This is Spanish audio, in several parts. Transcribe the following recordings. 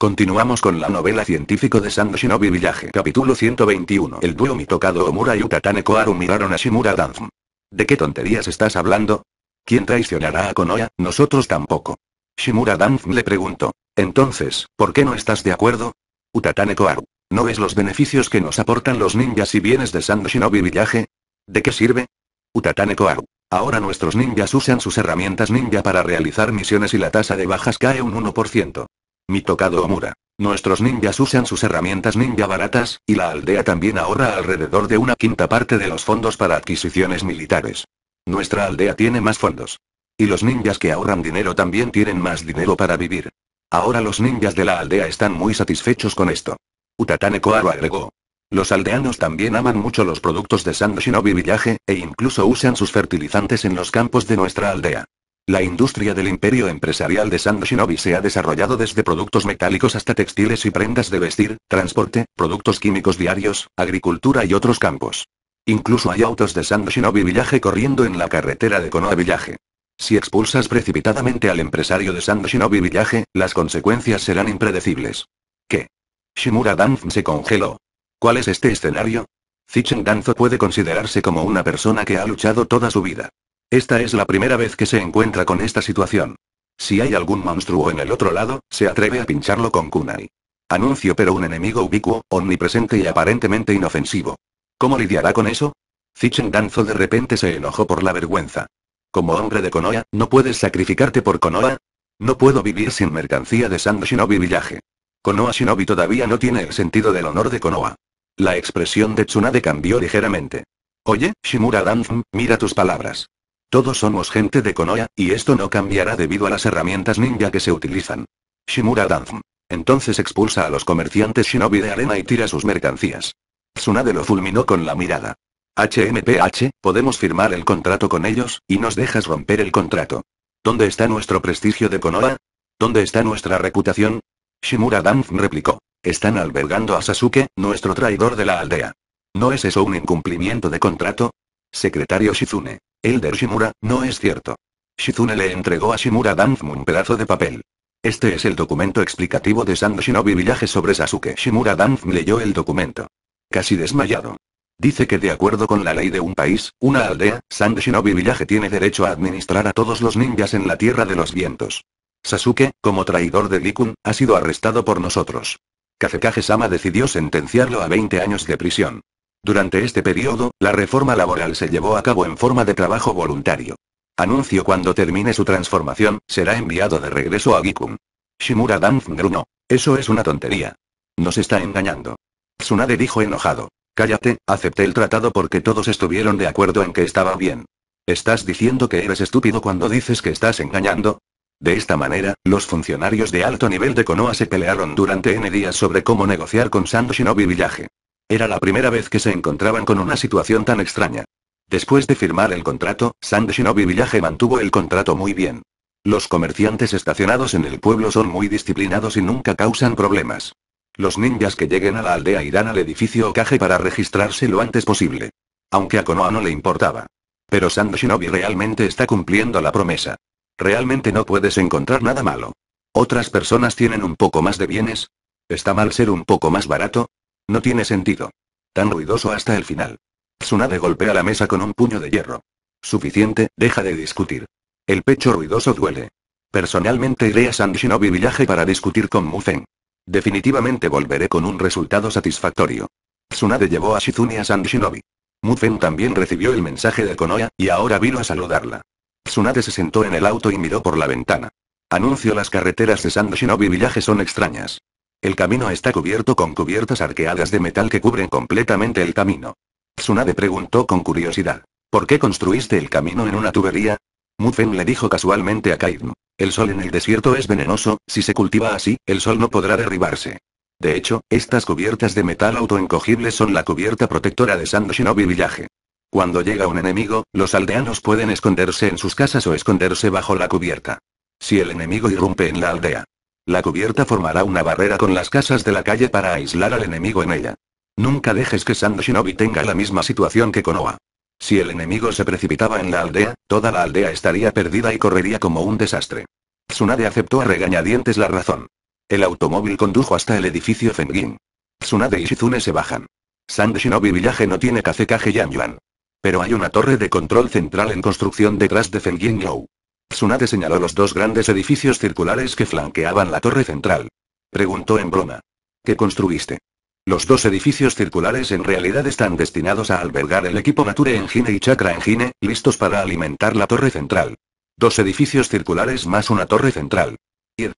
Continuamos con la novela científico de San Shinobi Village. Capítulo 121. El duo Mitokado Omura y Utatane Koharu miraron a Shimura Danzum. ¿De qué tonterías estás hablando? ¿Quién traicionará a Konoha? Nosotros tampoco. Shimura Danzum le preguntó. Entonces, ¿por qué no estás de acuerdo? Utatane Koharu. ¿No ves los beneficios que nos aportan los ninjas y bienes de San Shinobi Village? ¿De qué sirve? Utatane Koharu. Ahora nuestros ninjas usan sus herramientas ninja para realizar misiones y la tasa de bajas cae un 1%. Mi tocado Omura. Nuestros ninjas usan sus herramientas ninja baratas, y la aldea también ahorra alrededor de una quinta parte de los fondos para adquisiciones militares. Nuestra aldea tiene más fondos. Y los ninjas que ahorran dinero también tienen más dinero para vivir. Ahora los ninjas de la aldea están muy satisfechos con esto. Utatane Koaro agregó. Los aldeanos también aman mucho los productos de San Shinobi Village, e incluso usan sus fertilizantes en los campos de nuestra aldea. La industria del imperio empresarial de Sando Shinobi se ha desarrollado desde productos metálicos hasta textiles y prendas de vestir, transporte, productos químicos diarios, agricultura y otros campos. Incluso hay autos de Sando Shinobi Villaje corriendo en la carretera de Konoha Villaje. Si expulsas precipitadamente al empresario de Sando Shinobi Villaje, las consecuencias serán impredecibles. ¿Qué? Shimura Danf se congeló. ¿Cuál es este escenario? Zichen Danzo puede considerarse como una persona que ha luchado toda su vida. Esta es la primera vez que se encuentra con esta situación. Si hay algún monstruo en el otro lado, se atreve a pincharlo con kunai. Anuncio pero un enemigo ubicuo, omnipresente y aparentemente inofensivo. ¿Cómo lidiará con eso? Zichen Danzo de repente se enojó por la vergüenza. Como hombre de Konoha, ¿no puedes sacrificarte por Konoha? No puedo vivir sin mercancía de San Shinobi Village. Konoha Shinobi todavía no tiene el sentido del honor de Konoha. La expresión de Tsunade cambió ligeramente. Oye, Shimura Danzo, mira tus palabras. Todos somos gente de Konoha, y esto no cambiará debido a las herramientas ninja que se utilizan. Shimura Danzm. Entonces expulsa a los comerciantes shinobi de arena y tira sus mercancías. Tsunade lo fulminó con la mirada. HMPH, podemos firmar el contrato con ellos, y nos dejas romper el contrato. ¿Dónde está nuestro prestigio de Konoha? ¿Dónde está nuestra reputación? Shimura Danzm replicó. Están albergando a Sasuke, nuestro traidor de la aldea. ¿No es eso un incumplimiento de contrato? Secretario Shizune. Elder Shimura, no es cierto. Shizune le entregó a Shimura Danzmu un pedazo de papel. Este es el documento explicativo de Sand Shinobi Village sobre Sasuke. Shimura Danzmu leyó el documento. Casi desmayado. Dice que de acuerdo con la ley de un país, una aldea, Sand Shinobi Village tiene derecho a administrar a todos los ninjas en la Tierra de los Vientos. Sasuke, como traidor de Likun, ha sido arrestado por nosotros. Kazekage-sama decidió sentenciarlo a 20 años de prisión. Durante este periodo, la reforma laboral se llevó a cabo en forma de trabajo voluntario. Anuncio cuando termine su transformación, será enviado de regreso a Gikun. Shimura Dan no. Eso es una tontería. Nos está engañando. Tsunade dijo enojado. Cállate, acepté el tratado porque todos estuvieron de acuerdo en que estaba bien. ¿Estás diciendo que eres estúpido cuando dices que estás engañando? De esta manera, los funcionarios de alto nivel de Konoha se pelearon durante N días sobre cómo negociar con Sando Shinobi Village. Era la primera vez que se encontraban con una situación tan extraña. Después de firmar el contrato, Sand Shinobi Village mantuvo el contrato muy bien. Los comerciantes estacionados en el pueblo son muy disciplinados y nunca causan problemas. Los ninjas que lleguen a la aldea irán al edificio caje para registrarse lo antes posible. Aunque a Konoha no le importaba. Pero Sand Shinobi realmente está cumpliendo la promesa. Realmente no puedes encontrar nada malo. Otras personas tienen un poco más de bienes. ¿Está mal ser un poco más barato? No tiene sentido. Tan ruidoso hasta el final. Tsunade golpea la mesa con un puño de hierro. Suficiente, deja de discutir. El pecho ruidoso duele. Personalmente iré a San Shinobi Village para discutir con Mufen. Definitivamente volveré con un resultado satisfactorio. Tsunade llevó a Shizune a San Shinobi. Mufen también recibió el mensaje de Konoya, y ahora vino a saludarla. Tsunade se sentó en el auto y miró por la ventana. Anuncio las carreteras de San Shinobi Village son extrañas. El camino está cubierto con cubiertas arqueadas de metal que cubren completamente el camino. Tsunade preguntó con curiosidad. ¿Por qué construiste el camino en una tubería? Mufen le dijo casualmente a Kaidn. El sol en el desierto es venenoso, si se cultiva así, el sol no podrá derribarse. De hecho, estas cubiertas de metal autoencogibles son la cubierta protectora de Sand Shinobi Village. Cuando llega un enemigo, los aldeanos pueden esconderse en sus casas o esconderse bajo la cubierta. Si el enemigo irrumpe en la aldea, la cubierta formará una barrera con las casas de la calle para aislar al enemigo en ella. Nunca dejes que Sand Shinobi tenga la misma situación que Konoha. Si el enemigo se precipitaba en la aldea, toda la aldea estaría perdida y correría como un desastre. Tsunade aceptó a regañadientes la razón. El automóvil condujo hasta el edificio Fengin. Tsunade y Shizune se bajan. Sand Shinobi Village no tiene Kazekage Yanyuan. Pero hay una torre de control central en construcción detrás de Fengin You. Tsunade señaló los dos grandes edificios circulares que flanqueaban la torre central. Preguntó en broma. ¿Qué construiste? Los dos edificios circulares en realidad están destinados a albergar el equipo Nature Engine y Chakra Engine, listos para alimentar la torre central. Dos edificios circulares más una torre central. Ir.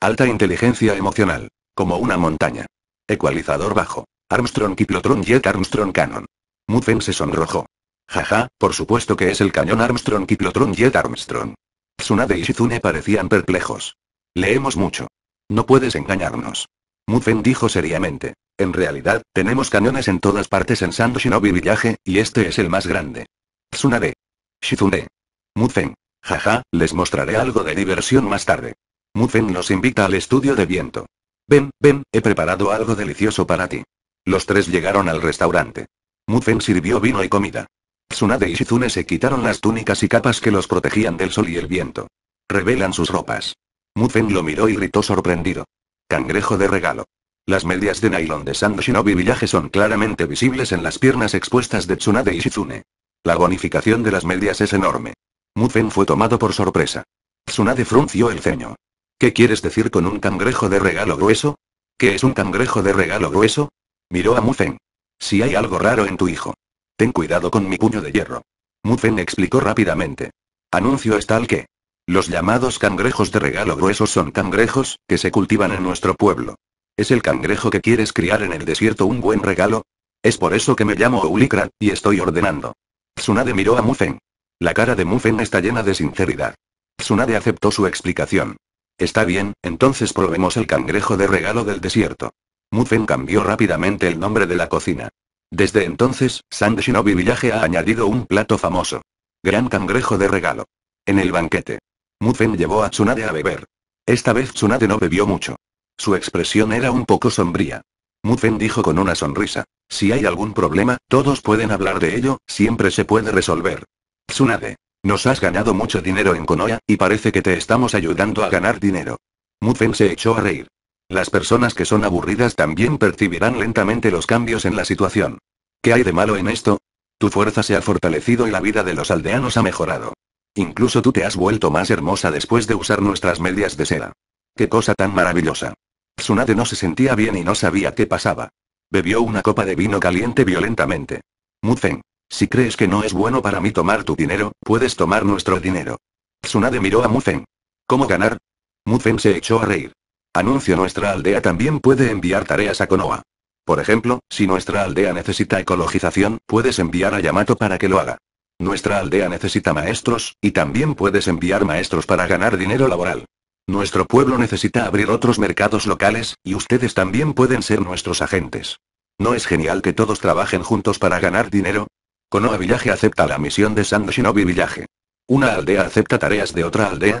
alta inteligencia emocional. Como una montaña. Ecualizador bajo. Armstrong Kiplotron Jet Armstrong Cannon. Mufen se sonrojó. Jaja, por supuesto que es el cañón Armstrong Kiplotron Jet Armstrong. Tsunade y Shizune parecían perplejos. Leemos mucho. No puedes engañarnos. Mufen dijo seriamente. En realidad, tenemos cañones en todas partes en Sando Shinobi Village, y este es el más grande. Tsunade. Shizune. Mufen. Jaja, les mostraré algo de diversión más tarde. Mufen los invita al estudio de viento. Ven, ven, he preparado algo delicioso para ti. Los tres llegaron al restaurante. Mufen sirvió vino y comida. Tsunade y Shizune se quitaron las túnicas y capas que los protegían del sol y el viento. Revelan sus ropas. Mufen lo miró y gritó sorprendido. Cangrejo de regalo. Las medias de nylon de Sand Shinobi Village son claramente visibles en las piernas expuestas de Tsunade y Shizune. La bonificación de las medias es enorme. Mufen fue tomado por sorpresa. Tsunade frunció el ceño. ¿Qué quieres decir con un cangrejo de regalo grueso? ¿Qué es un cangrejo de regalo grueso? Miró a Mufen. Si hay algo raro en tu hijo. Ten cuidado con mi puño de hierro. Mufen explicó rápidamente. Anuncio es tal que. Los llamados cangrejos de regalo gruesos son cangrejos, que se cultivan en nuestro pueblo. ¿Es el cangrejo que quieres criar en el desierto un buen regalo? Es por eso que me llamo Ulikra, y estoy ordenando. Tsunade miró a Mufen. La cara de Mufen está llena de sinceridad. Tsunade aceptó su explicación. Está bien, entonces probemos el cangrejo de regalo del desierto. Mufen cambió rápidamente el nombre de la cocina. Desde entonces, Sand Shinobi Village ha añadido un plato famoso. Gran cangrejo de regalo. En el banquete. Mufen llevó a Tsunade a beber. Esta vez Tsunade no bebió mucho. Su expresión era un poco sombría. Mufen dijo con una sonrisa. Si hay algún problema, todos pueden hablar de ello, siempre se puede resolver. Tsunade. Nos has ganado mucho dinero en Konoya, y parece que te estamos ayudando a ganar dinero. Mufen se echó a reír. Las personas que son aburridas también percibirán lentamente los cambios en la situación. ¿Qué hay de malo en esto? Tu fuerza se ha fortalecido y la vida de los aldeanos ha mejorado. Incluso tú te has vuelto más hermosa después de usar nuestras medias de seda. ¡Qué cosa tan maravillosa! Tsunade no se sentía bien y no sabía qué pasaba. Bebió una copa de vino caliente violentamente. Mufeng, si crees que no es bueno para mí tomar tu dinero, puedes tomar nuestro dinero. Tsunade miró a Mufeng. ¿Cómo ganar? Mufeng se echó a reír. Anuncio nuestra aldea también puede enviar tareas a Konoha. Por ejemplo, si nuestra aldea necesita ecologización, puedes enviar a Yamato para que lo haga. Nuestra aldea necesita maestros, y también puedes enviar maestros para ganar dinero laboral. Nuestro pueblo necesita abrir otros mercados locales, y ustedes también pueden ser nuestros agentes. ¿No es genial que todos trabajen juntos para ganar dinero? Konoha Villaje acepta la misión de Sand Shinobi Village. ¿Una aldea acepta tareas de otra aldea?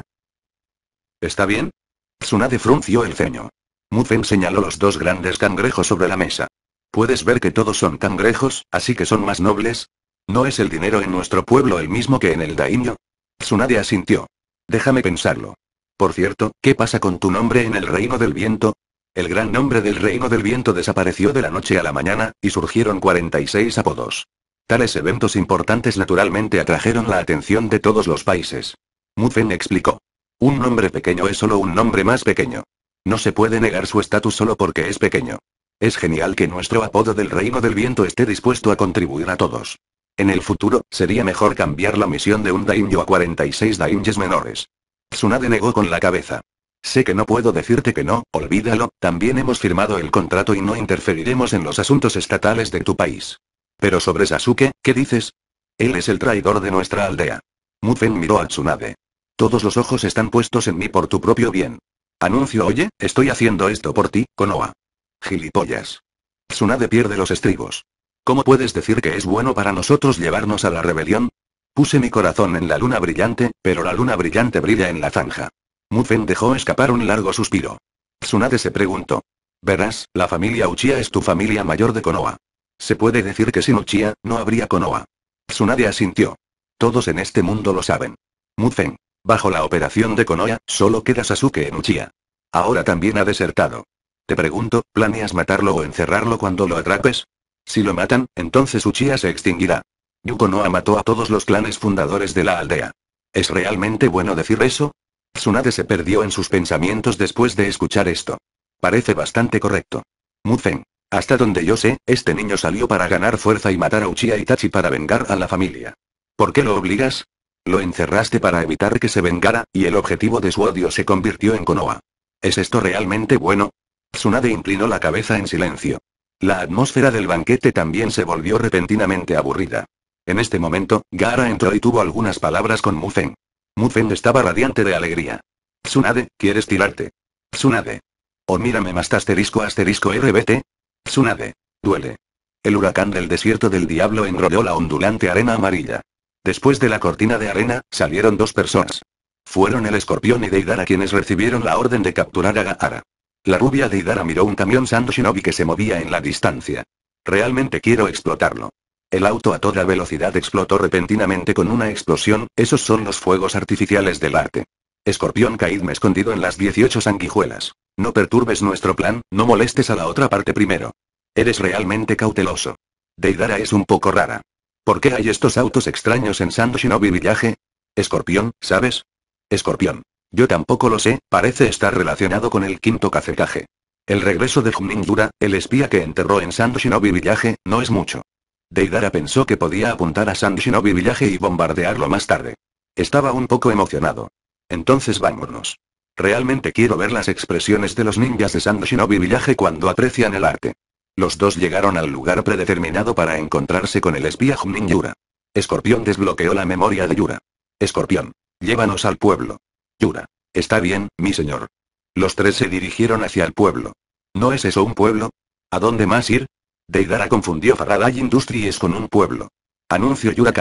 ¿Está bien? Tsunade frunció el ceño. Mufen señaló los dos grandes cangrejos sobre la mesa. ¿Puedes ver que todos son cangrejos, así que son más nobles? ¿No es el dinero en nuestro pueblo el mismo que en el daimyo? Tsunade asintió. Déjame pensarlo. Por cierto, ¿qué pasa con tu nombre en el reino del viento? El gran nombre del reino del viento desapareció de la noche a la mañana, y surgieron 46 apodos. Tales eventos importantes naturalmente atrajeron la atención de todos los países. Mufen explicó. Un nombre pequeño es solo un nombre más pequeño. No se puede negar su estatus solo porque es pequeño. Es genial que nuestro apodo del Reino del Viento esté dispuesto a contribuir a todos. En el futuro, sería mejor cambiar la misión de un daimyo a 46 daimyes menores. Tsunade negó con la cabeza. Sé que no puedo decirte que no, olvídalo, también hemos firmado el contrato y no interferiremos en los asuntos estatales de tu país. Pero sobre Sasuke, ¿qué dices? Él es el traidor de nuestra aldea. Mufen miró a Tsunade. Todos los ojos están puestos en mí por tu propio bien. Anuncio, oye, estoy haciendo esto por ti, Konoha. Gilipollas. Tsunade pierde los estribos. ¿Cómo puedes decir que es bueno para nosotros llevarnos a la rebelión? Puse mi corazón en la luna brillante, pero la luna brillante brilla en la zanja. Mufen dejó escapar un largo suspiro. Tsunade se preguntó. Verás, la familia Uchiha es tu familia mayor de Konoha. Se puede decir que sin Uchiha, no habría Konoha. Tsunade asintió. Todos en este mundo lo saben. Mufen, Bajo la operación de Konoya, solo queda Sasuke en Uchiha. Ahora también ha desertado. Te pregunto, ¿planeas matarlo o encerrarlo cuando lo atrapes? Si lo matan, entonces Uchiha se extinguirá. Yuko Noa mató a todos los clanes fundadores de la aldea. ¿Es realmente bueno decir eso? Tsunade se perdió en sus pensamientos después de escuchar esto. Parece bastante correcto. Mufen. Hasta donde yo sé, este niño salió para ganar fuerza y matar a Uchiha Tachi para vengar a la familia. ¿Por qué lo obligas? Lo encerraste para evitar que se vengara, y el objetivo de su odio se convirtió en Konoha. ¿Es esto realmente bueno? Tsunade inclinó la cabeza en silencio. La atmósfera del banquete también se volvió repentinamente aburrida. En este momento, Gara entró y tuvo algunas palabras con Mufen. Mufen estaba radiante de alegría. Tsunade, ¿quieres tirarte? Tsunade. O oh, mírame más asterisco asterisco RBT. Tsunade. Duele. El huracán del desierto del diablo enrolló la ondulante arena amarilla. Después de la cortina de arena, salieron dos personas. Fueron el escorpión y Deidara quienes recibieron la orden de capturar a Gaara. La rubia Deidara miró un camión Sando Shinobi que se movía en la distancia. Realmente quiero explotarlo. El auto a toda velocidad explotó repentinamente con una explosión, esos son los fuegos artificiales del arte. Escorpión caídme escondido en las 18 sanguijuelas. No perturbes nuestro plan, no molestes a la otra parte primero. Eres realmente cauteloso. Deidara es un poco rara. ¿Por qué hay estos autos extraños en Sando Shinobi Village? Escorpión, ¿sabes? Escorpión. Yo tampoco lo sé, parece estar relacionado con el quinto cacetaje. El regreso de Junin Dura, el espía que enterró en Sando Shinobi Village, no es mucho. Deidara pensó que podía apuntar a Sando Shinobi Village y bombardearlo más tarde. Estaba un poco emocionado. Entonces vámonos. Realmente quiero ver las expresiones de los ninjas de Sando Shinobi Village cuando aprecian el arte. Los dos llegaron al lugar predeterminado para encontrarse con el espía Junin Yura. Escorpión desbloqueó la memoria de Yura. Escorpión. Llévanos al pueblo. Yura. Está bien, mi señor. Los tres se dirigieron hacia el pueblo. ¿No es eso un pueblo? ¿A dónde más ir? Deidara confundió Faraday Industries con un pueblo. Anuncio Yura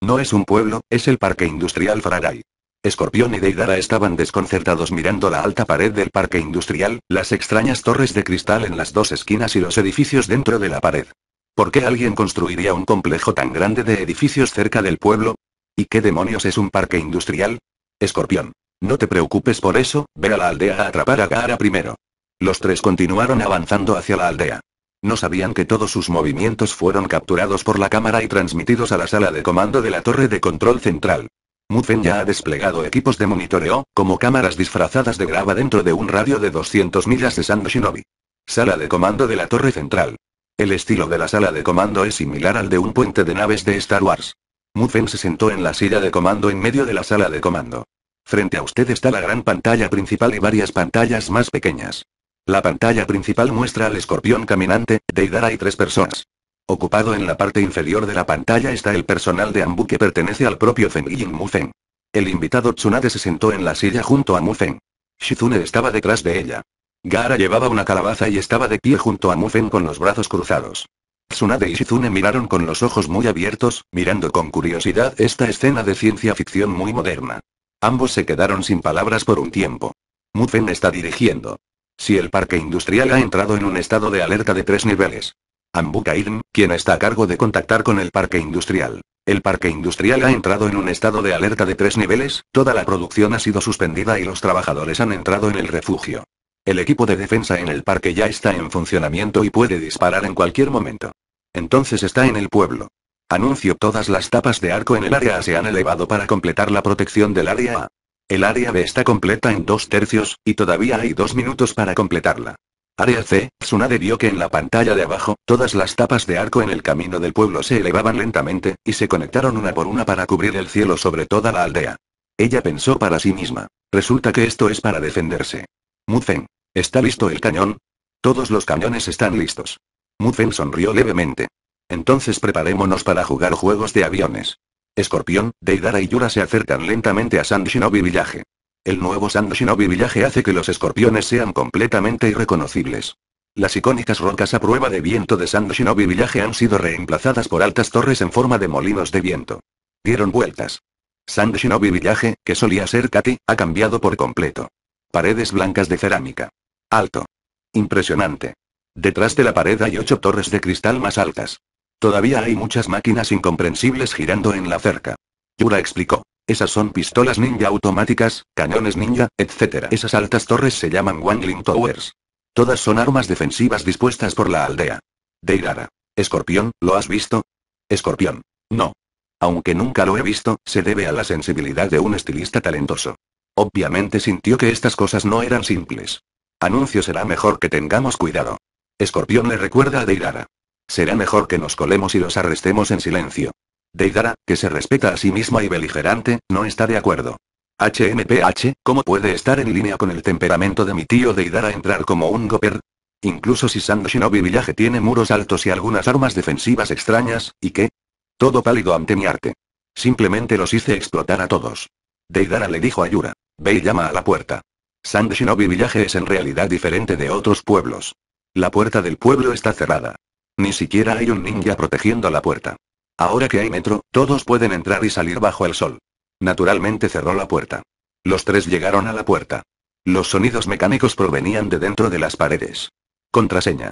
No es un pueblo, es el parque industrial Faraday. Escorpión y Deidara estaban desconcertados mirando la alta pared del parque industrial, las extrañas torres de cristal en las dos esquinas y los edificios dentro de la pared. ¿Por qué alguien construiría un complejo tan grande de edificios cerca del pueblo? ¿Y qué demonios es un parque industrial? Escorpión. No te preocupes por eso, ve a la aldea a atrapar a Gaara primero. Los tres continuaron avanzando hacia la aldea. No sabían que todos sus movimientos fueron capturados por la cámara y transmitidos a la sala de comando de la torre de control central. Mufen ya ha desplegado equipos de monitoreo, como cámaras disfrazadas de grava dentro de un radio de 200 millas de San Shinobi. Sala de comando de la torre central. El estilo de la sala de comando es similar al de un puente de naves de Star Wars. Mufen se sentó en la silla de comando en medio de la sala de comando. Frente a usted está la gran pantalla principal y varias pantallas más pequeñas. La pantalla principal muestra al escorpión caminante, Deidara y tres personas. Ocupado en la parte inferior de la pantalla está el personal de Ambu que pertenece al propio Yin Mufen. El invitado Tsunade se sentó en la silla junto a Mufen. Shizune estaba detrás de ella. Gara llevaba una calabaza y estaba de pie junto a Mufen con los brazos cruzados. Tsunade y Shizune miraron con los ojos muy abiertos, mirando con curiosidad esta escena de ciencia ficción muy moderna. Ambos se quedaron sin palabras por un tiempo. Mufen está dirigiendo. Si el parque industrial ha entrado en un estado de alerta de tres niveles. Ambukairn, quien está a cargo de contactar con el parque industrial. El parque industrial ha entrado en un estado de alerta de tres niveles, toda la producción ha sido suspendida y los trabajadores han entrado en el refugio. El equipo de defensa en el parque ya está en funcionamiento y puede disparar en cualquier momento. Entonces está en el pueblo. Anuncio todas las tapas de arco en el área A se han elevado para completar la protección del área A. El área B está completa en dos tercios, y todavía hay dos minutos para completarla. Área C, Tsunade vio que en la pantalla de abajo, todas las tapas de arco en el camino del pueblo se elevaban lentamente, y se conectaron una por una para cubrir el cielo sobre toda la aldea. Ella pensó para sí misma. Resulta que esto es para defenderse. Mufen. ¿Está listo el cañón? Todos los cañones están listos. Mufen sonrió levemente. Entonces preparémonos para jugar juegos de aviones. Escorpión, Deidara y Yura se acercan lentamente a San Shinobi Village. El nuevo Sand Shinobi Village hace que los escorpiones sean completamente irreconocibles. Las icónicas rocas a prueba de viento de Sand Shinobi Village han sido reemplazadas por altas torres en forma de molinos de viento. Dieron vueltas. Sand Shinobi Village, que solía ser Kati, ha cambiado por completo. Paredes blancas de cerámica. Alto. Impresionante. Detrás de la pared hay ocho torres de cristal más altas. Todavía hay muchas máquinas incomprensibles girando en la cerca. Yura explicó. Esas son pistolas ninja automáticas, cañones ninja, etc. Esas altas torres se llaman Wangling Towers. Todas son armas defensivas dispuestas por la aldea. Deirara. Escorpión, ¿lo has visto? Escorpión. No. Aunque nunca lo he visto, se debe a la sensibilidad de un estilista talentoso. Obviamente sintió que estas cosas no eran simples. Anuncio será mejor que tengamos cuidado. Escorpión le recuerda a Deirara. Será mejor que nos colemos y los arrestemos en silencio. Deidara, que se respeta a sí misma y beligerante, no está de acuerdo. HMPH, ¿cómo puede estar en línea con el temperamento de mi tío Deidara entrar como un goper? Incluso si Sand Shinobi Village tiene muros altos y algunas armas defensivas extrañas, ¿y qué? Todo pálido ante mi arte. Simplemente los hice explotar a todos. Deidara le dijo a Yura. Ve y llama a la puerta. Sand Shinobi Village es en realidad diferente de otros pueblos. La puerta del pueblo está cerrada. Ni siquiera hay un ninja protegiendo la puerta. Ahora que hay metro, todos pueden entrar y salir bajo el sol. Naturalmente cerró la puerta. Los tres llegaron a la puerta. Los sonidos mecánicos provenían de dentro de las paredes. Contraseña.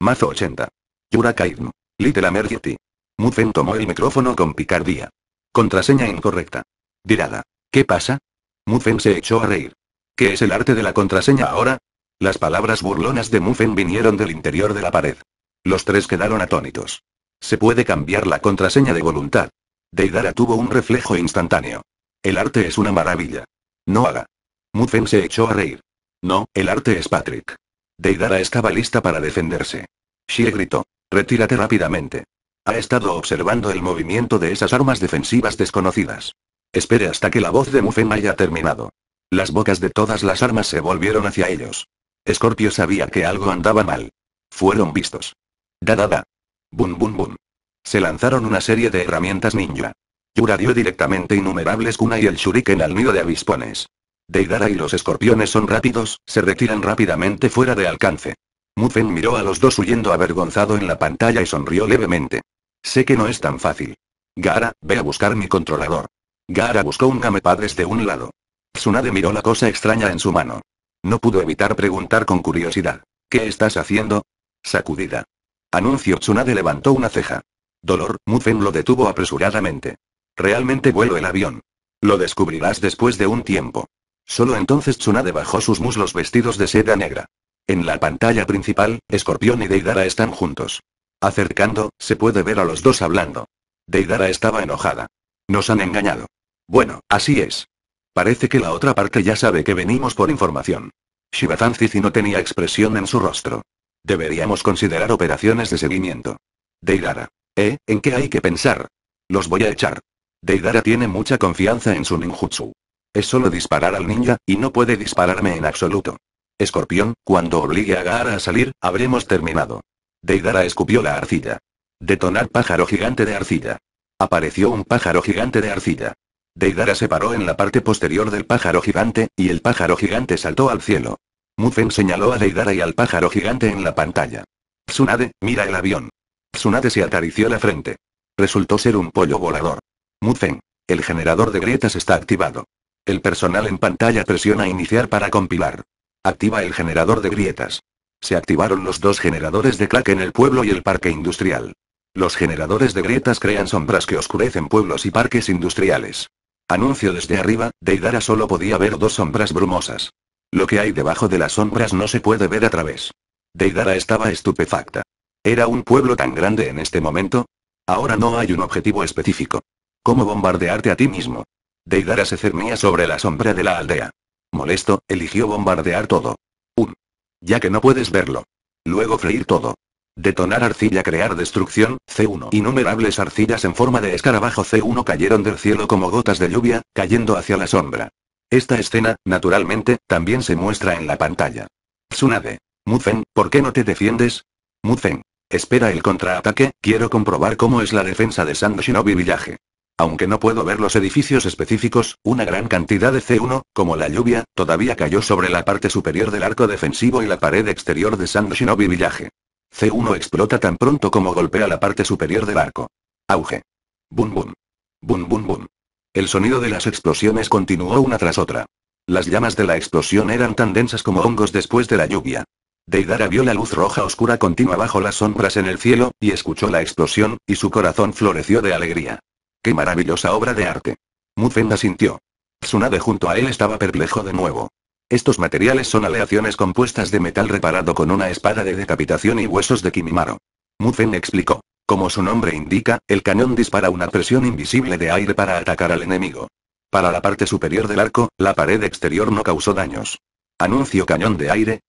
Mazo 80. Yura Kaidm. Little Emergency. Mufen tomó el micrófono con picardía. Contraseña incorrecta. Dirada. ¿Qué pasa? Mufen se echó a reír. ¿Qué es el arte de la contraseña ahora? Las palabras burlonas de Mufen vinieron del interior de la pared. Los tres quedaron atónitos. Se puede cambiar la contraseña de voluntad. Deidara tuvo un reflejo instantáneo. El arte es una maravilla. No haga. Mufen se echó a reír. No, el arte es Patrick. Deidara estaba lista para defenderse. Shi gritó. Retírate rápidamente. Ha estado observando el movimiento de esas armas defensivas desconocidas. Espere hasta que la voz de Mufen haya terminado. Las bocas de todas las armas se volvieron hacia ellos. Scorpio sabía que algo andaba mal. Fueron vistos. Da da da. Bum bum bum. Se lanzaron una serie de herramientas ninja. Yura dio directamente innumerables Kuna y el shuriken al nido de avispones. Deidara y los escorpiones son rápidos, se retiran rápidamente fuera de alcance. Mufen miró a los dos huyendo avergonzado en la pantalla y sonrió levemente. Sé que no es tan fácil. Gara, ve a buscar mi controlador. Gara buscó un gamepad desde un lado. Tsunade miró la cosa extraña en su mano. No pudo evitar preguntar con curiosidad. ¿Qué estás haciendo? Sacudida. Anuncio Tsunade levantó una ceja. Dolor, Mufen lo detuvo apresuradamente. Realmente vuelo el avión. Lo descubrirás después de un tiempo. Solo entonces Tsunade bajó sus muslos vestidos de seda negra. En la pantalla principal, Escorpión y Deidara están juntos. Acercando, se puede ver a los dos hablando. Deidara estaba enojada. Nos han engañado. Bueno, así es. Parece que la otra parte ya sabe que venimos por información. Shibazan Cici no tenía expresión en su rostro. Deberíamos considerar operaciones de seguimiento. Deidara. ¿Eh? ¿En qué hay que pensar? Los voy a echar. Deidara tiene mucha confianza en su ninjutsu. Es solo disparar al ninja, y no puede dispararme en absoluto. Escorpión, cuando obligue a Gaara a salir, habremos terminado. Deidara escupió la arcilla. Detonar pájaro gigante de arcilla. Apareció un pájaro gigante de arcilla. Deidara se paró en la parte posterior del pájaro gigante, y el pájaro gigante saltó al cielo. Mufen señaló a Deidara y al pájaro gigante en la pantalla. Tsunade, mira el avión. Tsunade se acarició la frente. Resultó ser un pollo volador. Mufen. El generador de grietas está activado. El personal en pantalla presiona iniciar para compilar. Activa el generador de grietas. Se activaron los dos generadores de crack en el pueblo y el parque industrial. Los generadores de grietas crean sombras que oscurecen pueblos y parques industriales. Anuncio desde arriba, Deidara solo podía ver dos sombras brumosas. Lo que hay debajo de las sombras no se puede ver a través. Deidara estaba estupefacta. ¿Era un pueblo tan grande en este momento? Ahora no hay un objetivo específico. ¿Cómo bombardearte a ti mismo? Deidara se cernía sobre la sombra de la aldea. Molesto, eligió bombardear todo. Un. Ya que no puedes verlo. Luego freír todo. Detonar arcilla crear destrucción, C1. Innumerables arcillas en forma de escarabajo C1 cayeron del cielo como gotas de lluvia, cayendo hacia la sombra. Esta escena, naturalmente, también se muestra en la pantalla. Tsunade. Mufen, ¿por qué no te defiendes? Mufen. Espera el contraataque, quiero comprobar cómo es la defensa de San Shinobi Village. Aunque no puedo ver los edificios específicos, una gran cantidad de C1, como la lluvia, todavía cayó sobre la parte superior del arco defensivo y la pared exterior de San Shinobi Village. C1 explota tan pronto como golpea la parte superior del arco. Auge. Bum bum. Bum bum bum. El sonido de las explosiones continuó una tras otra. Las llamas de la explosión eran tan densas como hongos después de la lluvia. Deidara vio la luz roja oscura continua bajo las sombras en el cielo, y escuchó la explosión, y su corazón floreció de alegría. ¡Qué maravillosa obra de arte! la sintió. Tsunade junto a él estaba perplejo de nuevo. Estos materiales son aleaciones compuestas de metal reparado con una espada de decapitación y huesos de Kimimaro. Mufen explicó. Como su nombre indica, el cañón dispara una presión invisible de aire para atacar al enemigo. Para la parte superior del arco, la pared exterior no causó daños. Anuncio cañón de aire.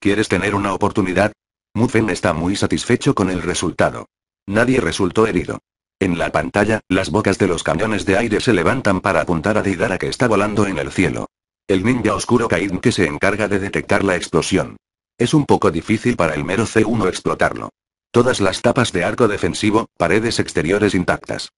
¿Quieres tener una oportunidad? Mufen está muy satisfecho con el resultado. Nadie resultó herido. En la pantalla, las bocas de los cañones de aire se levantan para apuntar a Deidara que está volando en el cielo. El ninja oscuro Kaiden que se encarga de detectar la explosión. Es un poco difícil para el mero C1 explotarlo. Todas las tapas de arco defensivo, paredes exteriores intactas.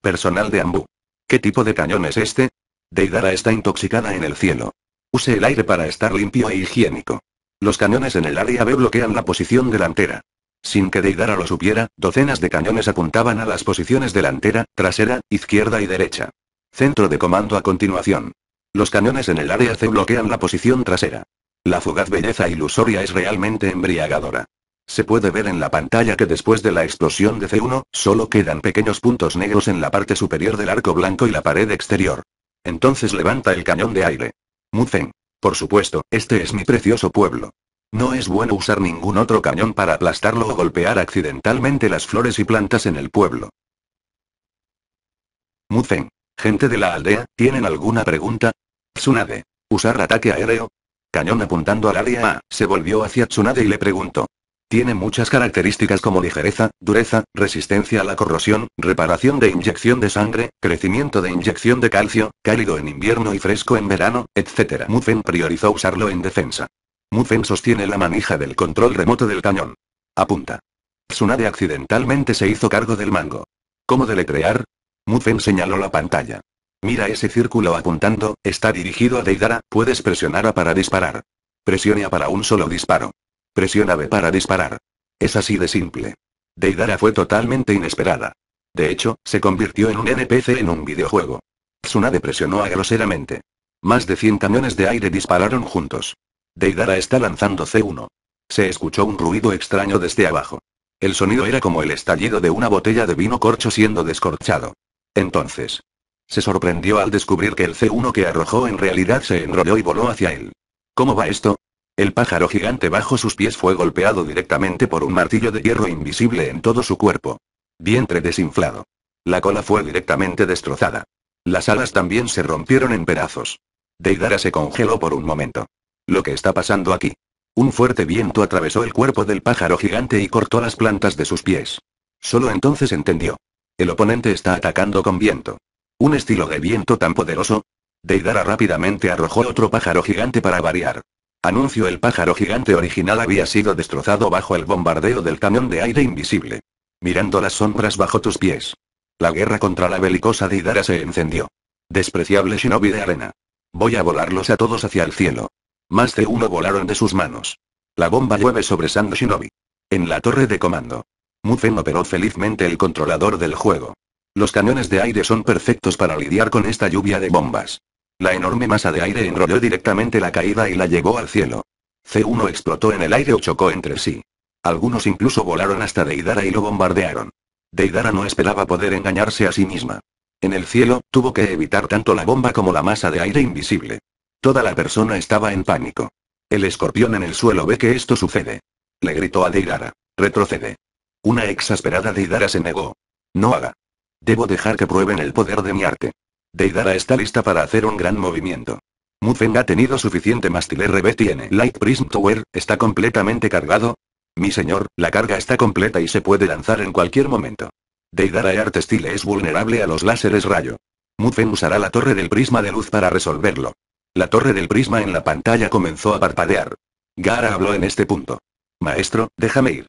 Personal de Ambú. ¿Qué tipo de cañón es este? Deidara está intoxicada en el cielo. Use el aire para estar limpio e higiénico. Los cañones en el área B bloquean la posición delantera. Sin que Deidara lo supiera, docenas de cañones apuntaban a las posiciones delantera, trasera, izquierda y derecha. Centro de comando a continuación. Los cañones en el área C bloquean la posición trasera. La fugaz belleza ilusoria es realmente embriagadora. Se puede ver en la pantalla que después de la explosión de C1, solo quedan pequeños puntos negros en la parte superior del arco blanco y la pared exterior. Entonces levanta el cañón de aire. Muzen. Por supuesto, este es mi precioso pueblo. No es bueno usar ningún otro cañón para aplastarlo o golpear accidentalmente las flores y plantas en el pueblo. Muzen. Gente de la aldea, ¿tienen alguna pregunta? Tsunade. ¿Usar ataque aéreo? Cañón apuntando al área A, se volvió hacia Tsunade y le preguntó. Tiene muchas características como ligereza, dureza, resistencia a la corrosión, reparación de inyección de sangre, crecimiento de inyección de calcio, cálido en invierno y fresco en verano, etc. Mufen priorizó usarlo en defensa. Mufen sostiene la manija del control remoto del cañón. Apunta. Tsunade accidentalmente se hizo cargo del mango. ¿Cómo crear? Mufen señaló la pantalla. Mira ese círculo apuntando, está dirigido a Deidara, puedes presionar A para disparar. Presione A para un solo disparo. Presiona B para disparar. Es así de simple. Deidara fue totalmente inesperada. De hecho, se convirtió en un NPC en un videojuego. Tsunade presionó A groseramente. Más de 100 camiones de aire dispararon juntos. Deidara está lanzando C1. Se escuchó un ruido extraño desde abajo. El sonido era como el estallido de una botella de vino corcho siendo descorchado. Entonces, se sorprendió al descubrir que el C1 que arrojó en realidad se enrolló y voló hacia él. ¿Cómo va esto? El pájaro gigante bajo sus pies fue golpeado directamente por un martillo de hierro invisible en todo su cuerpo. Vientre desinflado. La cola fue directamente destrozada. Las alas también se rompieron en pedazos. Deidara se congeló por un momento. Lo que está pasando aquí. Un fuerte viento atravesó el cuerpo del pájaro gigante y cortó las plantas de sus pies. Solo entonces entendió. El oponente está atacando con viento. Un estilo de viento tan poderoso. Deidara rápidamente arrojó otro pájaro gigante para variar. Anuncio el pájaro gigante original había sido destrozado bajo el bombardeo del cañón de aire invisible. Mirando las sombras bajo tus pies. La guerra contra la belicosa Deidara se encendió. Despreciable shinobi de arena. Voy a volarlos a todos hacia el cielo. Más de uno volaron de sus manos. La bomba llueve sobre Sand Shinobi. En la torre de comando. Mufen operó felizmente el controlador del juego. Los cañones de aire son perfectos para lidiar con esta lluvia de bombas. La enorme masa de aire enrolló directamente la caída y la llevó al cielo. C1 explotó en el aire o chocó entre sí. Algunos incluso volaron hasta Deidara y lo bombardearon. Deidara no esperaba poder engañarse a sí misma. En el cielo, tuvo que evitar tanto la bomba como la masa de aire invisible. Toda la persona estaba en pánico. El escorpión en el suelo ve que esto sucede. Le gritó a Deidara. Retrocede. Una exasperada Deidara se negó. No haga. Debo dejar que prueben el poder de mi arte. Deidara está lista para hacer un gran movimiento. Mufen ha tenido suficiente mástil RB tiene Light Prism Tower, está completamente cargado. Mi señor, la carga está completa y se puede lanzar en cualquier momento. Deidara Art Style es vulnerable a los láseres rayo. Mufen usará la torre del prisma de luz para resolverlo. La torre del prisma en la pantalla comenzó a parpadear. Gara habló en este punto. Maestro, déjame ir.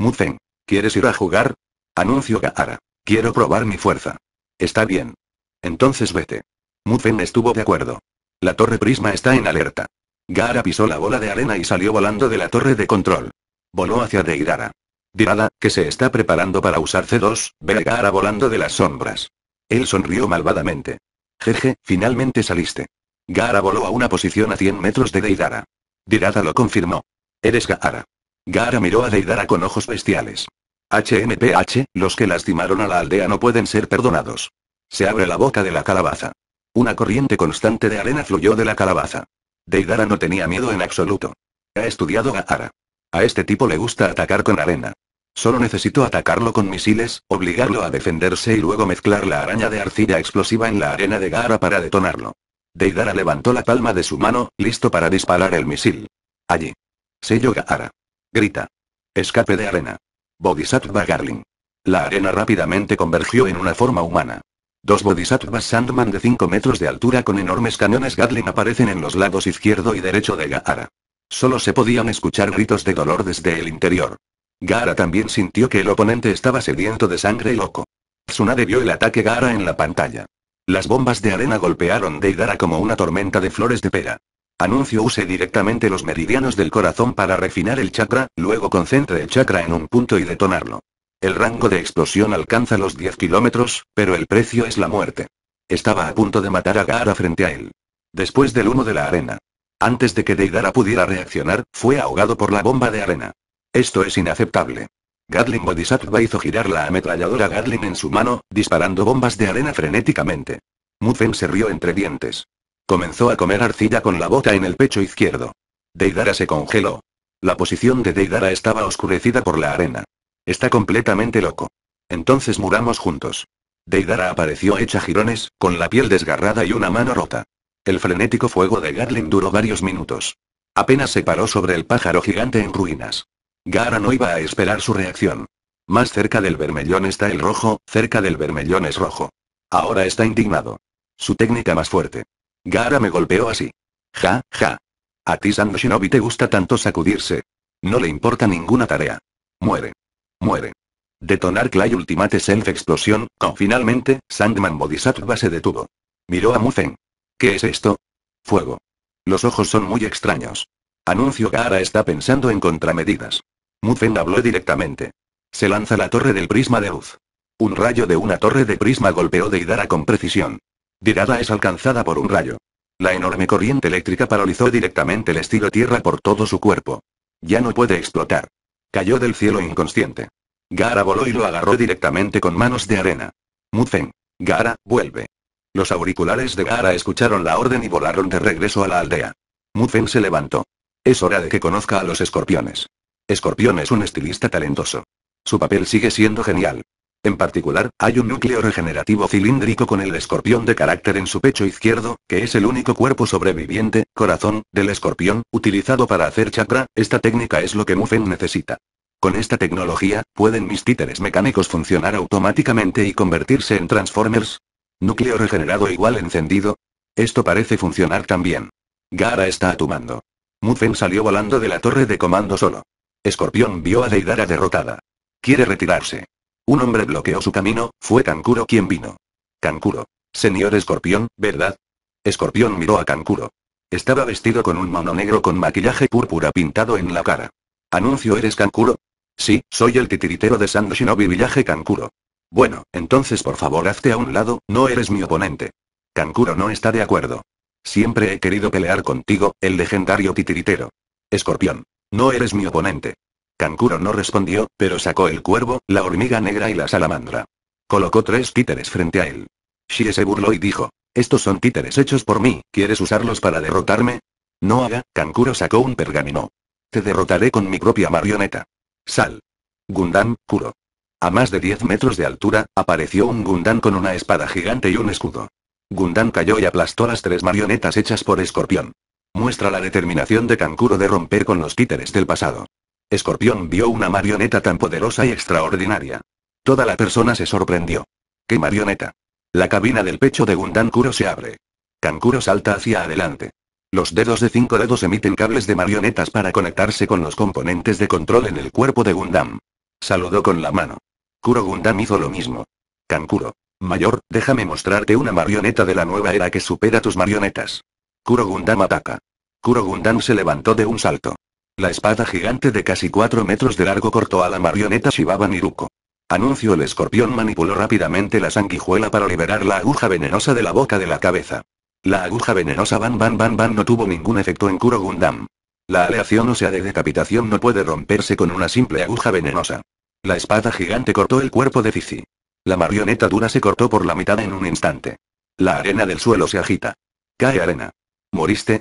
Mufen, ¿quieres ir a jugar? Anuncio Gaara. Quiero probar mi fuerza. Está bien. Entonces vete. Mufen estuvo de acuerdo. La torre prisma está en alerta. Gara pisó la bola de arena y salió volando de la torre de control. Voló hacia Deidara. Dirada, que se está preparando para usar C2, ve a Gaara volando de las sombras. Él sonrió malvadamente. Jeje, finalmente saliste. Gara voló a una posición a 100 metros de Deidara. Dirada lo confirmó. Eres Gaara. Gaara miró a Deidara con ojos bestiales. HMPH, los que lastimaron a la aldea no pueden ser perdonados. Se abre la boca de la calabaza. Una corriente constante de arena fluyó de la calabaza. Deidara no tenía miedo en absoluto. Ha estudiado Gaara. A este tipo le gusta atacar con arena. Solo necesito atacarlo con misiles, obligarlo a defenderse y luego mezclar la araña de arcilla explosiva en la arena de Gaara para detonarlo. Deidara levantó la palma de su mano, listo para disparar el misil. Allí. Sello Gaara. Grita. Escape de arena. Bodhisattva Garlin. La arena rápidamente convergió en una forma humana. Dos bodhisattvas Sandman de 5 metros de altura con enormes cañones Gatling aparecen en los lados izquierdo y derecho de Gaara. Solo se podían escuchar gritos de dolor desde el interior. Gaara también sintió que el oponente estaba sediento de sangre y loco. Tsunade vio el ataque Gaara en la pantalla. Las bombas de arena golpearon de Deidara como una tormenta de flores de pera. Anuncio use directamente los meridianos del corazón para refinar el chakra, luego concentre el chakra en un punto y detonarlo. El rango de explosión alcanza los 10 kilómetros, pero el precio es la muerte. Estaba a punto de matar a Gaara frente a él. Después del humo de la arena. Antes de que Deidara pudiera reaccionar, fue ahogado por la bomba de arena. Esto es inaceptable. Gatling Bodhisattva hizo girar la ametralladora Gatling en su mano, disparando bombas de arena frenéticamente. Mufen se rió entre dientes. Comenzó a comer arcilla con la bota en el pecho izquierdo. Deidara se congeló. La posición de Deidara estaba oscurecida por la arena. Está completamente loco. Entonces muramos juntos. Deidara apareció hecha jirones, con la piel desgarrada y una mano rota. El frenético fuego de Garling duró varios minutos. Apenas se paró sobre el pájaro gigante en ruinas. Gara no iba a esperar su reacción. Más cerca del vermellón está el rojo, cerca del vermellón es rojo. Ahora está indignado. Su técnica más fuerte. Gara me golpeó así. Ja, ja. A ti Sandman, Shinobi te gusta tanto sacudirse. No le importa ninguna tarea. Muere. Muere. Detonar Clay Ultimate Self Explosión, con finalmente, Sandman Bodhisattva se detuvo. Miró a Mufen. ¿Qué es esto? Fuego. Los ojos son muy extraños. Anuncio Gara está pensando en contramedidas. Mufen habló directamente. Se lanza la torre del prisma de luz. Un rayo de una torre de prisma golpeó Deidara con precisión. Tirada es alcanzada por un rayo. La enorme corriente eléctrica paralizó directamente el estilo tierra por todo su cuerpo. Ya no puede explotar. Cayó del cielo inconsciente. Gara voló y lo agarró directamente con manos de arena. Muthen. Gara, vuelve. Los auriculares de Gara escucharon la orden y volaron de regreso a la aldea. Muthen se levantó. Es hora de que conozca a los escorpiones. Escorpión es un estilista talentoso. Su papel sigue siendo genial. En particular, hay un núcleo regenerativo cilíndrico con el escorpión de carácter en su pecho izquierdo, que es el único cuerpo sobreviviente, corazón, del escorpión, utilizado para hacer chakra, esta técnica es lo que Mufen necesita. Con esta tecnología, ¿pueden mis títeres mecánicos funcionar automáticamente y convertirse en Transformers? Núcleo regenerado igual encendido. Esto parece funcionar también. Gara está a tu mando. Mufen salió volando de la torre de comando solo. Escorpión vio a Deidara derrotada. Quiere retirarse. Un hombre bloqueó su camino, fue Kankuro quien vino. Kankuro. Señor Escorpión, ¿verdad? Escorpión miró a Kankuro. Estaba vestido con un mono negro con maquillaje púrpura pintado en la cara. Anuncio eres Kankuro. Sí, soy el titiritero de Sand Shinobi Villaje Kankuro. Bueno, entonces por favor hazte a un lado, no eres mi oponente. Kankuro no está de acuerdo. Siempre he querido pelear contigo, el legendario titiritero. Escorpión. No eres mi oponente. Kankuro no respondió, pero sacó el cuervo, la hormiga negra y la salamandra. Colocó tres títeres frente a él. Shie se burló y dijo, estos son títeres hechos por mí, ¿quieres usarlos para derrotarme? No haga, Kankuro sacó un pergamino. Te derrotaré con mi propia marioneta. Sal. Gundam, Kuro. A más de 10 metros de altura, apareció un Gundam con una espada gigante y un escudo. Gundam cayó y aplastó las tres marionetas hechas por Escorpión. Muestra la determinación de Kankuro de romper con los títeres del pasado. Escorpión vio una marioneta tan poderosa y extraordinaria. Toda la persona se sorprendió. ¡Qué marioneta! La cabina del pecho de Gundam Kuro se abre. Kankuro salta hacia adelante. Los dedos de cinco dedos emiten cables de marionetas para conectarse con los componentes de control en el cuerpo de Gundam. Saludó con la mano. Kuro Gundam hizo lo mismo. Kankuro. Mayor, déjame mostrarte una marioneta de la nueva era que supera tus marionetas. Kuro Gundam ataca. Kuro Gundam se levantó de un salto. La espada gigante de casi 4 metros de largo cortó a la marioneta Shibaba Niruko. Anuncio el escorpión manipuló rápidamente la sanguijuela para liberar la aguja venenosa de la boca de la cabeza. La aguja venenosa Ban Ban Ban Ban no tuvo ningún efecto en Kuro Gundam. La aleación sea de decapitación no puede romperse con una simple aguja venenosa. La espada gigante cortó el cuerpo de Fifi. La marioneta dura se cortó por la mitad en un instante. La arena del suelo se agita. Cae arena. ¿Moriste?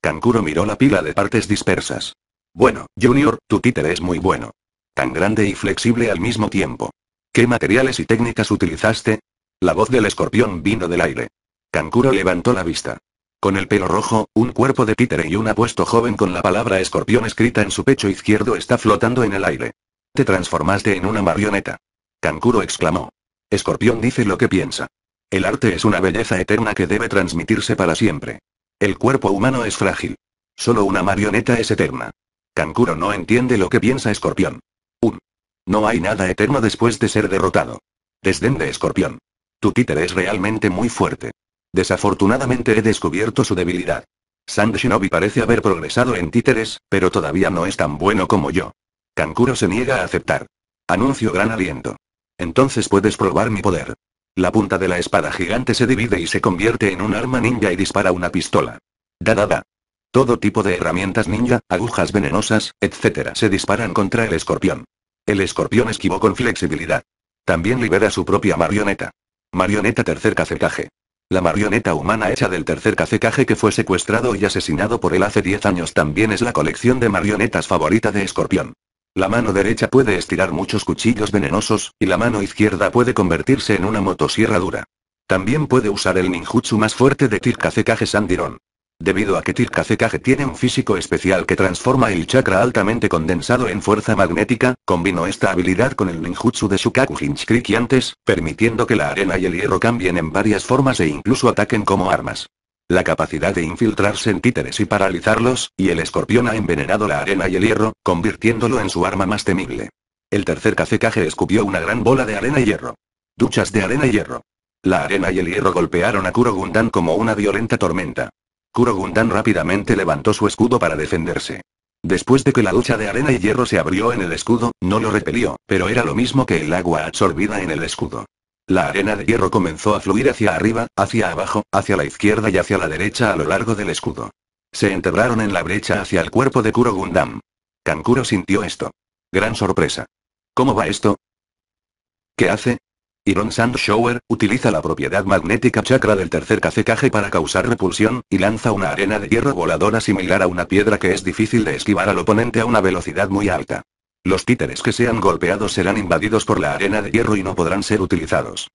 Kankuro miró la pila de partes dispersas. Bueno, Junior, tu títer es muy bueno. Tan grande y flexible al mismo tiempo. ¿Qué materiales y técnicas utilizaste? La voz del escorpión vino del aire. Kankuro levantó la vista. Con el pelo rojo, un cuerpo de títere y un apuesto joven con la palabra escorpión escrita en su pecho izquierdo está flotando en el aire. Te transformaste en una marioneta. Kankuro exclamó. Escorpión dice lo que piensa. El arte es una belleza eterna que debe transmitirse para siempre. El cuerpo humano es frágil. Solo una marioneta es eterna. Kankuro no entiende lo que piensa Escorpión. 1. No hay nada eterno después de ser derrotado. Desdén de Escorpión. Tu títer es realmente muy fuerte. Desafortunadamente he descubierto su debilidad. Sand Shinobi parece haber progresado en títeres, pero todavía no es tan bueno como yo. Kankuro se niega a aceptar. Anuncio gran aliento. Entonces puedes probar mi poder. La punta de la espada gigante se divide y se convierte en un arma ninja y dispara una pistola. Da da da. Todo tipo de herramientas ninja, agujas venenosas, etc. se disparan contra el escorpión. El escorpión esquivó con flexibilidad. También libera su propia marioneta. Marioneta tercer cacecaje. La marioneta humana hecha del tercer cacecaje que fue secuestrado y asesinado por él hace 10 años también es la colección de marionetas favorita de Escorpión. La mano derecha puede estirar muchos cuchillos venenosos, y la mano izquierda puede convertirse en una motosierra dura. También puede usar el ninjutsu más fuerte de Tir Cacecaje Sandiron. Debido a que Tirkazekage tiene un físico especial que transforma el chakra altamente condensado en fuerza magnética, combinó esta habilidad con el ninjutsu de Shukaku Hinchkriki antes, permitiendo que la arena y el hierro cambien en varias formas e incluso ataquen como armas. La capacidad de infiltrarse en títeres y paralizarlos, y el escorpión ha envenenado la arena y el hierro, convirtiéndolo en su arma más temible. El tercer Kazekage escupió una gran bola de arena y hierro. Duchas de arena y hierro. La arena y el hierro golpearon a Kurogundan como una violenta tormenta. Gundam rápidamente levantó su escudo para defenderse. Después de que la ducha de arena y hierro se abrió en el escudo, no lo repelió, pero era lo mismo que el agua absorbida en el escudo. La arena de hierro comenzó a fluir hacia arriba, hacia abajo, hacia la izquierda y hacia la derecha a lo largo del escudo. Se enterraron en la brecha hacia el cuerpo de Kuro Gundam. Kankuro sintió esto. Gran sorpresa. ¿Cómo va esto? ¿Qué hace? Iron Sand Shower, utiliza la propiedad magnética chakra del tercer cacecaje para causar repulsión, y lanza una arena de hierro voladora similar a una piedra que es difícil de esquivar al oponente a una velocidad muy alta. Los títeres que sean golpeados serán invadidos por la arena de hierro y no podrán ser utilizados.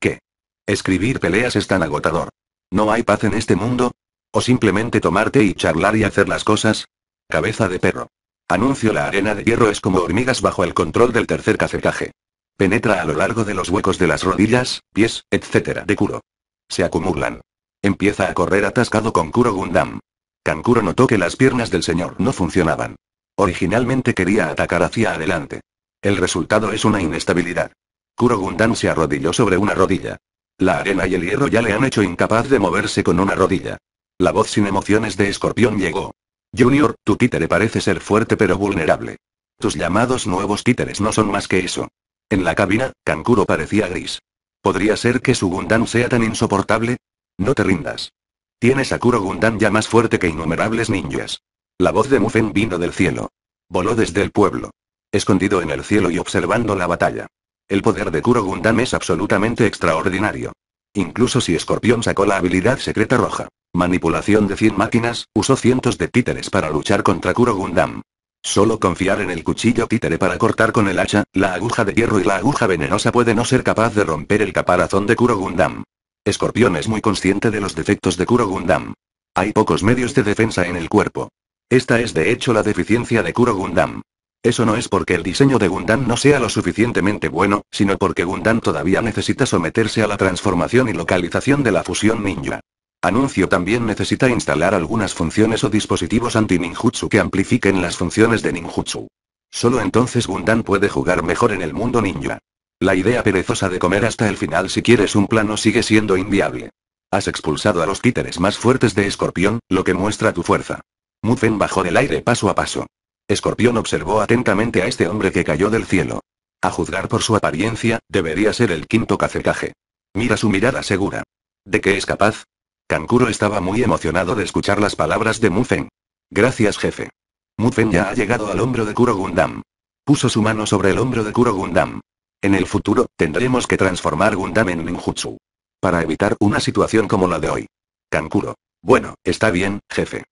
¿Qué? Escribir peleas es tan agotador. ¿No hay paz en este mundo? ¿O simplemente tomarte y charlar y hacer las cosas? Cabeza de perro. Anuncio la arena de hierro es como hormigas bajo el control del tercer cacecaje. Penetra a lo largo de los huecos de las rodillas, pies, etc. de Kuro. Se acumulan. Empieza a correr atascado con Kuro Gundam. Kankuro notó que las piernas del señor no funcionaban. Originalmente quería atacar hacia adelante. El resultado es una inestabilidad. Kuro Gundam se arrodilló sobre una rodilla. La arena y el hierro ya le han hecho incapaz de moverse con una rodilla. La voz sin emociones de Escorpión llegó. Junior, tu títere parece ser fuerte pero vulnerable. Tus llamados nuevos títeres no son más que eso. En la cabina, Kankuro parecía gris. ¿Podría ser que su Gundam sea tan insoportable? No te rindas. Tienes a Kuro Gundam ya más fuerte que innumerables ninjas. La voz de Mufen vino del cielo. Voló desde el pueblo. Escondido en el cielo y observando la batalla. El poder de Kuro Gundam es absolutamente extraordinario. Incluso si Scorpion sacó la habilidad secreta roja, manipulación de 100 máquinas, usó cientos de títeres para luchar contra Kuro Gundam. Solo confiar en el cuchillo títere para cortar con el hacha, la aguja de hierro y la aguja venenosa puede no ser capaz de romper el caparazón de Kuro Gundam. Escorpión es muy consciente de los defectos de Kuro Gundam. Hay pocos medios de defensa en el cuerpo. Esta es de hecho la deficiencia de Kuro Gundam. Eso no es porque el diseño de Gundam no sea lo suficientemente bueno, sino porque Gundam todavía necesita someterse a la transformación y localización de la fusión ninja. Anuncio también necesita instalar algunas funciones o dispositivos anti-ninjutsu que amplifiquen las funciones de ninjutsu. Solo entonces Gundam puede jugar mejor en el mundo ninja. La idea perezosa de comer hasta el final si quieres un plano sigue siendo inviable. Has expulsado a los títeres más fuertes de Escorpión, lo que muestra tu fuerza. Mufen bajó del aire paso a paso. Escorpión observó atentamente a este hombre que cayó del cielo. A juzgar por su apariencia, debería ser el quinto cacetaje. Mira su mirada segura. ¿De qué es capaz? Kankuro estaba muy emocionado de escuchar las palabras de Mufen. Gracias jefe. Mufen ya ha llegado al hombro de Kuro Gundam. Puso su mano sobre el hombro de Kuro Gundam. En el futuro, tendremos que transformar Gundam en ninjutsu. Para evitar una situación como la de hoy. Kankuro. Bueno, está bien, jefe.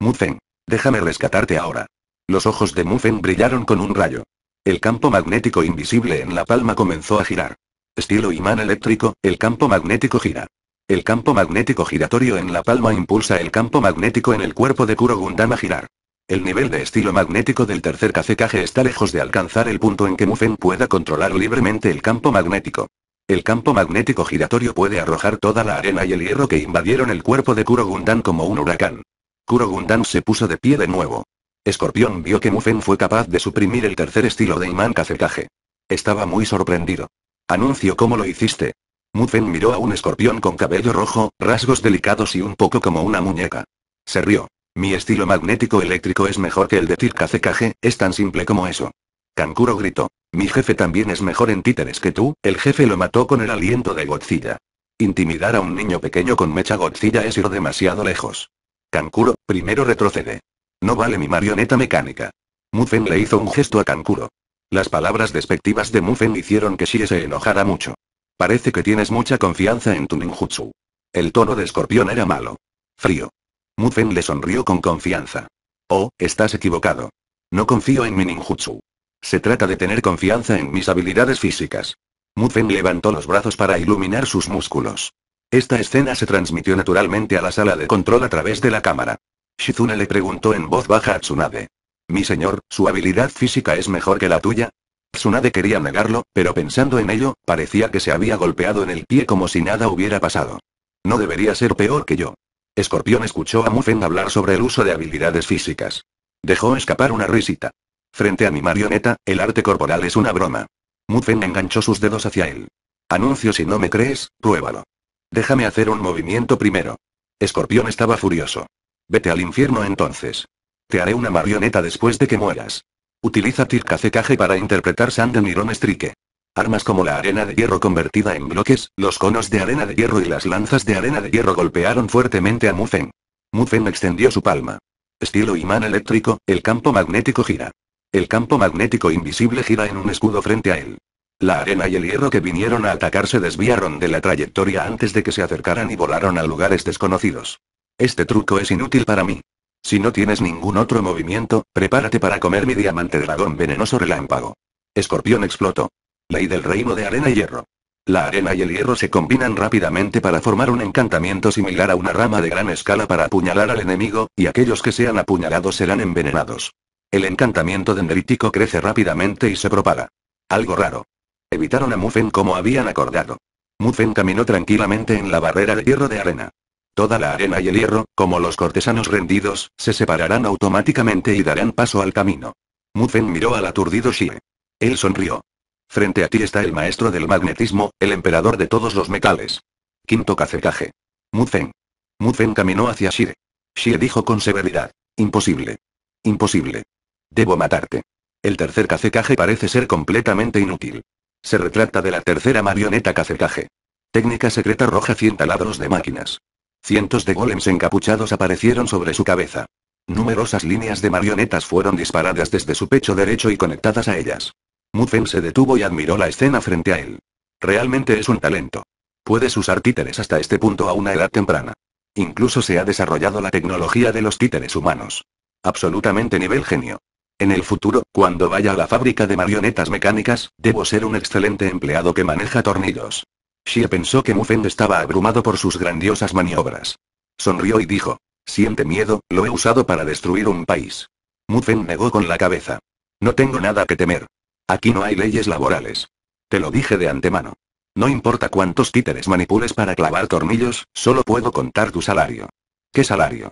Mufen. Déjame rescatarte ahora. Los ojos de Mufen brillaron con un rayo. El campo magnético invisible en la palma comenzó a girar. Estilo imán eléctrico, el campo magnético gira. El campo magnético giratorio en la palma impulsa el campo magnético en el cuerpo de Kuro a girar. El nivel de estilo magnético del tercer Kazekage está lejos de alcanzar el punto en que Mufen pueda controlar libremente el campo magnético. El campo magnético giratorio puede arrojar toda la arena y el hierro que invadieron el cuerpo de Kuro como un huracán. Kuro Gundam se puso de pie de nuevo. Escorpión vio que Mufen fue capaz de suprimir el tercer estilo de imán Kazekage. Estaba muy sorprendido. Anuncio cómo lo hiciste. Mufen miró a un escorpión con cabello rojo, rasgos delicados y un poco como una muñeca. Se rió. Mi estilo magnético eléctrico es mejor que el de CKG, es tan simple como eso. Kankuro gritó. Mi jefe también es mejor en títeres que tú, el jefe lo mató con el aliento de Godzilla. Intimidar a un niño pequeño con mecha Godzilla es ir demasiado lejos. Kankuro, primero retrocede. No vale mi marioneta mecánica. Mufen le hizo un gesto a Kankuro. Las palabras despectivas de Mufen hicieron que Shie se enojara mucho. Parece que tienes mucha confianza en tu ninjutsu. El tono de escorpión era malo. Frío. Mufen le sonrió con confianza. Oh, estás equivocado. No confío en mi ninjutsu. Se trata de tener confianza en mis habilidades físicas. Mufen levantó los brazos para iluminar sus músculos. Esta escena se transmitió naturalmente a la sala de control a través de la cámara. Shizune le preguntó en voz baja a Tsunade. Mi señor, ¿su habilidad física es mejor que la tuya? Tsunade quería negarlo, pero pensando en ello, parecía que se había golpeado en el pie como si nada hubiera pasado. No debería ser peor que yo. Escorpión escuchó a Mufen hablar sobre el uso de habilidades físicas. Dejó escapar una risita. Frente a mi marioneta, el arte corporal es una broma. Mufen enganchó sus dedos hacia él. Anuncio si no me crees, pruébalo. Déjame hacer un movimiento primero. Escorpión estaba furioso. Vete al infierno entonces. Te haré una marioneta después de que mueras. Utiliza CKG para interpretar Sand Miron Strike. Armas como la arena de hierro convertida en bloques, los conos de arena de hierro y las lanzas de arena de hierro golpearon fuertemente a Mufen. Mufen extendió su palma. Estilo imán eléctrico, el campo magnético gira. El campo magnético invisible gira en un escudo frente a él. La arena y el hierro que vinieron a atacar se desviaron de la trayectoria antes de que se acercaran y volaron a lugares desconocidos. Este truco es inútil para mí. Si no tienes ningún otro movimiento, prepárate para comer mi diamante dragón venenoso relámpago. Escorpión explotó. Ley del reino de arena y hierro. La arena y el hierro se combinan rápidamente para formar un encantamiento similar a una rama de gran escala para apuñalar al enemigo, y aquellos que sean apuñalados serán envenenados. El encantamiento dendrítico crece rápidamente y se propaga. Algo raro. Evitaron a Mufen como habían acordado. Mufen caminó tranquilamente en la barrera de hierro de arena. Toda la arena y el hierro, como los cortesanos rendidos, se separarán automáticamente y darán paso al camino. Mufen miró al aturdido Shire. Él sonrió. Frente a ti está el maestro del magnetismo, el emperador de todos los metales. Quinto cacecaje. Mufen. Mufen caminó hacia Shire. Shie dijo con severidad. Imposible. Imposible. Debo matarte. El tercer cacecaje parece ser completamente inútil. Se retrata de la tercera marioneta cacecaje. Técnica secreta roja 100 taladros de máquinas. Cientos de golems encapuchados aparecieron sobre su cabeza. Numerosas líneas de marionetas fueron disparadas desde su pecho derecho y conectadas a ellas. Mufen se detuvo y admiró la escena frente a él. Realmente es un talento. Puedes usar títeres hasta este punto a una edad temprana. Incluso se ha desarrollado la tecnología de los títeres humanos. Absolutamente nivel genio. En el futuro, cuando vaya a la fábrica de marionetas mecánicas, debo ser un excelente empleado que maneja tornillos. Xie pensó que Mufen estaba abrumado por sus grandiosas maniobras. Sonrió y dijo. Siente miedo, lo he usado para destruir un país. Mufen negó con la cabeza. No tengo nada que temer. Aquí no hay leyes laborales. Te lo dije de antemano. No importa cuántos títeres manipules para clavar tornillos, solo puedo contar tu salario. ¿Qué salario?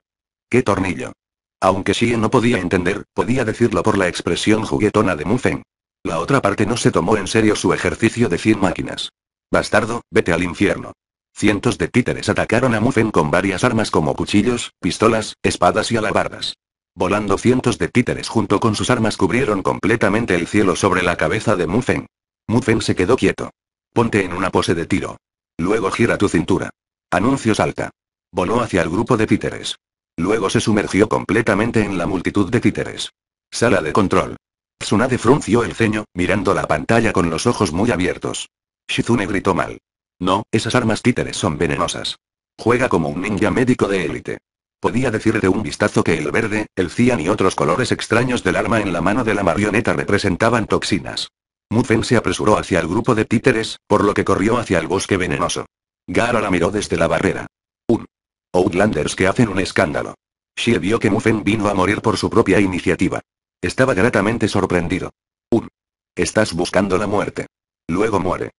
¿Qué tornillo? Aunque Xie no podía entender, podía decirlo por la expresión juguetona de Mufen. La otra parte no se tomó en serio su ejercicio de 100 máquinas. Bastardo, vete al infierno. Cientos de títeres atacaron a Mufen con varias armas como cuchillos, pistolas, espadas y alabardas. Volando cientos de títeres junto con sus armas cubrieron completamente el cielo sobre la cabeza de Mufen. Mufen se quedó quieto. Ponte en una pose de tiro. Luego gira tu cintura. Anuncio salta. Voló hacia el grupo de títeres. Luego se sumergió completamente en la multitud de títeres. Sala de control. Tsunade frunció el ceño, mirando la pantalla con los ojos muy abiertos. Shizune gritó mal. No, esas armas títeres son venenosas. Juega como un ninja médico de élite. Podía decir de un vistazo que el verde, el cian y otros colores extraños del arma en la mano de la marioneta representaban toxinas. Mufen se apresuró hacia el grupo de títeres, por lo que corrió hacia el bosque venenoso. Gara la miró desde la barrera. Un. Outlanders que hacen un escándalo. Shie vio que Mufen vino a morir por su propia iniciativa. Estaba gratamente sorprendido. Un. Estás buscando la muerte. Luego muere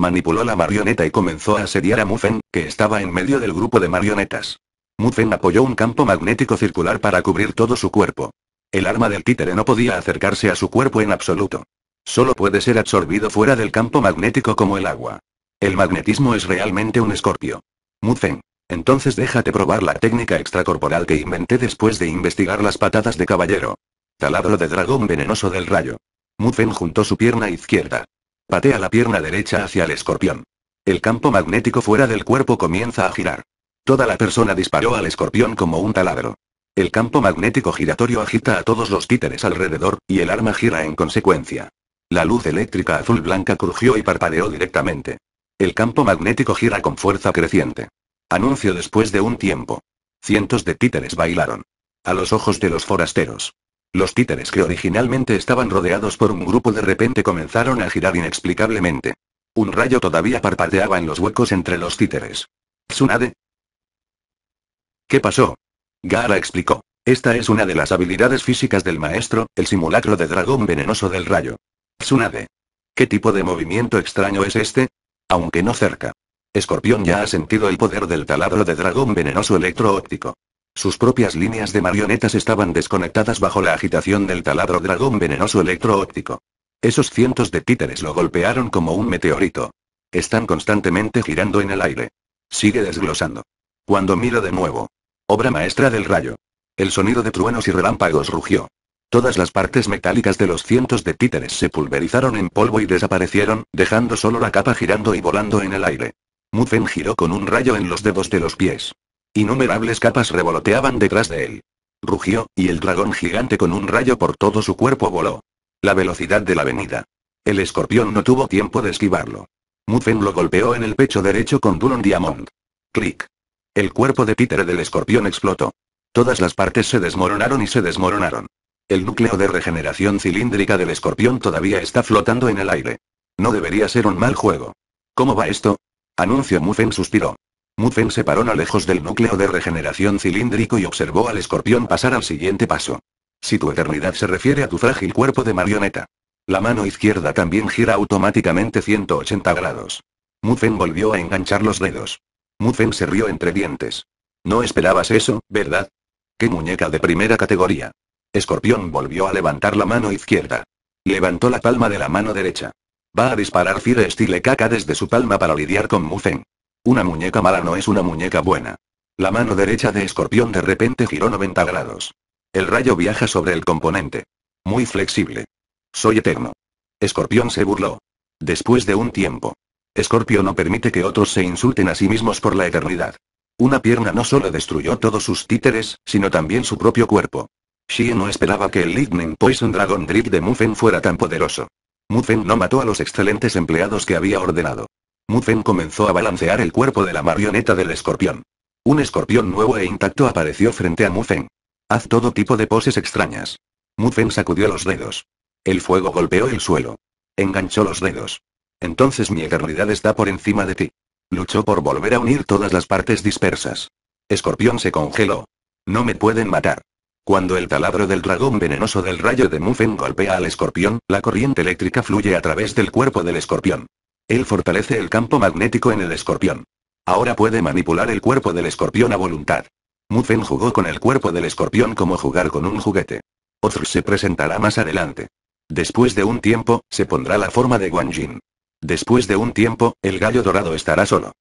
manipuló la marioneta y comenzó a asediar a Mufen, que estaba en medio del grupo de marionetas. Mufen apoyó un campo magnético circular para cubrir todo su cuerpo. El arma del títere no podía acercarse a su cuerpo en absoluto. Solo puede ser absorbido fuera del campo magnético como el agua. El magnetismo es realmente un escorpio. Mufen, Entonces déjate probar la técnica extracorporal que inventé después de investigar las patadas de caballero. Taladro de dragón venenoso del rayo. Mufen juntó su pierna izquierda. Patea la pierna derecha hacia el escorpión. El campo magnético fuera del cuerpo comienza a girar. Toda la persona disparó al escorpión como un taladro. El campo magnético giratorio agita a todos los títeres alrededor, y el arma gira en consecuencia. La luz eléctrica azul blanca crujió y parpadeó directamente. El campo magnético gira con fuerza creciente. Anuncio después de un tiempo. Cientos de títeres bailaron. A los ojos de los forasteros. Los títeres que originalmente estaban rodeados por un grupo de repente comenzaron a girar inexplicablemente. Un rayo todavía parpadeaba en los huecos entre los títeres. ¿Tsunade? ¿Qué pasó? Gara explicó. Esta es una de las habilidades físicas del maestro, el simulacro de dragón venenoso del rayo. Tsunade. ¿Qué tipo de movimiento extraño es este? Aunque no cerca. Escorpión ya ha sentido el poder del taladro de dragón venenoso electroóptico. Sus propias líneas de marionetas estaban desconectadas bajo la agitación del taladro dragón venenoso electroóptico. Esos cientos de títeres lo golpearon como un meteorito. Están constantemente girando en el aire. Sigue desglosando. Cuando miro de nuevo. Obra maestra del rayo. El sonido de truenos y relámpagos rugió. Todas las partes metálicas de los cientos de títeres se pulverizaron en polvo y desaparecieron, dejando solo la capa girando y volando en el aire. Mufen giró con un rayo en los dedos de los pies. Innumerables capas revoloteaban detrás de él. Rugió, y el dragón gigante con un rayo por todo su cuerpo voló. La velocidad de la venida. El escorpión no tuvo tiempo de esquivarlo. Mufen lo golpeó en el pecho derecho con Dulon Diamond. Clic. El cuerpo de Peter del escorpión explotó. Todas las partes se desmoronaron y se desmoronaron. El núcleo de regeneración cilíndrica del escorpión todavía está flotando en el aire. No debería ser un mal juego. ¿Cómo va esto? Anuncio Mufen suspiró. Mufen se paró no lejos del núcleo de regeneración cilíndrico y observó al escorpión pasar al siguiente paso. Si tu eternidad se refiere a tu frágil cuerpo de marioneta. La mano izquierda también gira automáticamente 180 grados. Muffin volvió a enganchar los dedos. Muffin se rió entre dientes. No esperabas eso, ¿verdad? ¡Qué muñeca de primera categoría! Escorpión volvió a levantar la mano izquierda. Levantó la palma de la mano derecha. Va a disparar Fire Style caca desde su palma para lidiar con Muffin. Una muñeca mala no es una muñeca buena. La mano derecha de Escorpión de repente giró 90 grados. El rayo viaja sobre el componente. Muy flexible. Soy eterno. Escorpión se burló. Después de un tiempo. Escorpión no permite que otros se insulten a sí mismos por la eternidad. Una pierna no solo destruyó todos sus títeres, sino también su propio cuerpo. Shi no esperaba que el Lightning Poison Dragon Drip de Mufen fuera tan poderoso. Mufen no mató a los excelentes empleados que había ordenado. Mufen comenzó a balancear el cuerpo de la marioneta del escorpión. Un escorpión nuevo e intacto apareció frente a Mufen. Haz todo tipo de poses extrañas. Mufen sacudió los dedos. El fuego golpeó el suelo. Enganchó los dedos. Entonces mi eternidad está por encima de ti. Luchó por volver a unir todas las partes dispersas. Escorpión se congeló. No me pueden matar. Cuando el taladro del dragón venenoso del rayo de Mufen golpea al escorpión, la corriente eléctrica fluye a través del cuerpo del escorpión. Él fortalece el campo magnético en el escorpión. Ahora puede manipular el cuerpo del escorpión a voluntad. Mufen jugó con el cuerpo del escorpión como jugar con un juguete. Othur se presentará más adelante. Después de un tiempo, se pondrá la forma de Guanjin. Después de un tiempo, el gallo dorado estará solo.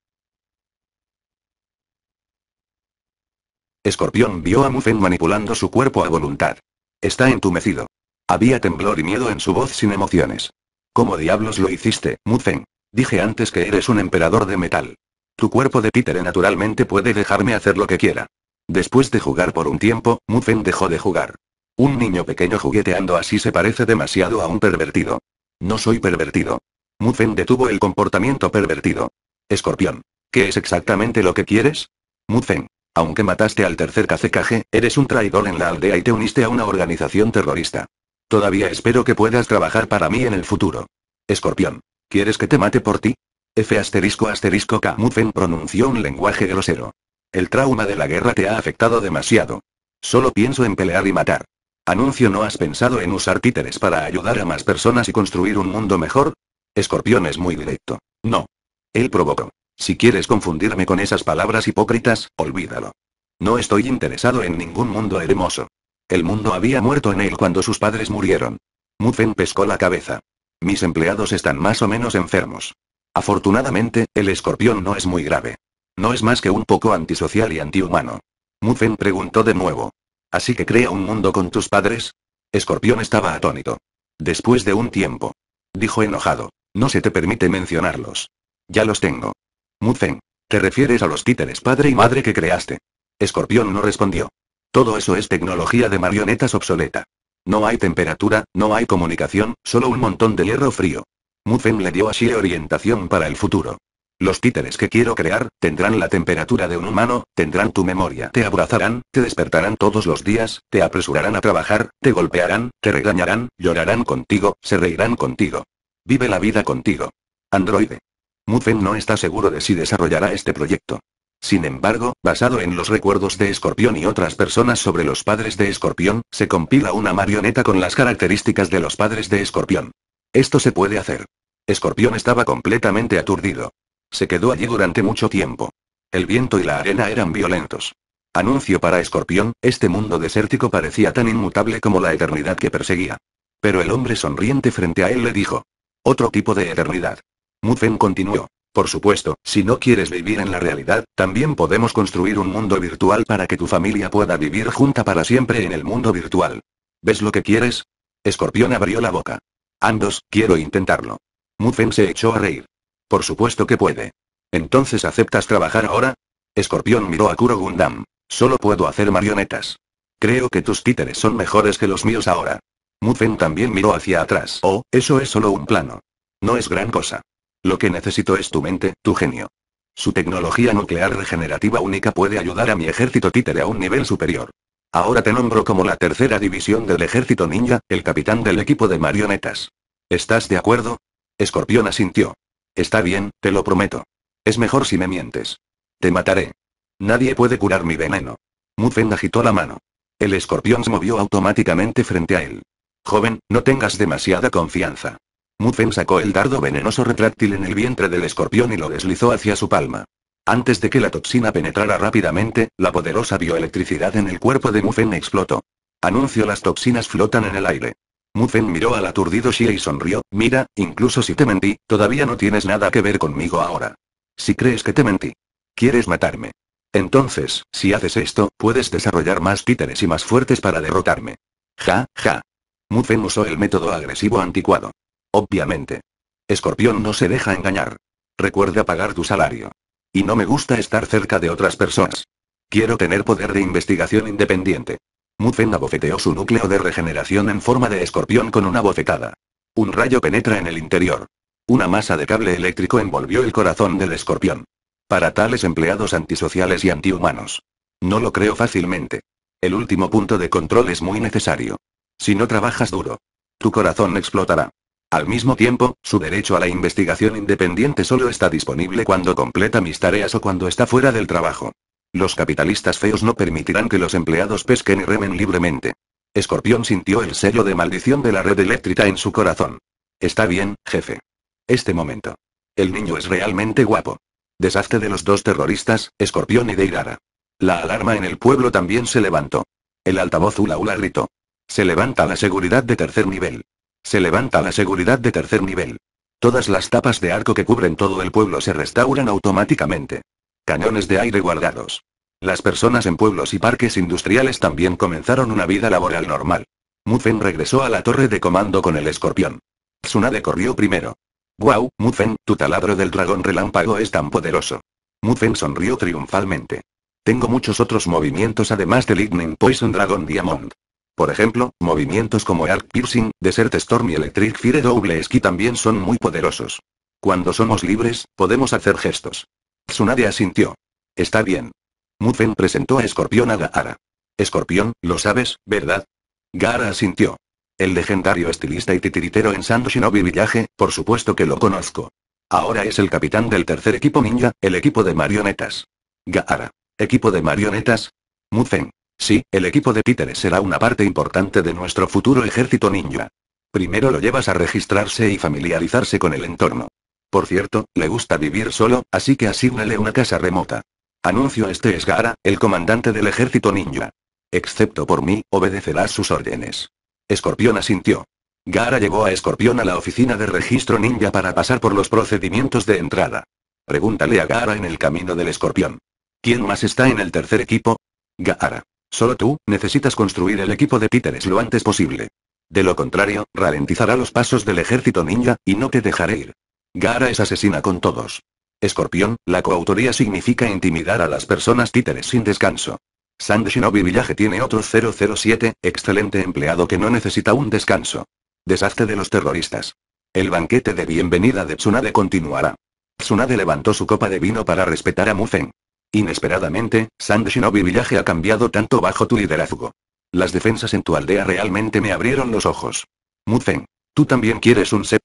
Escorpión vio a Mufen manipulando su cuerpo a voluntad. Está entumecido. Había temblor y miedo en su voz sin emociones. ¿Cómo diablos lo hiciste, Mufen? Dije antes que eres un emperador de metal. Tu cuerpo de títere naturalmente puede dejarme hacer lo que quiera. Después de jugar por un tiempo, Mufen dejó de jugar. Un niño pequeño jugueteando así se parece demasiado a un pervertido. No soy pervertido. Mufen detuvo el comportamiento pervertido. Escorpión. ¿Qué es exactamente lo que quieres? Mufen. Aunque mataste al tercer KCKG, eres un traidor en la aldea y te uniste a una organización terrorista. Todavía espero que puedas trabajar para mí en el futuro. Escorpión. ¿Quieres que te mate por ti? F asterisco asterisco Camufen pronunció un lenguaje grosero. El trauma de la guerra te ha afectado demasiado. Solo pienso en pelear y matar. Anuncio ¿no has pensado en usar títeres para ayudar a más personas y construir un mundo mejor? Escorpión es muy directo. No. Él provocó. Si quieres confundirme con esas palabras hipócritas, olvídalo. No estoy interesado en ningún mundo hermoso. El mundo había muerto en él cuando sus padres murieron. Mufen pescó la cabeza. Mis empleados están más o menos enfermos. Afortunadamente, el escorpión no es muy grave. No es más que un poco antisocial y antihumano. Mufen preguntó de nuevo. Así que crea un mundo con tus padres. Escorpión estaba atónito. Después de un tiempo. Dijo enojado. No se te permite mencionarlos. Ya los tengo. Mufen. ¿Te refieres a los títeres padre y madre que creaste? Escorpión no respondió. Todo eso es tecnología de marionetas obsoleta. No hay temperatura, no hay comunicación, solo un montón de hierro frío. Mufen le dio así orientación para el futuro. Los títeres que quiero crear, tendrán la temperatura de un humano, tendrán tu memoria, te abrazarán, te despertarán todos los días, te apresurarán a trabajar, te golpearán, te regañarán, llorarán contigo, se reirán contigo. Vive la vida contigo. Androide. Mufen no está seguro de si desarrollará este proyecto. Sin embargo, basado en los recuerdos de Escorpión y otras personas sobre los padres de Escorpión, se compila una marioneta con las características de los padres de Escorpión. Esto se puede hacer. Escorpión estaba completamente aturdido. Se quedó allí durante mucho tiempo. El viento y la arena eran violentos. Anuncio para Escorpión, este mundo desértico parecía tan inmutable como la eternidad que perseguía. Pero el hombre sonriente frente a él le dijo. Otro tipo de eternidad. Mufen continuó. Por supuesto, si no quieres vivir en la realidad, también podemos construir un mundo virtual para que tu familia pueda vivir junta para siempre en el mundo virtual. ¿Ves lo que quieres? Escorpión abrió la boca. Andos, quiero intentarlo. Mufen se echó a reír. Por supuesto que puede. ¿Entonces aceptas trabajar ahora? Escorpión miró a Kuro Gundam. Solo puedo hacer marionetas. Creo que tus títeres son mejores que los míos ahora. Mufen también miró hacia atrás. Oh, eso es solo un plano. No es gran cosa. Lo que necesito es tu mente, tu genio. Su tecnología nuclear regenerativa única puede ayudar a mi ejército títere a un nivel superior. Ahora te nombro como la tercera división del ejército ninja, el capitán del equipo de marionetas. ¿Estás de acuerdo? Escorpión asintió. Está bien, te lo prometo. Es mejor si me mientes. Te mataré. Nadie puede curar mi veneno. Mufen agitó la mano. El escorpión se movió automáticamente frente a él. Joven, no tengas demasiada confianza. Mufen sacó el dardo venenoso retráctil en el vientre del escorpión y lo deslizó hacia su palma. Antes de que la toxina penetrara rápidamente, la poderosa bioelectricidad en el cuerpo de Mufen explotó. Anuncio las toxinas flotan en el aire. Mufen miró al aturdido Shi y sonrió, mira, incluso si te mentí, todavía no tienes nada que ver conmigo ahora. Si crees que te mentí. Quieres matarme. Entonces, si haces esto, puedes desarrollar más títeres y más fuertes para derrotarme. Ja, ja. Mufen usó el método agresivo anticuado. Obviamente. Escorpión no se deja engañar. Recuerda pagar tu salario. Y no me gusta estar cerca de otras personas. Quiero tener poder de investigación independiente. Mufen abofeteó su núcleo de regeneración en forma de escorpión con una bofetada. Un rayo penetra en el interior. Una masa de cable eléctrico envolvió el corazón del escorpión. Para tales empleados antisociales y antihumanos. No lo creo fácilmente. El último punto de control es muy necesario. Si no trabajas duro, tu corazón explotará. Al mismo tiempo, su derecho a la investigación independiente solo está disponible cuando completa mis tareas o cuando está fuera del trabajo. Los capitalistas feos no permitirán que los empleados pesquen y remen libremente. Escorpión sintió el sello de maldición de la red eléctrica en su corazón. Está bien, jefe. Este momento. El niño es realmente guapo. Deshazte de los dos terroristas, Escorpión y Deirara. La alarma en el pueblo también se levantó. El altavoz Ula gritó. Se levanta la seguridad de tercer nivel. Se levanta la seguridad de tercer nivel. Todas las tapas de arco que cubren todo el pueblo se restauran automáticamente. Cañones de aire guardados. Las personas en pueblos y parques industriales también comenzaron una vida laboral normal. Mufen regresó a la torre de comando con el escorpión. Tsunade corrió primero. Wow, Mufen, tu taladro del dragón relámpago es tan poderoso. Mufen sonrió triunfalmente. Tengo muchos otros movimientos además del Lightning Poison Dragon Diamond. Por ejemplo, movimientos como Arc Piercing, Desert Storm y Electric Fire Double Ski también son muy poderosos. Cuando somos libres, podemos hacer gestos. Tsunade asintió. Está bien. Mufen presentó a Escorpión a Gaara. Escorpión, lo sabes, ¿verdad? Gaara asintió. El legendario estilista y titiritero en Sando Shinobi Village, por supuesto que lo conozco. Ahora es el capitán del tercer equipo ninja, el equipo de marionetas. Gaara. ¿Equipo de marionetas? Mufen. Sí, el equipo de títeres será una parte importante de nuestro futuro ejército ninja. Primero lo llevas a registrarse y familiarizarse con el entorno. Por cierto, le gusta vivir solo, así que asígnale una casa remota. Anuncio este es Gara, el comandante del ejército ninja. Excepto por mí, obedecerás sus órdenes. Escorpión asintió. Gara llevó a Escorpión a la oficina de registro ninja para pasar por los procedimientos de entrada. Pregúntale a Gara en el camino del escorpión. ¿Quién más está en el tercer equipo? Gara. Solo tú, necesitas construir el equipo de títeres lo antes posible. De lo contrario, ralentizará los pasos del ejército ninja, y no te dejaré ir. Gara es asesina con todos. Escorpión, la coautoría significa intimidar a las personas títeres sin descanso. Sand Shinobi Village tiene otro 007, excelente empleado que no necesita un descanso. Deshace de los terroristas. El banquete de bienvenida de Tsunade continuará. Tsunade levantó su copa de vino para respetar a Mufen. Inesperadamente, Sand Shinobi Village ha cambiado tanto bajo tu liderazgo. Las defensas en tu aldea realmente me abrieron los ojos. Mufen. ¿Tú también quieres un set?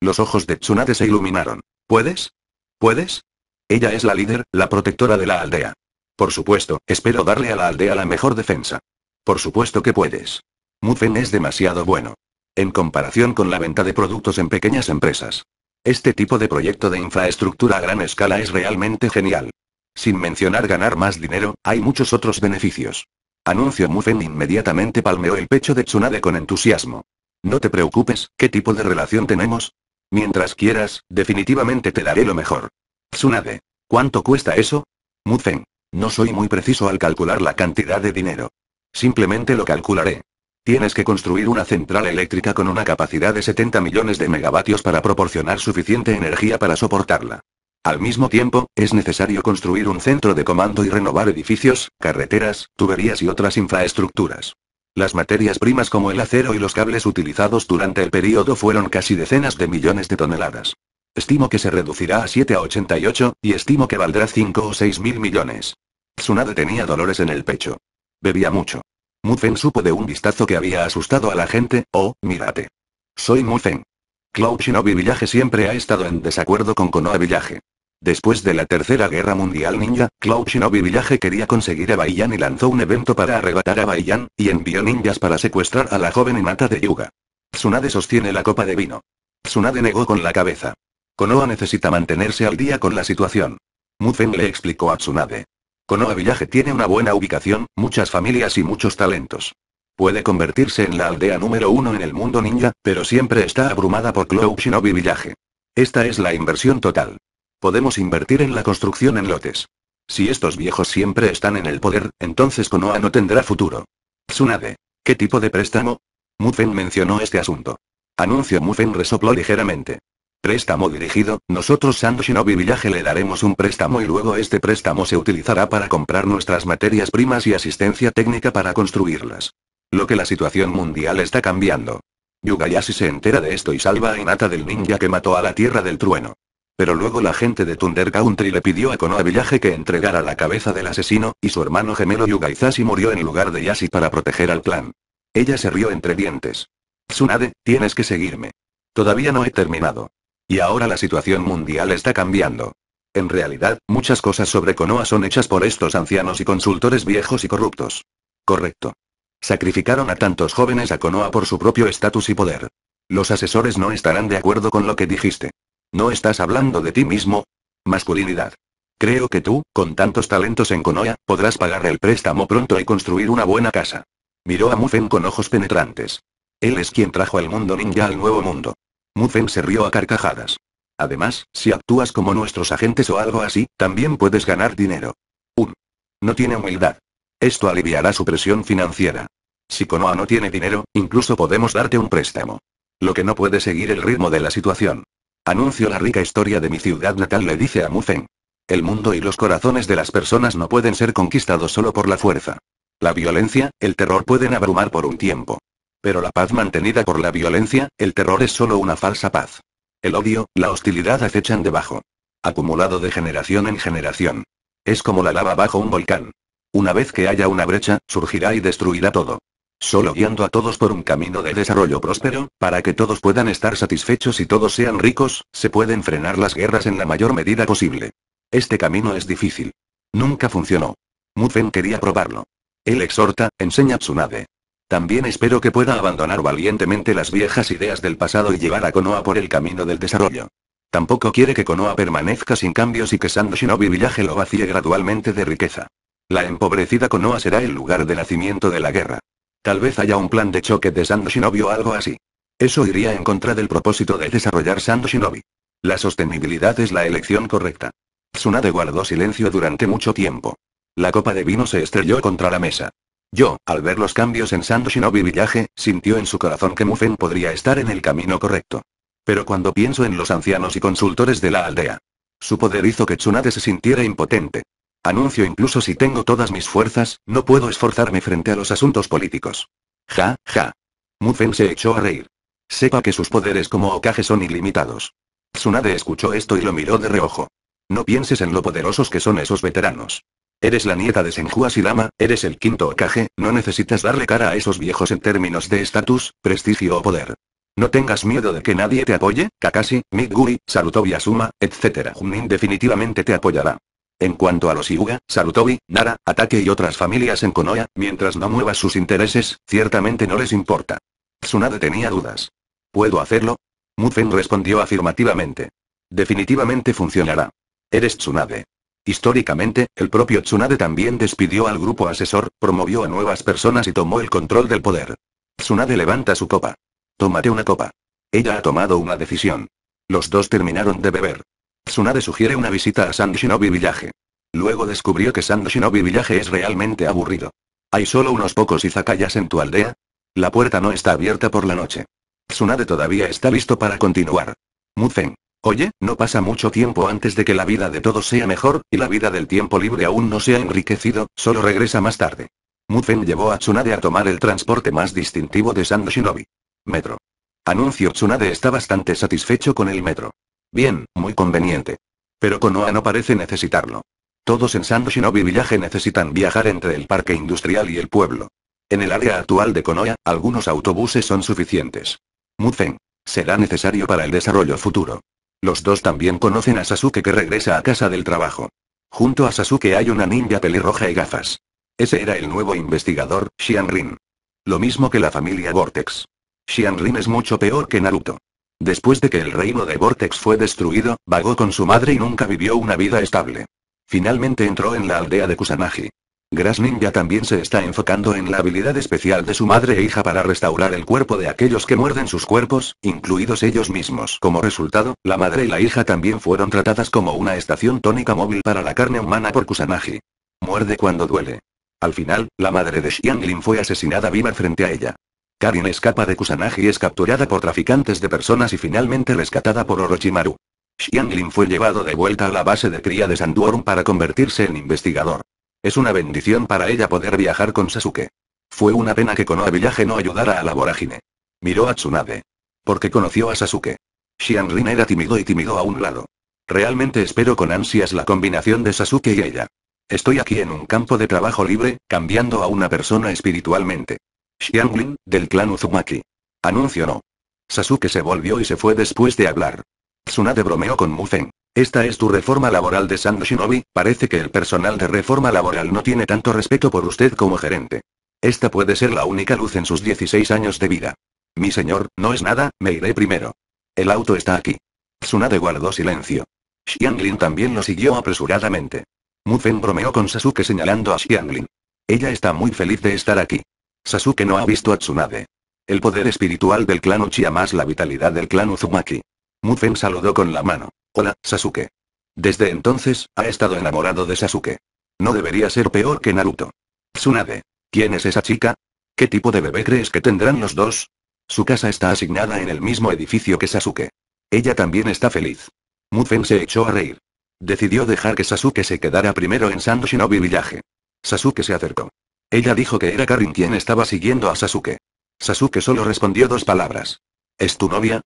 Los ojos de Tsunade se iluminaron. ¿Puedes? ¿Puedes? Ella es la líder, la protectora de la aldea. Por supuesto, espero darle a la aldea la mejor defensa. Por supuesto que puedes. Mufen es demasiado bueno. En comparación con la venta de productos en pequeñas empresas. Este tipo de proyecto de infraestructura a gran escala es realmente genial. Sin mencionar ganar más dinero, hay muchos otros beneficios. Anuncio Mufen inmediatamente palmeó el pecho de Tsunade con entusiasmo. No te preocupes, ¿qué tipo de relación tenemos? Mientras quieras, definitivamente te daré lo mejor. Tsunade. ¿Cuánto cuesta eso? Mufen. No soy muy preciso al calcular la cantidad de dinero. Simplemente lo calcularé. Tienes que construir una central eléctrica con una capacidad de 70 millones de megavatios para proporcionar suficiente energía para soportarla. Al mismo tiempo, es necesario construir un centro de comando y renovar edificios, carreteras, tuberías y otras infraestructuras. Las materias primas como el acero y los cables utilizados durante el periodo fueron casi decenas de millones de toneladas. Estimo que se reducirá a 7 a 88, y estimo que valdrá 5 o 6 mil millones. Tsunade tenía dolores en el pecho. Bebía mucho. Mufen supo de un vistazo que había asustado a la gente, oh, mírate. Soy Mufen. Cloud Shinobi Villaje siempre ha estado en desacuerdo con Konoha Villaje. Después de la Tercera Guerra Mundial Ninja, Cloud Shinobi Village quería conseguir a Baiyan y lanzó un evento para arrebatar a Baiyan, y envió ninjas para secuestrar a la joven mata de Yuga. Tsunade sostiene la copa de vino. Tsunade negó con la cabeza. Konoha necesita mantenerse al día con la situación. Mufen le explicó a Tsunade. Konoha Village tiene una buena ubicación, muchas familias y muchos talentos. Puede convertirse en la aldea número uno en el mundo ninja, pero siempre está abrumada por Cloud Shinobi Village. Esta es la inversión total. Podemos invertir en la construcción en lotes. Si estos viejos siempre están en el poder, entonces Konoha no tendrá futuro. Tsunade. ¿Qué tipo de préstamo? Mufen mencionó este asunto. Anuncio Mufen resopló ligeramente. Préstamo dirigido, nosotros Sando Shinobi Village le daremos un préstamo y luego este préstamo se utilizará para comprar nuestras materias primas y asistencia técnica para construirlas. Lo que la situación mundial está cambiando. Yugayashi se entera de esto y salva a Inata del ninja que mató a la Tierra del Trueno. Pero luego la gente de Thunder Country le pidió a Konoha Village que entregara la cabeza del asesino, y su hermano gemelo Yuga murió en lugar de Yashi para proteger al clan. Ella se rió entre dientes. Tsunade, tienes que seguirme. Todavía no he terminado. Y ahora la situación mundial está cambiando. En realidad, muchas cosas sobre Konoha son hechas por estos ancianos y consultores viejos y corruptos. Correcto. Sacrificaron a tantos jóvenes a Konoha por su propio estatus y poder. Los asesores no estarán de acuerdo con lo que dijiste. No estás hablando de ti mismo. Masculinidad. Creo que tú, con tantos talentos en Konoha, podrás pagar el préstamo pronto y construir una buena casa. Miró a Mufen con ojos penetrantes. Él es quien trajo al mundo ninja al nuevo mundo. Mufen se rió a carcajadas. Además, si actúas como nuestros agentes o algo así, también puedes ganar dinero. Un. No tiene humildad. Esto aliviará su presión financiera. Si Konoha no tiene dinero, incluso podemos darte un préstamo. Lo que no puede seguir el ritmo de la situación. Anuncio la rica historia de mi ciudad natal le dice a Mufen. El mundo y los corazones de las personas no pueden ser conquistados solo por la fuerza. La violencia, el terror pueden abrumar por un tiempo. Pero la paz mantenida por la violencia, el terror es solo una falsa paz. El odio, la hostilidad acechan debajo. Acumulado de generación en generación. Es como la lava bajo un volcán. Una vez que haya una brecha, surgirá y destruirá todo solo guiando a todos por un camino de desarrollo próspero, para que todos puedan estar satisfechos y todos sean ricos, se pueden frenar las guerras en la mayor medida posible. Este camino es difícil. Nunca funcionó. Mufen quería probarlo. Él exhorta, enseña Tsunade. También espero que pueda abandonar valientemente las viejas ideas del pasado y llevar a Konoha por el camino del desarrollo. Tampoco quiere que Konoha permanezca sin cambios y que San Shinobi Village lo vacíe gradualmente de riqueza. La empobrecida Konoha será el lugar de nacimiento de la guerra. Tal vez haya un plan de choque de Sando Shinobi o algo así. Eso iría en contra del propósito de desarrollar Sando Shinobi. La sostenibilidad es la elección correcta. Tsunade guardó silencio durante mucho tiempo. La copa de vino se estrelló contra la mesa. Yo, al ver los cambios en Sando Shinobi Villaje, sintió en su corazón que Mufen podría estar en el camino correcto. Pero cuando pienso en los ancianos y consultores de la aldea. Su poder hizo que Tsunade se sintiera impotente. Anuncio incluso si tengo todas mis fuerzas, no puedo esforzarme frente a los asuntos políticos. Ja, ja. Mufen se echó a reír. Sepa que sus poderes como Okage son ilimitados. Tsunade escuchó esto y lo miró de reojo. No pienses en lo poderosos que son esos veteranos. Eres la nieta de Senju Asilama, eres el quinto Okage, no necesitas darle cara a esos viejos en términos de estatus, prestigio o poder. No tengas miedo de que nadie te apoye, Kakashi, Midguri, Sarutobi Asuma, etc. Junin definitivamente te apoyará. En cuanto a los Iuga, Sarutobi, Nara, Ataque y otras familias en Konoha, mientras no mueva sus intereses, ciertamente no les importa. Tsunade tenía dudas. ¿Puedo hacerlo? Mufen respondió afirmativamente. Definitivamente funcionará. Eres Tsunade. Históricamente, el propio Tsunade también despidió al grupo asesor, promovió a nuevas personas y tomó el control del poder. Tsunade levanta su copa. Tómate una copa. Ella ha tomado una decisión. Los dos terminaron de beber. Tsunade sugiere una visita a San Shinobi Village. Luego descubrió que San Shinobi Village es realmente aburrido. Hay solo unos pocos izakayas en tu aldea. La puerta no está abierta por la noche. Tsunade todavía está listo para continuar. Mufeng. Oye, no pasa mucho tiempo antes de que la vida de todos sea mejor, y la vida del tiempo libre aún no sea enriquecido, solo regresa más tarde. Mufeng llevó a Tsunade a tomar el transporte más distintivo de San Shinobi. Metro. Anuncio Tsunade está bastante satisfecho con el metro. Bien, muy conveniente. Pero Konoha no parece necesitarlo. Todos en Sando Shinobi Village necesitan viajar entre el parque industrial y el pueblo. En el área actual de Konoha, algunos autobuses son suficientes. Mufen. Será necesario para el desarrollo futuro. Los dos también conocen a Sasuke que regresa a casa del trabajo. Junto a Sasuke hay una ninja pelirroja y gafas. Ese era el nuevo investigador, Xianrin. Lo mismo que la familia Vortex. Xiangrin es mucho peor que Naruto. Después de que el reino de Vortex fue destruido, vagó con su madre y nunca vivió una vida estable. Finalmente entró en la aldea de Kusanagi. Grass Ninja también se está enfocando en la habilidad especial de su madre e hija para restaurar el cuerpo de aquellos que muerden sus cuerpos, incluidos ellos mismos. Como resultado, la madre y la hija también fueron tratadas como una estación tónica móvil para la carne humana por Kusanagi. Muerde cuando duele. Al final, la madre de Xianglin fue asesinada viva frente a ella. Karin escapa de Kusanagi y es capturada por traficantes de personas y finalmente rescatada por Orochimaru. Xianglin fue llevado de vuelta a la base de cría de Sanduorum para convertirse en investigador. Es una bendición para ella poder viajar con Sasuke. Fue una pena que Konoha Villaje no ayudara a la vorágine. Miró a Tsunade. Porque conoció a Sasuke. Xianglin era tímido y tímido a un lado. Realmente espero con ansias la combinación de Sasuke y ella. Estoy aquí en un campo de trabajo libre, cambiando a una persona espiritualmente. Xianglin, del clan Uzumaki. Anuncio no. Sasuke se volvió y se fue después de hablar. Tsunade bromeó con Mufen. Esta es tu reforma laboral de San Shinobi, parece que el personal de reforma laboral no tiene tanto respeto por usted como gerente. Esta puede ser la única luz en sus 16 años de vida. Mi señor, no es nada, me iré primero. El auto está aquí. Tsunade guardó silencio. Xianglin también lo siguió apresuradamente. Mufen bromeó con Sasuke señalando a Xianglin. Ella está muy feliz de estar aquí. Sasuke no ha visto a Tsunade. El poder espiritual del clan Uchiha más la vitalidad del clan Uzumaki. Mufen saludó con la mano. Hola, Sasuke. Desde entonces, ha estado enamorado de Sasuke. No debería ser peor que Naruto. Tsunade. ¿Quién es esa chica? ¿Qué tipo de bebé crees que tendrán los dos? Su casa está asignada en el mismo edificio que Sasuke. Ella también está feliz. Mufen se echó a reír. Decidió dejar que Sasuke se quedara primero en Sando Shinobi Village. Sasuke se acercó. Ella dijo que era Karin quien estaba siguiendo a Sasuke. Sasuke solo respondió dos palabras. ¿Es tu novia?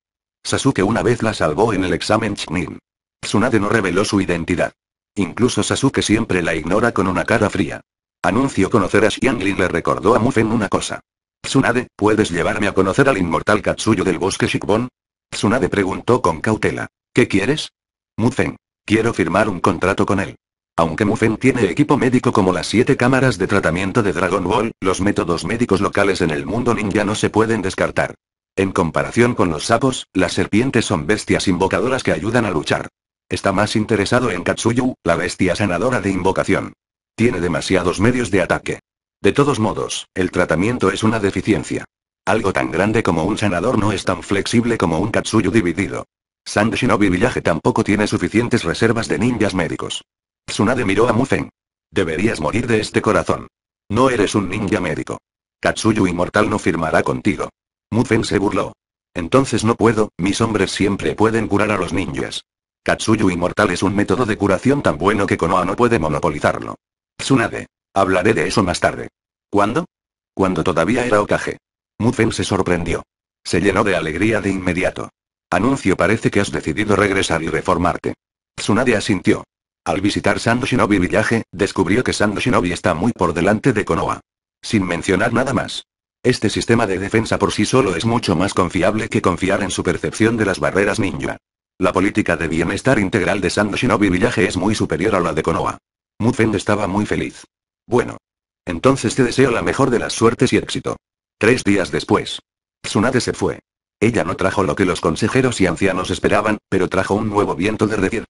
Sasuke una vez la salvó en el examen Chunin. Tsunade no reveló su identidad. Incluso Sasuke siempre la ignora con una cara fría. Anunció conocer a Xianglin le recordó a Mufen una cosa. Tsunade, ¿puedes llevarme a conocer al inmortal Katsuyo del bosque Shikbon? Tsunade preguntó con cautela. ¿Qué quieres? Mufen. Quiero firmar un contrato con él. Aunque Mufen tiene equipo médico como las siete cámaras de tratamiento de Dragon Ball, los métodos médicos locales en el mundo ninja no se pueden descartar. En comparación con los sapos, las serpientes son bestias invocadoras que ayudan a luchar. Está más interesado en Katsuyu, la bestia sanadora de invocación. Tiene demasiados medios de ataque. De todos modos, el tratamiento es una deficiencia. Algo tan grande como un sanador no es tan flexible como un Katsuyu dividido. Sand Shinobi Village tampoco tiene suficientes reservas de ninjas médicos. Tsunade miró a Mufen. Deberías morir de este corazón. No eres un ninja médico. Katsuyu Inmortal no firmará contigo. Mufen se burló. Entonces no puedo, mis hombres siempre pueden curar a los ninjas. Katsuyu Inmortal es un método de curación tan bueno que Konoha no puede monopolizarlo. Tsunade. Hablaré de eso más tarde. ¿Cuándo? Cuando todavía era Okage. Mufen se sorprendió. Se llenó de alegría de inmediato. Anuncio parece que has decidido regresar y reformarte. Tsunade asintió. Al visitar Sando Shinobi Village, descubrió que Sando Shinobi está muy por delante de Konoha. Sin mencionar nada más. Este sistema de defensa por sí solo es mucho más confiable que confiar en su percepción de las barreras ninja. La política de bienestar integral de Sando Shinobi Village es muy superior a la de Konoha. Mufend estaba muy feliz. Bueno. Entonces te deseo la mejor de las suertes y éxito. Tres días después. Tsunade se fue. Ella no trajo lo que los consejeros y ancianos esperaban, pero trajo un nuevo viento de revier.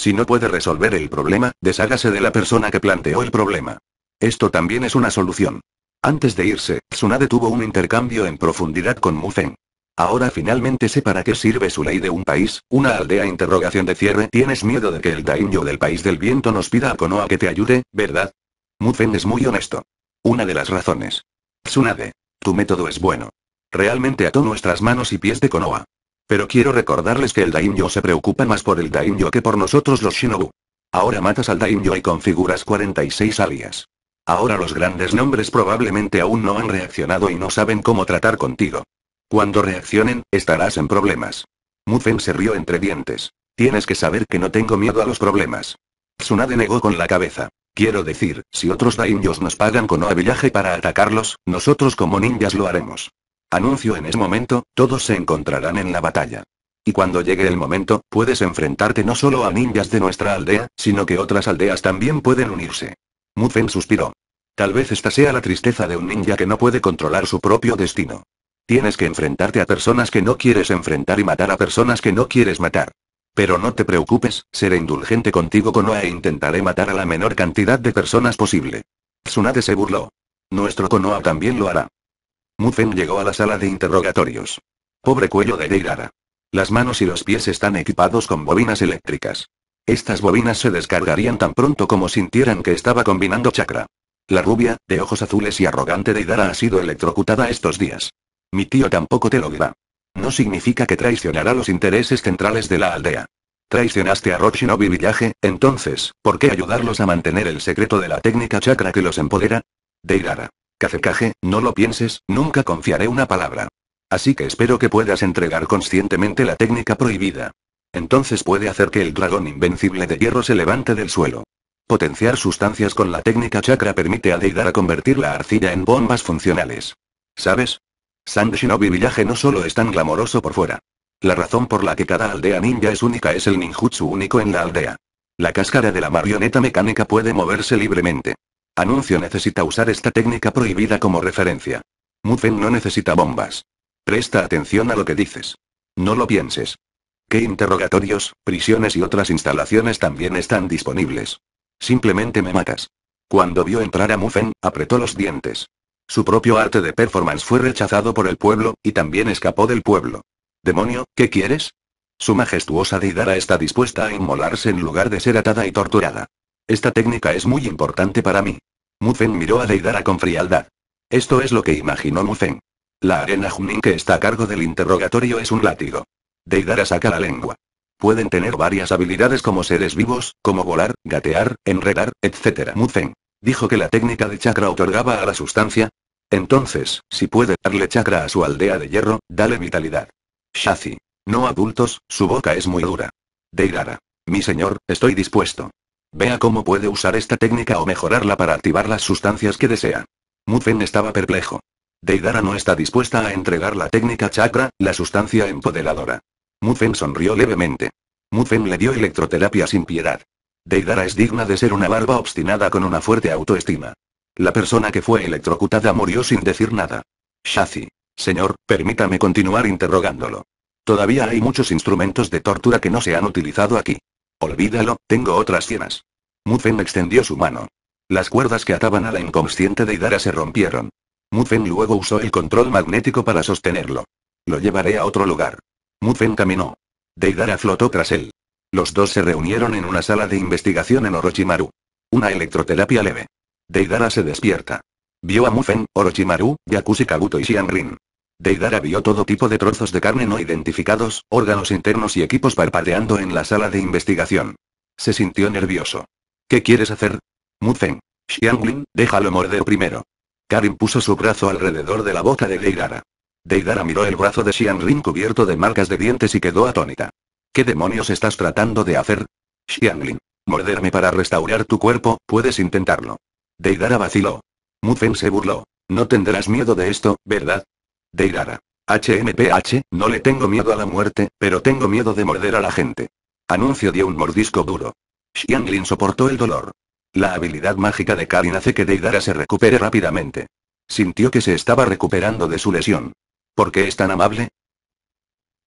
Si no puede resolver el problema, deshágase de la persona que planteó el problema. Esto también es una solución. Antes de irse, Tsunade tuvo un intercambio en profundidad con Mufen. Ahora finalmente sé para qué sirve su ley de un país, una aldea interrogación de cierre. ¿Tienes miedo de que el daimyo del país del viento nos pida a Konoha que te ayude, verdad? Mufen es muy honesto. Una de las razones. Tsunade. Tu método es bueno. Realmente ató nuestras manos y pies de Konoha. Pero quiero recordarles que el Daimyo se preocupa más por el Daimyo que por nosotros los Shinobu. Ahora matas al Daimyo y configuras 46 alias. Ahora los grandes nombres probablemente aún no han reaccionado y no saben cómo tratar contigo. Cuando reaccionen, estarás en problemas. Mufen se rió entre dientes. Tienes que saber que no tengo miedo a los problemas. Tsunade negó con la cabeza. Quiero decir, si otros daimyos nos pagan con oavillaje para atacarlos, nosotros como ninjas lo haremos. Anuncio en ese momento, todos se encontrarán en la batalla. Y cuando llegue el momento, puedes enfrentarte no solo a ninjas de nuestra aldea, sino que otras aldeas también pueden unirse. Mufen suspiró. Tal vez esta sea la tristeza de un ninja que no puede controlar su propio destino. Tienes que enfrentarte a personas que no quieres enfrentar y matar a personas que no quieres matar. Pero no te preocupes, seré indulgente contigo Konoha e intentaré matar a la menor cantidad de personas posible. Tsunade se burló. Nuestro Konoha también lo hará. Mufen llegó a la sala de interrogatorios. Pobre cuello de Deidara. Las manos y los pies están equipados con bobinas eléctricas. Estas bobinas se descargarían tan pronto como sintieran que estaba combinando chakra. La rubia, de ojos azules y arrogante Deidara ha sido electrocutada estos días. Mi tío tampoco te lo dirá. No significa que traicionará los intereses centrales de la aldea. Traicionaste a Rochinobi Villaje, entonces, ¿por qué ayudarlos a mantener el secreto de la técnica chakra que los empodera? Deidara. Cacecaje, no lo pienses, nunca confiaré una palabra. Así que espero que puedas entregar conscientemente la técnica prohibida. Entonces puede hacer que el dragón invencible de hierro se levante del suelo. Potenciar sustancias con la técnica chakra permite a Deidara a convertir la arcilla en bombas funcionales. ¿Sabes? Sand Shinobi Village no solo es tan glamoroso por fuera. La razón por la que cada aldea ninja es única es el ninjutsu único en la aldea. La cáscara de la marioneta mecánica puede moverse libremente. Anuncio necesita usar esta técnica prohibida como referencia. Mufen no necesita bombas. Presta atención a lo que dices. No lo pienses. ¿Qué interrogatorios, prisiones y otras instalaciones también están disponibles? Simplemente me matas. Cuando vio entrar a Mufen, apretó los dientes. Su propio arte de performance fue rechazado por el pueblo, y también escapó del pueblo. Demonio, ¿qué quieres? Su majestuosa Deidara está dispuesta a inmolarse en lugar de ser atada y torturada. Esta técnica es muy importante para mí. Mufen miró a Deidara con frialdad. Esto es lo que imaginó Mufen. La arena Junin que está a cargo del interrogatorio es un látigo. Deidara saca la lengua. Pueden tener varias habilidades como seres vivos, como volar, gatear, enredar, etc. Mufen. Dijo que la técnica de chakra otorgaba a la sustancia. Entonces, si puede darle chakra a su aldea de hierro, dale vitalidad. Shazi. No adultos, su boca es muy dura. Deidara. Mi señor, estoy dispuesto. Vea cómo puede usar esta técnica o mejorarla para activar las sustancias que desea. Mufen estaba perplejo. Deidara no está dispuesta a entregar la técnica chakra, la sustancia empoderadora. Mufen sonrió levemente. Mufen le dio electroterapia sin piedad. Deidara es digna de ser una barba obstinada con una fuerte autoestima. La persona que fue electrocutada murió sin decir nada. Shazi. Señor, permítame continuar interrogándolo. Todavía hay muchos instrumentos de tortura que no se han utilizado aquí. Olvídalo, tengo otras cienas. Mufen extendió su mano. Las cuerdas que ataban a la inconsciente Deidara se rompieron. Mufen luego usó el control magnético para sostenerlo. Lo llevaré a otro lugar. Mufen caminó. Deidara flotó tras él. Los dos se reunieron en una sala de investigación en Orochimaru. Una electroterapia leve. Deidara se despierta. Vio a Mufen, Orochimaru, Yakushi Kabuto y Xianrin. Deidara vio todo tipo de trozos de carne no identificados, órganos internos y equipos parpadeando en la sala de investigación. Se sintió nervioso. ¿Qué quieres hacer? Mufen. Xiangling, déjalo morder primero. Karin puso su brazo alrededor de la boca de Deidara. Deidara miró el brazo de Xiangling cubierto de marcas de dientes y quedó atónita. ¿Qué demonios estás tratando de hacer? Xiangling. Morderme para restaurar tu cuerpo, puedes intentarlo. Deidara vaciló. Mufen se burló. No tendrás miedo de esto, ¿verdad? Deidara. HMPH, no le tengo miedo a la muerte, pero tengo miedo de morder a la gente. Anuncio dio un mordisco duro. Xianglin soportó el dolor. La habilidad mágica de Karin hace que Deidara se recupere rápidamente. Sintió que se estaba recuperando de su lesión. ¿Por qué es tan amable?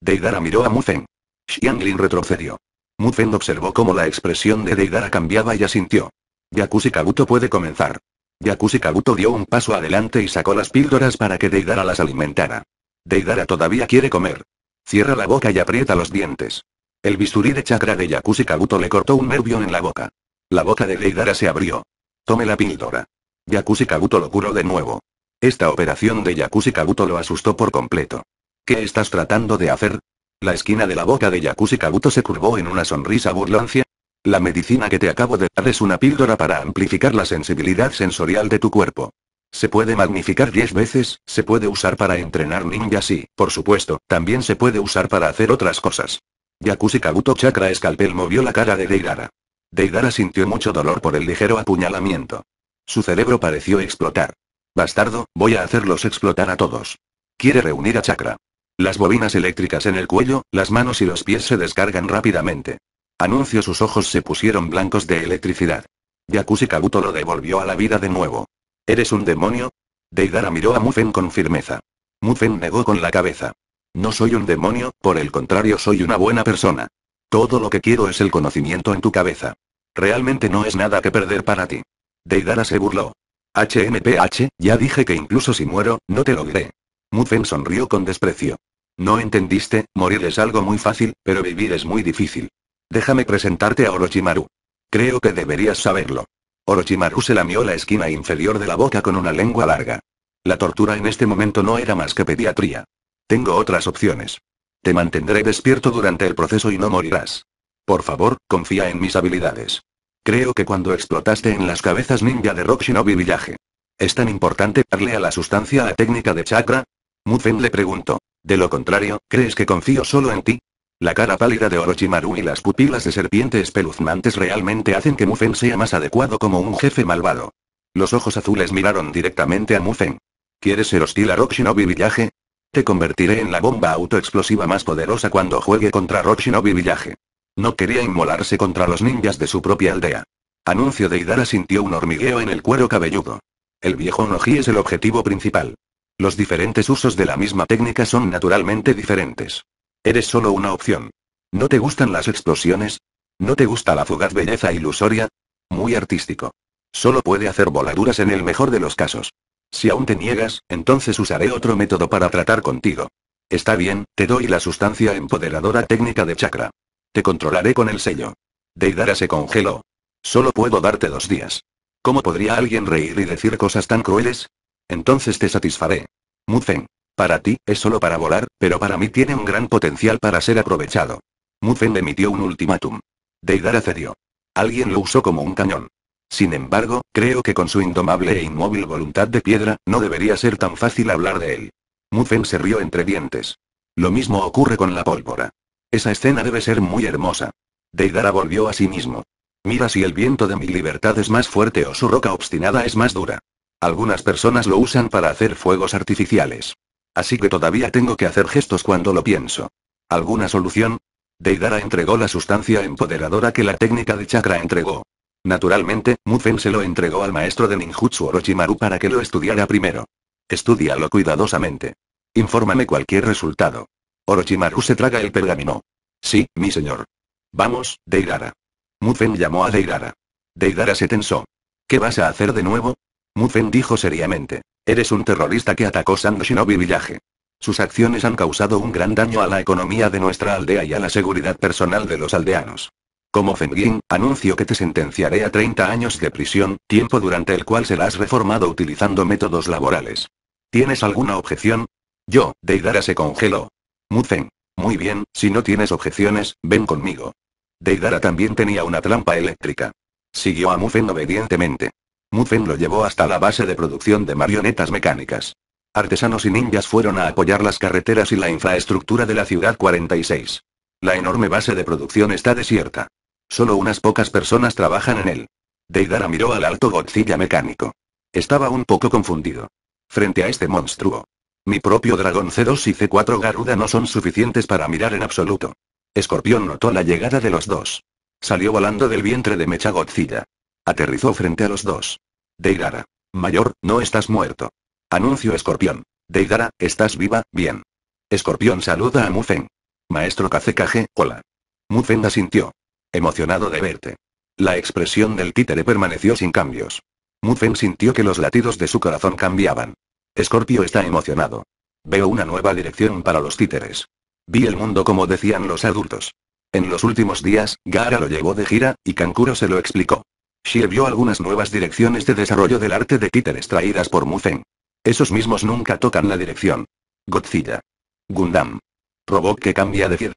Deidara miró a Mufen. Xianglin retrocedió. Mufen observó cómo la expresión de Deidara cambiaba y asintió. Yakushi Kabuto puede comenzar. Yakushi Kabuto dio un paso adelante y sacó las píldoras para que Deidara las alimentara. Deidara todavía quiere comer. Cierra la boca y aprieta los dientes. El bisturí de chakra de Yakushi le cortó un nervio en la boca. La boca de Deidara se abrió. Tome la píldora. Yakushi lo curó de nuevo. Esta operación de Yakushi lo asustó por completo. ¿Qué estás tratando de hacer? La esquina de la boca de Yakushi se curvó en una sonrisa burlancia la medicina que te acabo de dar es una píldora para amplificar la sensibilidad sensorial de tu cuerpo. Se puede magnificar 10 veces, se puede usar para entrenar ninjas y, por supuesto, también se puede usar para hacer otras cosas. Yakushi Kabuto Chakra Escalpel movió la cara de Deidara. Deidara sintió mucho dolor por el ligero apuñalamiento. Su cerebro pareció explotar. Bastardo, voy a hacerlos explotar a todos. Quiere reunir a Chakra. Las bobinas eléctricas en el cuello, las manos y los pies se descargan rápidamente. Anuncio sus ojos se pusieron blancos de electricidad. Yakushi Kabuto lo devolvió a la vida de nuevo. ¿Eres un demonio? Deidara miró a Mufen con firmeza. Mufen negó con la cabeza. No soy un demonio, por el contrario soy una buena persona. Todo lo que quiero es el conocimiento en tu cabeza. Realmente no es nada que perder para ti. Deidara se burló. HMPH, ya dije que incluso si muero, no te logré. Mufen sonrió con desprecio. No entendiste, morir es algo muy fácil, pero vivir es muy difícil. Déjame presentarte a Orochimaru. Creo que deberías saberlo. Orochimaru se lamió la esquina inferior de la boca con una lengua larga. La tortura en este momento no era más que pediatría. Tengo otras opciones. Te mantendré despierto durante el proceso y no morirás. Por favor, confía en mis habilidades. Creo que cuando explotaste en las cabezas ninja de Rock Villaje. ¿Es tan importante darle a la sustancia la técnica de chakra? Mufen le preguntó. De lo contrario, ¿crees que confío solo en ti? La cara pálida de Orochimaru y las pupilas de serpiente espeluznantes realmente hacen que Mufen sea más adecuado como un jefe malvado. Los ojos azules miraron directamente a Mufen. ¿Quieres ser hostil a Rock Villaje? Te convertiré en la bomba autoexplosiva más poderosa cuando juegue contra Rock Villaje. No quería inmolarse contra los ninjas de su propia aldea. Anuncio de Hidara sintió un hormigueo en el cuero cabelludo. El viejo Noji es el objetivo principal. Los diferentes usos de la misma técnica son naturalmente diferentes. Eres solo una opción. ¿No te gustan las explosiones? ¿No te gusta la fugaz belleza ilusoria? Muy artístico. Solo puede hacer voladuras en el mejor de los casos. Si aún te niegas, entonces usaré otro método para tratar contigo. Está bien, te doy la sustancia empoderadora técnica de chakra. Te controlaré con el sello. Deidara se congeló. Solo puedo darte dos días. ¿Cómo podría alguien reír y decir cosas tan crueles? Entonces te satisfaré. Muzen. Para ti, es solo para volar, pero para mí tiene un gran potencial para ser aprovechado. Mufen emitió un ultimátum. Deidara cedió. Alguien lo usó como un cañón. Sin embargo, creo que con su indomable e inmóvil voluntad de piedra, no debería ser tan fácil hablar de él. Mufen se rió entre dientes. Lo mismo ocurre con la pólvora. Esa escena debe ser muy hermosa. Deidara volvió a sí mismo. Mira si el viento de mi libertad es más fuerte o su roca obstinada es más dura. Algunas personas lo usan para hacer fuegos artificiales. Así que todavía tengo que hacer gestos cuando lo pienso. ¿Alguna solución? Deidara entregó la sustancia empoderadora que la técnica de chakra entregó. Naturalmente, Mufen se lo entregó al maestro de ninjutsu Orochimaru para que lo estudiara primero. Estudialo cuidadosamente. Infórmame cualquier resultado. Orochimaru se traga el pergamino. Sí, mi señor. Vamos, Deidara. Mufen llamó a Deidara. Deidara se tensó. ¿Qué vas a hacer de nuevo? Mufen dijo seriamente. Eres un terrorista que atacó San Shinobi Village. Sus acciones han causado un gran daño a la economía de nuestra aldea y a la seguridad personal de los aldeanos. Como Fengin, anuncio que te sentenciaré a 30 años de prisión, tiempo durante el cual serás reformado utilizando métodos laborales. ¿Tienes alguna objeción? Yo, Deidara se congeló. Mufen. Muy bien, si no tienes objeciones, ven conmigo. Deidara también tenía una trampa eléctrica. Siguió a Mufen obedientemente. Mufen lo llevó hasta la base de producción de marionetas mecánicas. Artesanos y ninjas fueron a apoyar las carreteras y la infraestructura de la ciudad 46. La enorme base de producción está desierta. Solo unas pocas personas trabajan en él. Deidara miró al alto Godzilla mecánico. Estaba un poco confundido. Frente a este monstruo. Mi propio dragón C2 y C4 Garuda no son suficientes para mirar en absoluto. Escorpión notó la llegada de los dos. Salió volando del vientre de Mecha Godzilla. Aterrizó frente a los dos. Deidara. Mayor, no estás muerto. Anuncio Escorpión. Deidara, estás viva, bien. Escorpión saluda a Mufen. Maestro Kazekage, hola. Mufen asintió. Emocionado de verte. La expresión del títere permaneció sin cambios. Mufen sintió que los latidos de su corazón cambiaban. Escorpio está emocionado. Veo una nueva dirección para los títeres. Vi el mundo como decían los adultos. En los últimos días, Gara lo llevó de gira, y Kankuro se lo explicó. Xie vio algunas nuevas direcciones de desarrollo del arte de títeres traídas por Mufen. Esos mismos nunca tocan la dirección. Godzilla. Gundam. Robot que cambia de piel.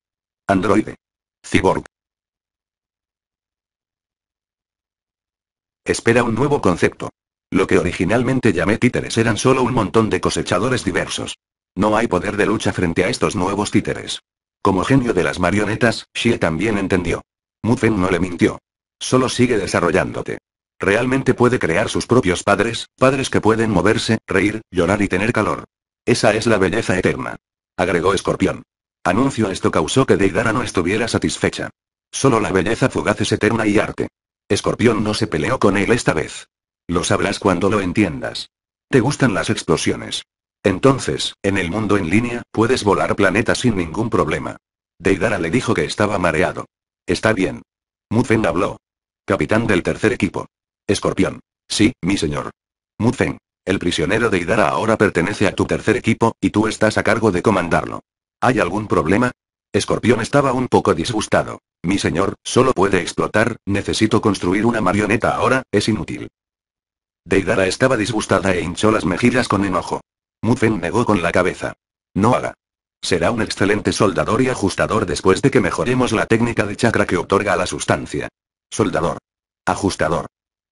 Androide. Cyborg. Espera un nuevo concepto. Lo que originalmente llamé títeres eran solo un montón de cosechadores diversos. No hay poder de lucha frente a estos nuevos títeres. Como genio de las marionetas, Xie también entendió. Mufen no le mintió. Solo sigue desarrollándote. Realmente puede crear sus propios padres, padres que pueden moverse, reír, llorar y tener calor. Esa es la belleza eterna. Agregó Escorpión. Anuncio esto causó que Deidara no estuviera satisfecha. Solo la belleza fugaz es eterna y arte. Escorpión no se peleó con él esta vez. Lo sabrás cuando lo entiendas. Te gustan las explosiones. Entonces, en el mundo en línea, puedes volar planetas sin ningún problema. Deidara le dijo que estaba mareado. Está bien. Mufen habló. Capitán del tercer equipo. Escorpión. Sí, mi señor. Mutfen. El prisionero de Hidara ahora pertenece a tu tercer equipo, y tú estás a cargo de comandarlo. ¿Hay algún problema? Escorpión estaba un poco disgustado. Mi señor, solo puede explotar, necesito construir una marioneta ahora, es inútil. Deidara estaba disgustada e hinchó las mejillas con enojo. Mutfen negó con la cabeza. No haga. Será un excelente soldador y ajustador después de que mejoremos la técnica de chakra que otorga a la sustancia. Soldador. Ajustador.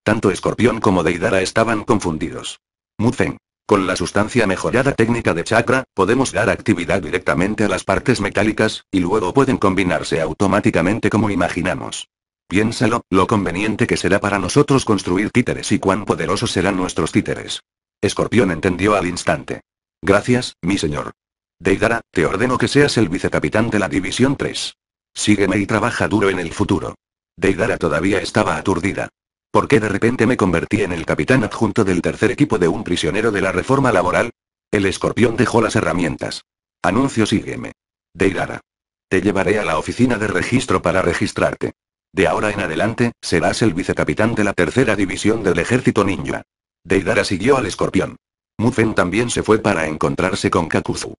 Tanto Escorpión como Deidara estaban confundidos. Muzen. Con la sustancia mejorada técnica de chakra, podemos dar actividad directamente a las partes metálicas, y luego pueden combinarse automáticamente como imaginamos. Piénsalo, lo conveniente que será para nosotros construir títeres y cuán poderosos serán nuestros títeres. Escorpión entendió al instante. Gracias, mi señor. Deidara, te ordeno que seas el vicecapitán de la División 3. Sígueme y trabaja duro en el futuro. Deidara todavía estaba aturdida. ¿Por qué de repente me convertí en el capitán adjunto del tercer equipo de un prisionero de la reforma laboral? El escorpión dejó las herramientas. Anuncio sígueme. Deidara. Te llevaré a la oficina de registro para registrarte. De ahora en adelante, serás el vicecapitán de la tercera división del ejército ninja. Deidara siguió al escorpión. Mufen también se fue para encontrarse con Kakuzu.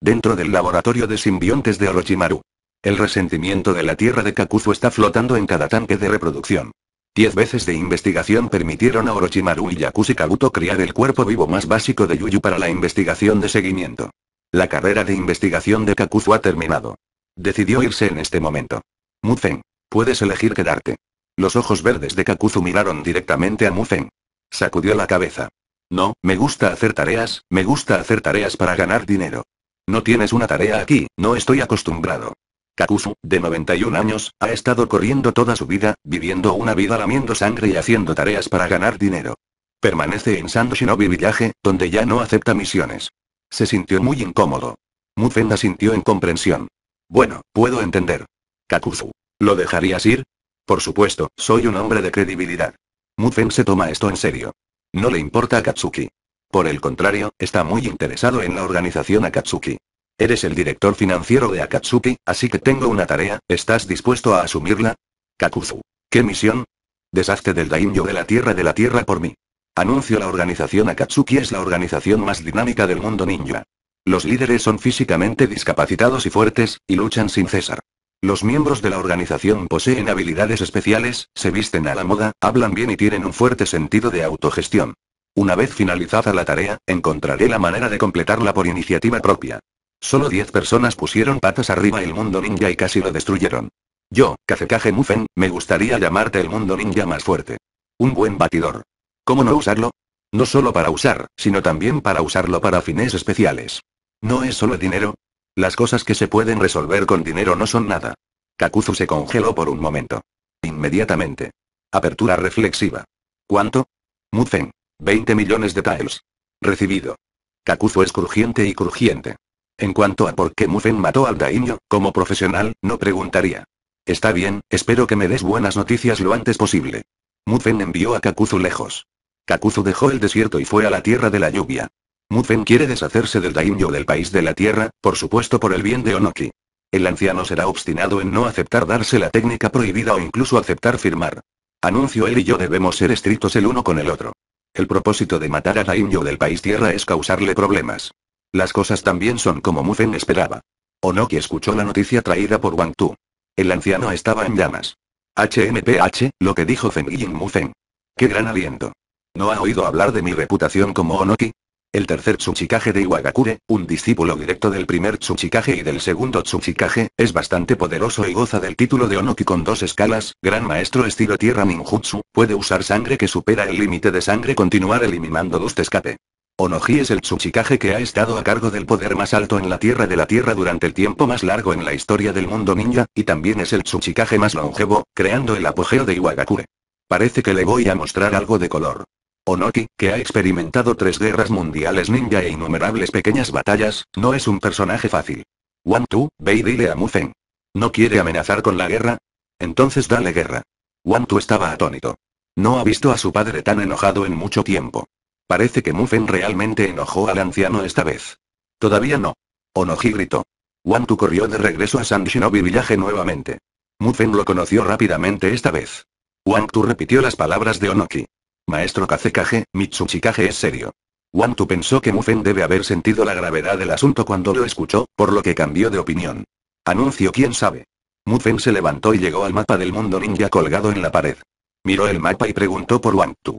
Dentro del laboratorio de simbiontes de Orochimaru. El resentimiento de la tierra de Kakuzu está flotando en cada tanque de reproducción. Diez veces de investigación permitieron a Orochimaru y Yakushi Kabuto criar el cuerpo vivo más básico de Yuyu para la investigación de seguimiento. La carrera de investigación de Kakuzu ha terminado. Decidió irse en este momento. Mufen. Puedes elegir quedarte. Los ojos verdes de Kakuzu miraron directamente a Mufen. Sacudió la cabeza. No, me gusta hacer tareas, me gusta hacer tareas para ganar dinero. No tienes una tarea aquí, no estoy acostumbrado. Kakuzu, de 91 años, ha estado corriendo toda su vida, viviendo una vida lamiendo sangre y haciendo tareas para ganar dinero. Permanece en Sando Shinobi Village, donde ya no acepta misiones. Se sintió muy incómodo. Mufen la sintió en comprensión. Bueno, puedo entender. Kakuzu. ¿Lo dejarías ir? Por supuesto, soy un hombre de credibilidad. Mufen se toma esto en serio. No le importa a Katsuki. Por el contrario, está muy interesado en la organización Akatsuki. Eres el director financiero de Akatsuki, así que tengo una tarea, ¿estás dispuesto a asumirla? Kakuzu. ¿Qué misión? Deshazte del daimyo de la tierra de la tierra por mí. Anuncio la organización Akatsuki es la organización más dinámica del mundo ninja. Los líderes son físicamente discapacitados y fuertes, y luchan sin cesar. Los miembros de la organización poseen habilidades especiales, se visten a la moda, hablan bien y tienen un fuerte sentido de autogestión. Una vez finalizada la tarea, encontraré la manera de completarla por iniciativa propia. Solo 10 personas pusieron patas arriba el mundo ninja y casi lo destruyeron. Yo, Kazekage Mufen, me gustaría llamarte el mundo ninja más fuerte. Un buen batidor. ¿Cómo no usarlo? No solo para usar, sino también para usarlo para fines especiales. No es solo dinero. Las cosas que se pueden resolver con dinero no son nada. Kakuzu se congeló por un momento. Inmediatamente. Apertura reflexiva. ¿Cuánto? Mufen. 20 millones de tiles. Recibido. Kakuzu es crujiente y crujiente. En cuanto a por qué Mufen mató al Daimyo, como profesional, no preguntaría. Está bien, espero que me des buenas noticias lo antes posible. Mufen envió a Kakuzu lejos. Kakuzu dejó el desierto y fue a la tierra de la lluvia. Mufen quiere deshacerse del Daimyo del país de la tierra, por supuesto por el bien de Onoki. El anciano será obstinado en no aceptar darse la técnica prohibida o incluso aceptar firmar. Anuncio él y yo debemos ser estrictos el uno con el otro. El propósito de matar a Daimyo del país tierra es causarle problemas. Las cosas también son como Mufen esperaba. Onoki escuchó la noticia traída por Wang Tu. El anciano estaba en llamas. HMPH, lo que dijo Feng Yin Mufen. ¡Qué gran aliento! ¿No ha oído hablar de mi reputación como Onoki? El tercer Tsuchikage de Iwagakure, un discípulo directo del primer Tsuchikage y del segundo Tsuchikage, es bastante poderoso y goza del título de Onoki con dos escalas, gran maestro estilo tierra ninjutsu, puede usar sangre que supera el límite de sangre continuar eliminando dust escape. Onoji es el Tsuchikage que ha estado a cargo del poder más alto en la Tierra de la Tierra durante el tiempo más largo en la historia del mundo ninja, y también es el Tsuchikage más longevo, creando el apogeo de Iwagakure. Parece que le voy a mostrar algo de color. Onoki, que ha experimentado tres guerras mundiales ninja e innumerables pequeñas batallas, no es un personaje fácil. One Two, ve y dile a Mufen. ¿No quiere amenazar con la guerra? Entonces dale guerra. One estaba atónito. No ha visto a su padre tan enojado en mucho tiempo. Parece que Mufen realmente enojó al anciano esta vez. Todavía no. Onoji gritó. Wantu corrió de regreso a San Shinobi Village nuevamente. Mufen lo conoció rápidamente esta vez. Wantu repitió las palabras de Onoki. Maestro Kazekage, Mitsuchikage es serio. Wantu pensó que Mufen debe haber sentido la gravedad del asunto cuando lo escuchó, por lo que cambió de opinión. Anuncio quién sabe. Mufen se levantó y llegó al mapa del mundo ninja colgado en la pared. Miró el mapa y preguntó por Wantu.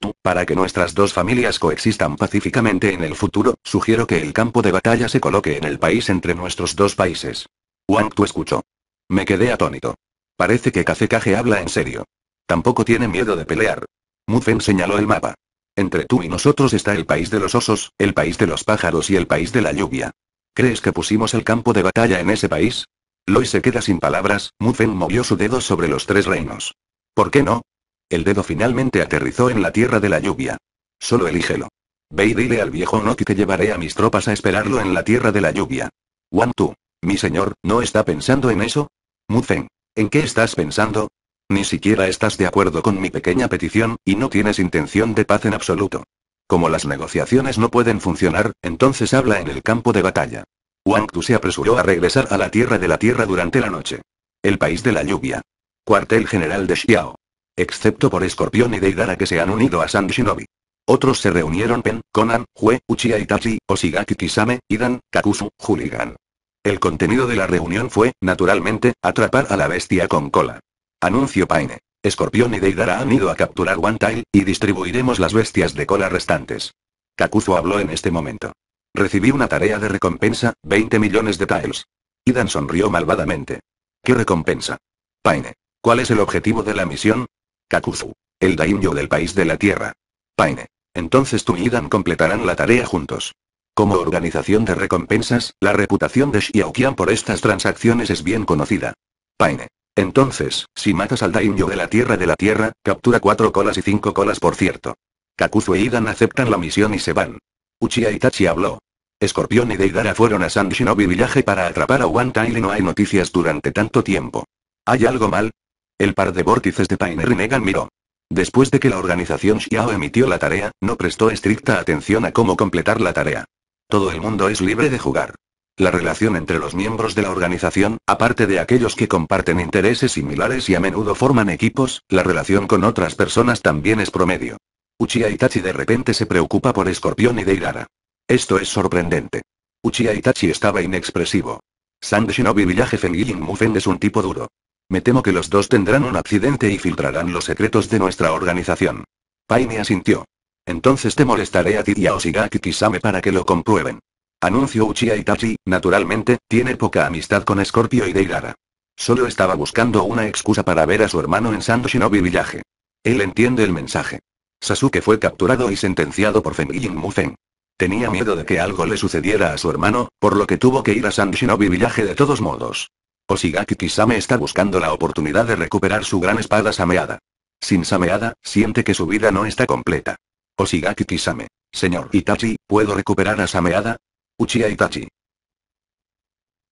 Tu, para que nuestras dos familias coexistan pacíficamente en el futuro, sugiero que el campo de batalla se coloque en el país entre nuestros dos países. Tu escuchó. Me quedé atónito. Parece que Kazekage habla en serio. Tampoco tiene miedo de pelear. Mufen señaló el mapa. Entre tú y nosotros está el país de los osos, el país de los pájaros y el país de la lluvia. ¿Crees que pusimos el campo de batalla en ese país? Lois se queda sin palabras, Mufen movió su dedo sobre los tres reinos. ¿Por qué no? El dedo finalmente aterrizó en la tierra de la lluvia. Solo elígelo. Ve y dile al viejo No, que llevaré a mis tropas a esperarlo en la tierra de la lluvia. Wang Tu, mi señor, ¿no está pensando en eso? Mufeng. ¿en qué estás pensando? Ni siquiera estás de acuerdo con mi pequeña petición, y no tienes intención de paz en absoluto. Como las negociaciones no pueden funcionar, entonces habla en el campo de batalla. Wang Tu se apresuró a regresar a la tierra de la tierra durante la noche. El país de la lluvia. Cuartel general de Xiao. Excepto por Escorpión y Deidara que se han unido a San Shinobi. Otros se reunieron Pen, Conan, Hue, Uchiha Itachi, Osigaki Kisame, Idan, Kakuzu, Juligan. El contenido de la reunión fue, naturalmente, atrapar a la bestia con cola. Anuncio Paine. Escorpión y Deidara han ido a capturar One Tail, y distribuiremos las bestias de cola restantes. Kakuzu habló en este momento. Recibí una tarea de recompensa, 20 millones de tiles. Idan sonrió malvadamente. ¿Qué recompensa? Paine. ¿Cuál es el objetivo de la misión? Kakuzu. El daimyo del país de la tierra. Paine. Entonces tú y Idan completarán la tarea juntos. Como organización de recompensas, la reputación de Xiaoqian por estas transacciones es bien conocida. Paine. Entonces, si matas al daimyo de la Tierra de la Tierra, captura cuatro colas y cinco colas por cierto. Kakuzu e Idan aceptan la misión y se van. Uchiha Itachi habló. Escorpión y Deidara fueron a San Shinobi Village para atrapar a One y no hay noticias durante tanto tiempo. ¿Hay algo mal? El par de vórtices de Painer y Megan miró. Después de que la organización Xiao emitió la tarea, no prestó estricta atención a cómo completar la tarea. Todo el mundo es libre de jugar. La relación entre los miembros de la organización, aparte de aquellos que comparten intereses similares y a menudo forman equipos, la relación con otras personas también es promedio. Uchiha Itachi de repente se preocupa por Escorpión y Deirara. Esto es sorprendente. Uchiha Itachi estaba inexpresivo. Sand Shinobi Village Mu Mufen es un tipo duro. Me temo que los dos tendrán un accidente y filtrarán los secretos de nuestra organización. me asintió. Entonces te molestaré a ti y a Oshigaki Kisame para que lo comprueben. Anunció Uchiha Itachi, naturalmente, tiene poca amistad con Scorpio y Deidara. Solo estaba buscando una excusa para ver a su hermano en Sando Shinobi Village. Él entiende el mensaje. Sasuke fue capturado y sentenciado por Fenjin Mufen. Tenía miedo de que algo le sucediera a su hermano, por lo que tuvo que ir a Sando Shinobi Village de todos modos. Oshigaki Kisame está buscando la oportunidad de recuperar su gran espada sameada. Sin sameada, siente que su vida no está completa. Oshigaki Kisame. Señor Itachi, ¿puedo recuperar a sameada? Uchiha Itachi.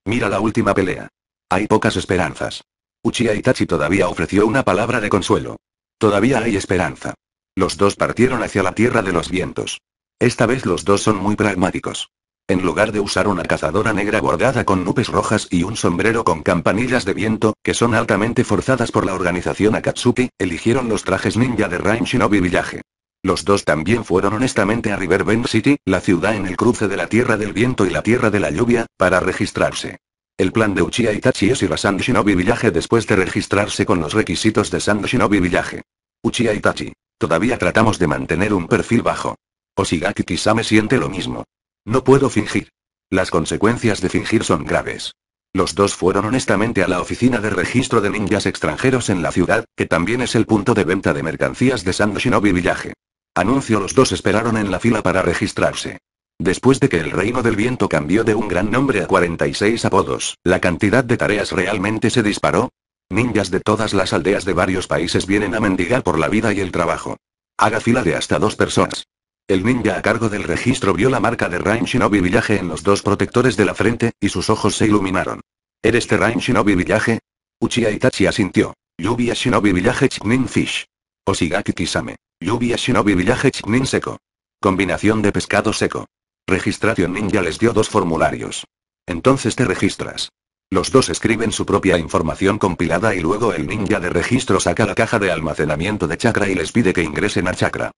Mira la última pelea. Hay pocas esperanzas. Uchiha Itachi todavía ofreció una palabra de consuelo. Todavía hay esperanza. Los dos partieron hacia la tierra de los vientos. Esta vez los dos son muy pragmáticos. En lugar de usar una cazadora negra bordada con nubes rojas y un sombrero con campanillas de viento, que son altamente forzadas por la organización Akatsuki, eligieron los trajes ninja de Rain Shinobi Village. Los dos también fueron honestamente a Riverbend City, la ciudad en el cruce de la Tierra del Viento y la Tierra de la Lluvia, para registrarse. El plan de Uchiha Itachi es ir a San Shinobi Village después de registrarse con los requisitos de San Shinobi Village. Uchiha Itachi. Todavía tratamos de mantener un perfil bajo. Osigaki Kisame siente lo mismo. No puedo fingir. Las consecuencias de fingir son graves. Los dos fueron honestamente a la oficina de registro de ninjas extranjeros en la ciudad, que también es el punto de venta de mercancías de San Shinobi Village. Anuncio los dos esperaron en la fila para registrarse. Después de que el Reino del Viento cambió de un gran nombre a 46 apodos, la cantidad de tareas realmente se disparó. Ninjas de todas las aldeas de varios países vienen a mendigar por la vida y el trabajo. Haga fila de hasta dos personas. El ninja a cargo del registro vio la marca de Rain Shinobi Village en los dos protectores de la frente, y sus ojos se iluminaron. ¿Eres de Rain Shinobi Village? Uchiha Itachi asintió. Lluvia Shinobi Village Chiknin Fish. Oshigaki Kisame. Lluvia Shinobi Village Seco. Combinación de pescado seco. Registración Ninja les dio dos formularios. Entonces te registras. Los dos escriben su propia información compilada y luego el ninja de registro saca la caja de almacenamiento de chakra y les pide que ingresen a chakra.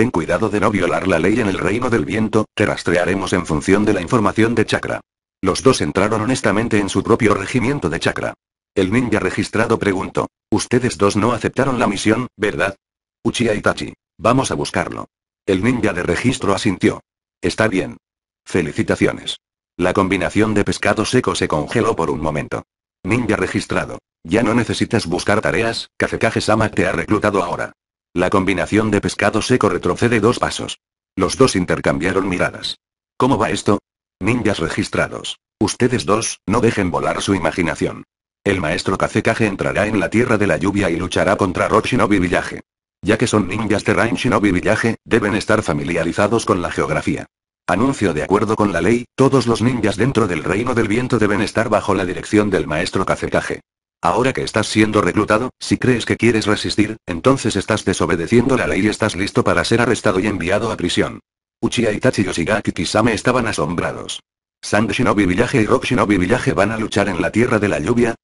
Ten cuidado de no violar la ley en el reino del viento, te rastrearemos en función de la información de Chakra. Los dos entraron honestamente en su propio regimiento de Chakra. El ninja registrado preguntó. Ustedes dos no aceptaron la misión, ¿verdad? Uchiha Itachi. Vamos a buscarlo. El ninja de registro asintió. Está bien. Felicitaciones. La combinación de pescado seco se congeló por un momento. Ninja registrado. Ya no necesitas buscar tareas, Kazekage-sama te ha reclutado ahora. La combinación de pescado seco retrocede dos pasos. Los dos intercambiaron miradas. ¿Cómo va esto? Ninjas registrados. Ustedes dos, no dejen volar su imaginación. El maestro Kazekage entrará en la tierra de la lluvia y luchará contra Rock Shinobi Village. Ya que son ninjas de Rain Shinobi Villaje, deben estar familiarizados con la geografía. Anuncio de acuerdo con la ley, todos los ninjas dentro del reino del viento deben estar bajo la dirección del maestro Kazekage. Ahora que estás siendo reclutado, si crees que quieres resistir, entonces estás desobedeciendo la ley y estás listo para ser arrestado y enviado a prisión. Uchiha Itachi Yoshigaki Kisame estaban asombrados. ¿Sand Shinobi Village y Rock Shinobi Village van a luchar en la Tierra de la Lluvia?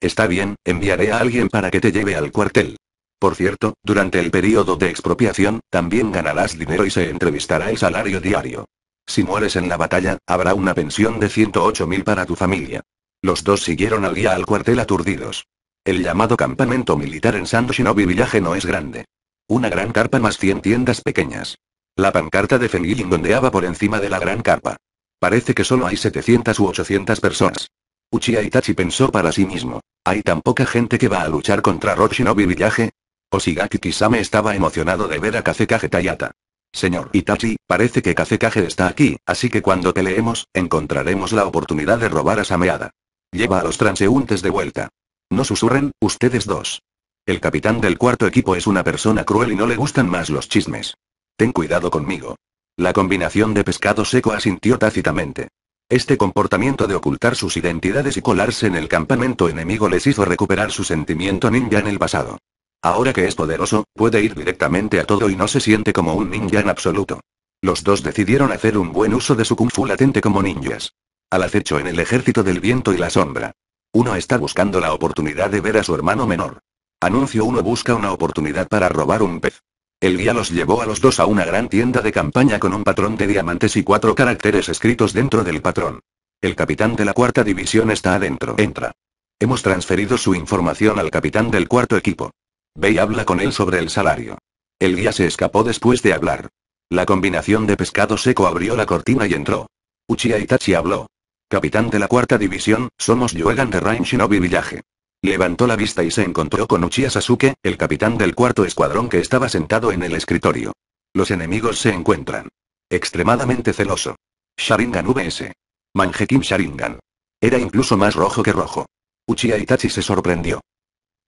Está bien, enviaré a alguien para que te lleve al cuartel. Por cierto, durante el periodo de expropiación, también ganarás dinero y se entrevistará el salario diario. Si mueres en la batalla, habrá una pensión de 108.000 para tu familia. Los dos siguieron al guía al cuartel aturdidos. El llamado campamento militar en Sando Shinobi Villaje no es grande. Una gran carpa más 100 tiendas pequeñas. La pancarta de Fengiling ondeaba por encima de la gran carpa. Parece que solo hay 700 u 800 personas. Uchiha Itachi pensó para sí mismo. Hay tan poca gente que va a luchar contra Roshinobi Villaje? Osigaki Kisame estaba emocionado de ver a Kazekage Tayata. Señor Itachi, parece que Kazekage está aquí, así que cuando peleemos, encontraremos la oportunidad de robar a Sameada. Lleva a los transeúntes de vuelta. No susurren, ustedes dos. El capitán del cuarto equipo es una persona cruel y no le gustan más los chismes. Ten cuidado conmigo. La combinación de pescado seco asintió tácitamente. Este comportamiento de ocultar sus identidades y colarse en el campamento enemigo les hizo recuperar su sentimiento ninja en el pasado. Ahora que es poderoso, puede ir directamente a todo y no se siente como un ninja en absoluto. Los dos decidieron hacer un buen uso de su kung latente como ninjas. Al acecho en el ejército del viento y la sombra. Uno está buscando la oportunidad de ver a su hermano menor. Anuncio uno busca una oportunidad para robar un pez. El guía los llevó a los dos a una gran tienda de campaña con un patrón de diamantes y cuatro caracteres escritos dentro del patrón. El capitán de la cuarta división está adentro. Entra. Hemos transferido su información al capitán del cuarto equipo. Ve y habla con él sobre el salario. El guía se escapó después de hablar. La combinación de pescado seco abrió la cortina y entró. Uchiha Itachi habló. Capitán de la cuarta división, somos Yuegan de Rain Shinobi Village. Levantó la vista y se encontró con Uchiha Sasuke, el capitán del cuarto escuadrón que estaba sentado en el escritorio. Los enemigos se encuentran. Extremadamente celoso. Sharingan VS. Manjekim Sharingan. Era incluso más rojo que rojo. Uchiha Itachi se sorprendió.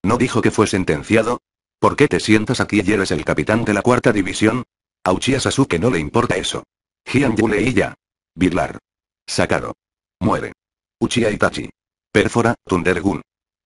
¿No dijo que fue sentenciado? ¿Por qué te sientas aquí y eres el capitán de la cuarta división? A Uchiha Sasuke no le importa eso. Hian Yule y ya. Sacado. Muere. Uchiha Itachi. Perfora, Thundergun.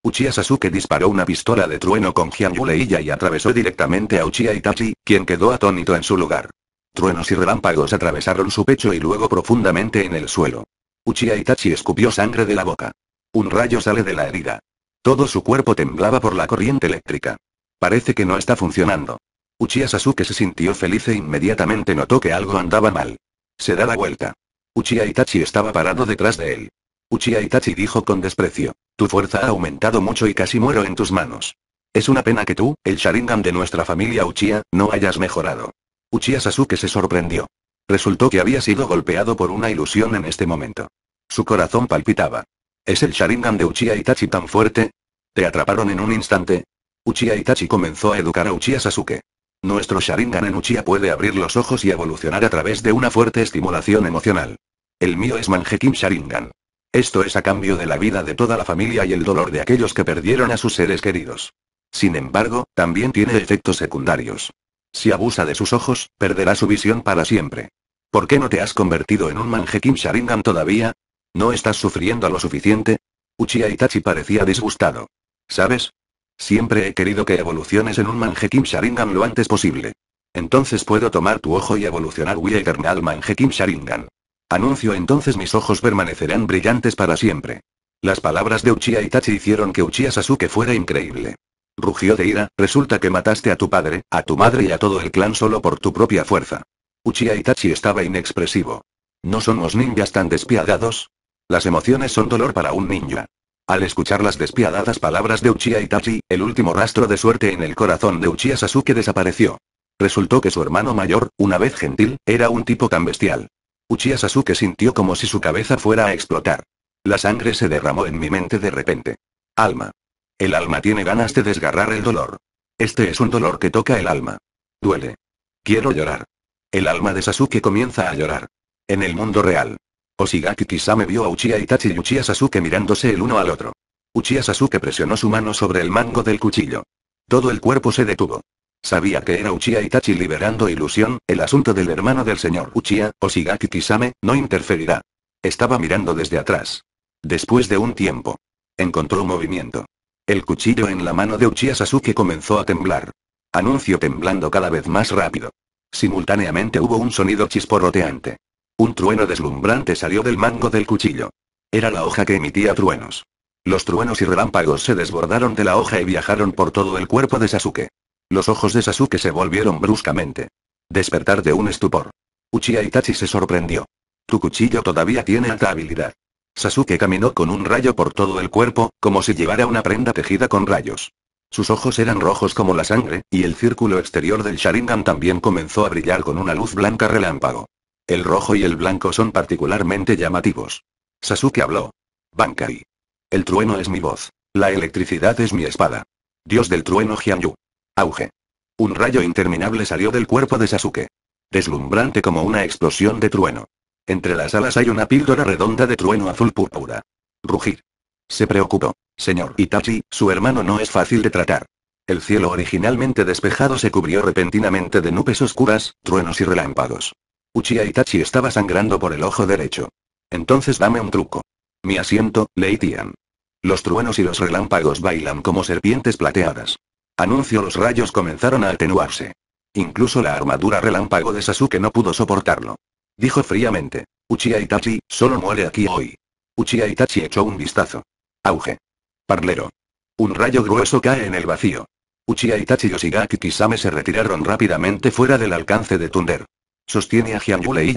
Uchiha Sasuke disparó una pistola de trueno con Hyanyuleiya y atravesó directamente a Uchiha Itachi, quien quedó atónito en su lugar. Truenos y relámpagos atravesaron su pecho y luego profundamente en el suelo. Uchiha Itachi escupió sangre de la boca. Un rayo sale de la herida. Todo su cuerpo temblaba por la corriente eléctrica. Parece que no está funcionando. Uchiha Sasuke se sintió feliz e inmediatamente notó que algo andaba mal. Se da la vuelta. Uchiha Itachi estaba parado detrás de él. Uchiha Itachi dijo con desprecio. Tu fuerza ha aumentado mucho y casi muero en tus manos. Es una pena que tú, el Sharingan de nuestra familia Uchiha, no hayas mejorado. Uchiha Sasuke se sorprendió. Resultó que había sido golpeado por una ilusión en este momento. Su corazón palpitaba. ¿Es el Sharingan de Uchiha Itachi tan fuerte? ¿Te atraparon en un instante? Uchiha Itachi comenzó a educar a Uchiha Sasuke. Nuestro Sharingan en Uchiha puede abrir los ojos y evolucionar a través de una fuerte estimulación emocional. El mío es Manjekin Sharingan. Esto es a cambio de la vida de toda la familia y el dolor de aquellos que perdieron a sus seres queridos. Sin embargo, también tiene efectos secundarios. Si abusa de sus ojos, perderá su visión para siempre. ¿Por qué no te has convertido en un Manjekin Sharingan todavía? ¿No estás sufriendo lo suficiente? Uchiha Itachi parecía disgustado. ¿Sabes? Siempre he querido que evoluciones en un Manjekim Sharingan lo antes posible. Entonces puedo tomar tu ojo y evolucionar We Eternal Manjekim Sharingan. Anuncio entonces mis ojos permanecerán brillantes para siempre. Las palabras de Uchiha Itachi hicieron que Uchiha Sasuke fuera increíble. Rugió de ira, resulta que mataste a tu padre, a tu madre y a todo el clan solo por tu propia fuerza. Uchiha Itachi estaba inexpresivo. ¿No somos ninjas tan despiadados? Las emociones son dolor para un ninja. Al escuchar las despiadadas palabras de Uchiha Itachi, el último rastro de suerte en el corazón de Uchiha Sasuke desapareció. Resultó que su hermano mayor, una vez gentil, era un tipo tan bestial. Uchiha Sasuke sintió como si su cabeza fuera a explotar. La sangre se derramó en mi mente de repente. Alma. El alma tiene ganas de desgarrar el dolor. Este es un dolor que toca el alma. Duele. Quiero llorar. El alma de Sasuke comienza a llorar. En el mundo real. Oshigaki Kisame vio a Uchiha Itachi y Uchiha Sasuke mirándose el uno al otro. Uchiha Sasuke presionó su mano sobre el mango del cuchillo. Todo el cuerpo se detuvo. Sabía que era Uchiha Itachi liberando ilusión, el asunto del hermano del señor Uchiha, Oshigaki Kisame, no interferirá. Estaba mirando desde atrás. Después de un tiempo. Encontró movimiento. El cuchillo en la mano de Uchiha Sasuke comenzó a temblar. Anuncio temblando cada vez más rápido. Simultáneamente hubo un sonido chisporroteante. Un trueno deslumbrante salió del mango del cuchillo. Era la hoja que emitía truenos. Los truenos y relámpagos se desbordaron de la hoja y viajaron por todo el cuerpo de Sasuke. Los ojos de Sasuke se volvieron bruscamente. Despertar de un estupor. Uchiha Itachi se sorprendió. Tu cuchillo todavía tiene alta habilidad. Sasuke caminó con un rayo por todo el cuerpo, como si llevara una prenda tejida con rayos. Sus ojos eran rojos como la sangre, y el círculo exterior del Sharingan también comenzó a brillar con una luz blanca relámpago. El rojo y el blanco son particularmente llamativos. Sasuke habló. Bankai. El trueno es mi voz. La electricidad es mi espada. Dios del trueno Jianyu. Auge. Un rayo interminable salió del cuerpo de Sasuke. Deslumbrante como una explosión de trueno. Entre las alas hay una píldora redonda de trueno azul púrpura. Rugir. Se preocupó. Señor Itachi, su hermano no es fácil de tratar. El cielo originalmente despejado se cubrió repentinamente de nubes oscuras, truenos y relámpagos. Uchiha Itachi estaba sangrando por el ojo derecho. Entonces dame un truco. Mi asiento, Leitian. Los truenos y los relámpagos bailan como serpientes plateadas. Anuncio los rayos comenzaron a atenuarse. Incluso la armadura relámpago de Sasuke no pudo soportarlo. Dijo fríamente. Uchiha Itachi, solo muere aquí hoy. Uchiha Itachi echó un vistazo. Auge. Parlero. Un rayo grueso cae en el vacío. Uchiha Itachi y Oshigaki Kisame se retiraron rápidamente fuera del alcance de Thunder. Sostiene a ya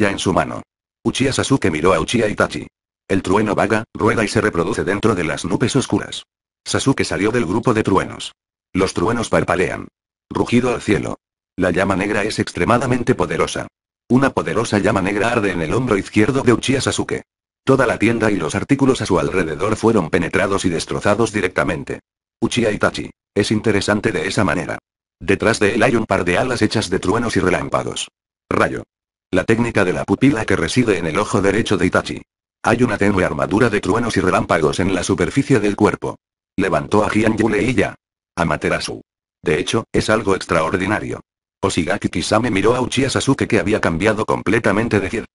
en su mano. Uchiha Sasuke miró a Uchiha Itachi. El trueno vaga, rueda y se reproduce dentro de las nubes oscuras. Sasuke salió del grupo de truenos. Los truenos parpalean. Rugido al cielo. La llama negra es extremadamente poderosa. Una poderosa llama negra arde en el hombro izquierdo de Uchiha Sasuke. Toda la tienda y los artículos a su alrededor fueron penetrados y destrozados directamente. Uchiha Itachi. Es interesante de esa manera. Detrás de él hay un par de alas hechas de truenos y relámpagos. Rayo. La técnica de la pupila que reside en el ojo derecho de Itachi. Hay una tenue armadura de truenos y relámpagos en la superficie del cuerpo. Levantó a Hian y ya. Amaterasu. De hecho, es algo extraordinario. Oshigaki Kisame miró a Uchiha Sasuke que había cambiado completamente de piel.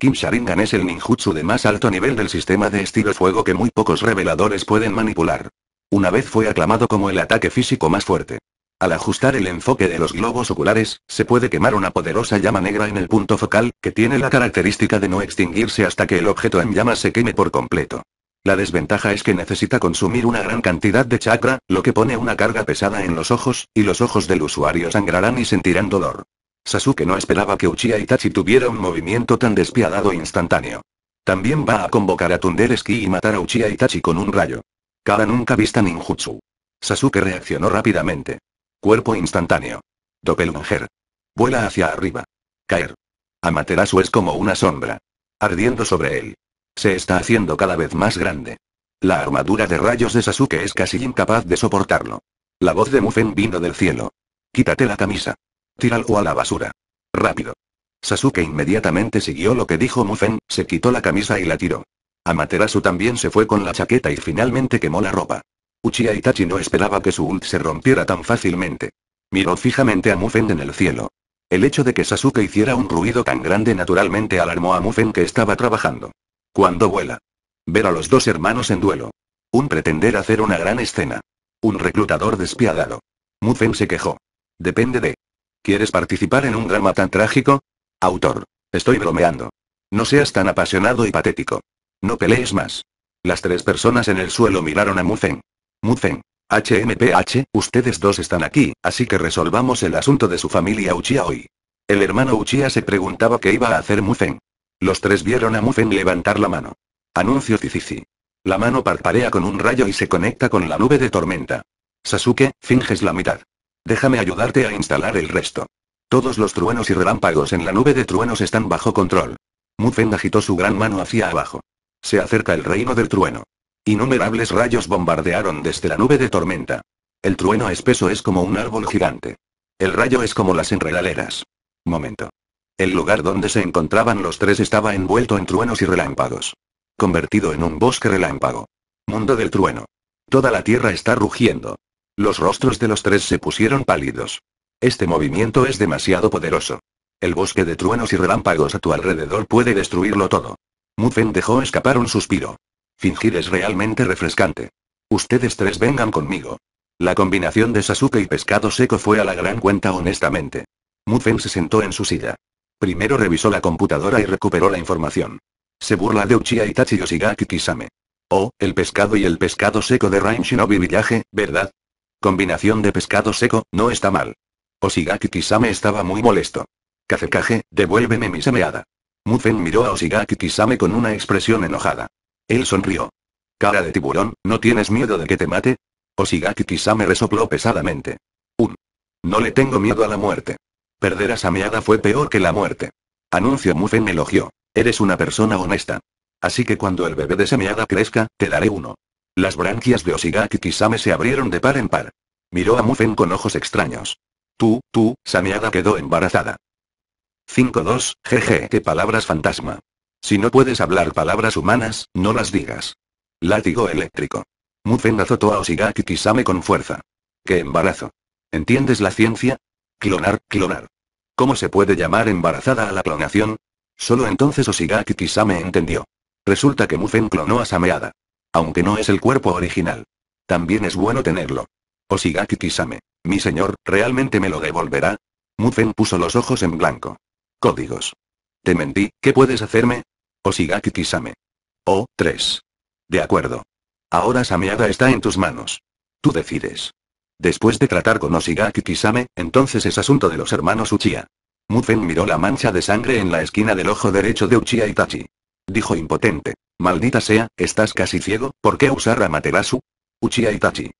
kim Sharingan es el ninjutsu de más alto nivel del sistema de estilo fuego que muy pocos reveladores pueden manipular. Una vez fue aclamado como el ataque físico más fuerte. Al ajustar el enfoque de los globos oculares, se puede quemar una poderosa llama negra en el punto focal, que tiene la característica de no extinguirse hasta que el objeto en llama se queme por completo. La desventaja es que necesita consumir una gran cantidad de chakra, lo que pone una carga pesada en los ojos, y los ojos del usuario sangrarán y sentirán dolor. Sasuke no esperaba que Uchiha Itachi tuviera un movimiento tan despiadado e instantáneo. También va a convocar a Ski y matar a Uchiha Itachi con un rayo. Cada nunca vista ninjutsu. Sasuke reaccionó rápidamente. Cuerpo instantáneo. mujer. Vuela hacia arriba. Caer. Amaterasu es como una sombra. Ardiendo sobre él. Se está haciendo cada vez más grande. La armadura de rayos de Sasuke es casi incapaz de soportarlo. La voz de Mufen vino del cielo. Quítate la camisa. Tíralo a la basura. Rápido. Sasuke inmediatamente siguió lo que dijo Mufen, se quitó la camisa y la tiró. Amaterasu también se fue con la chaqueta y finalmente quemó la ropa. Uchiha Itachi no esperaba que su ult se rompiera tan fácilmente. Miró fijamente a Mufen en el cielo. El hecho de que Sasuke hiciera un ruido tan grande naturalmente alarmó a Mufen que estaba trabajando. Cuando vuela. Ver a los dos hermanos en duelo. Un pretender hacer una gran escena. Un reclutador despiadado. Mufen se quejó. Depende de. ¿Quieres participar en un drama tan trágico? Autor. Estoy bromeando. No seas tan apasionado y patético. No pelees más. Las tres personas en el suelo miraron a Mufen. Mufeng. HMPH, ustedes dos están aquí, así que resolvamos el asunto de su familia Uchiha hoy. El hermano Uchiha se preguntaba qué iba a hacer Mufeng. Los tres vieron a Mufeng levantar la mano. Anuncio Cici. La mano parparea con un rayo y se conecta con la nube de tormenta. Sasuke, finges la mitad. Déjame ayudarte a instalar el resto. Todos los truenos y relámpagos en la nube de truenos están bajo control. Mufeng agitó su gran mano hacia abajo. Se acerca el reino del trueno. Innumerables rayos bombardearon desde la nube de tormenta. El trueno espeso es como un árbol gigante. El rayo es como las enredaderas. Momento. El lugar donde se encontraban los tres estaba envuelto en truenos y relámpagos. Convertido en un bosque relámpago. Mundo del trueno. Toda la tierra está rugiendo. Los rostros de los tres se pusieron pálidos. Este movimiento es demasiado poderoso. El bosque de truenos y relámpagos a tu alrededor puede destruirlo todo. Mufen dejó escapar un suspiro. Fingir es realmente refrescante. Ustedes tres vengan conmigo. La combinación de Sasuke y pescado seco fue a la gran cuenta honestamente. Mufen se sentó en su silla. Primero revisó la computadora y recuperó la información. Se burla de Uchiha Itachi Yoshigaki Kisame. Oh, el pescado y el pescado seco de Rain Shinobi Village, ¿verdad? Combinación de pescado seco, no está mal. Oshigaki Kisame estaba muy molesto. Kazekage, devuélveme mi semeada. Mufen miró a Oshigaki Kisame con una expresión enojada. Él sonrió. Cara de tiburón, ¿no tienes miedo de que te mate? Osigaki Kisame resopló pesadamente. Un. No le tengo miedo a la muerte. Perder a Sameada fue peor que la muerte. Anuncio Mufen elogió. Eres una persona honesta. Así que cuando el bebé de Sameada crezca, te daré uno. Las branquias de Osigaki Kisame se abrieron de par en par. Miró a Mufen con ojos extraños. Tú, tú, Sameada quedó embarazada. 5-2, jeje, qué palabras fantasma. Si no puedes hablar palabras humanas, no las digas. Látigo eléctrico. Mufen azotó a Osigaki Kisame con fuerza. ¡Qué embarazo! ¿Entiendes la ciencia? Clonar, clonar. ¿Cómo se puede llamar embarazada a la clonación? Solo entonces Osigaki Kisame entendió. Resulta que Mufen clonó a Sameada. Aunque no es el cuerpo original. También es bueno tenerlo. Osigaki Kisame. Mi señor, ¿realmente me lo devolverá? Mufen puso los ojos en blanco. Códigos. Te mentí, ¿qué puedes hacerme? Osigaki Kisame. O 3. De acuerdo. Ahora Sameada está en tus manos. Tú decides. Después de tratar con Osigaki Kisame, entonces es asunto de los hermanos Uchiha. Mufen miró la mancha de sangre en la esquina del ojo derecho de Uchiha Itachi. Dijo impotente. Maldita sea, estás casi ciego, ¿por qué usar a Materasu? Uchiha Itachi.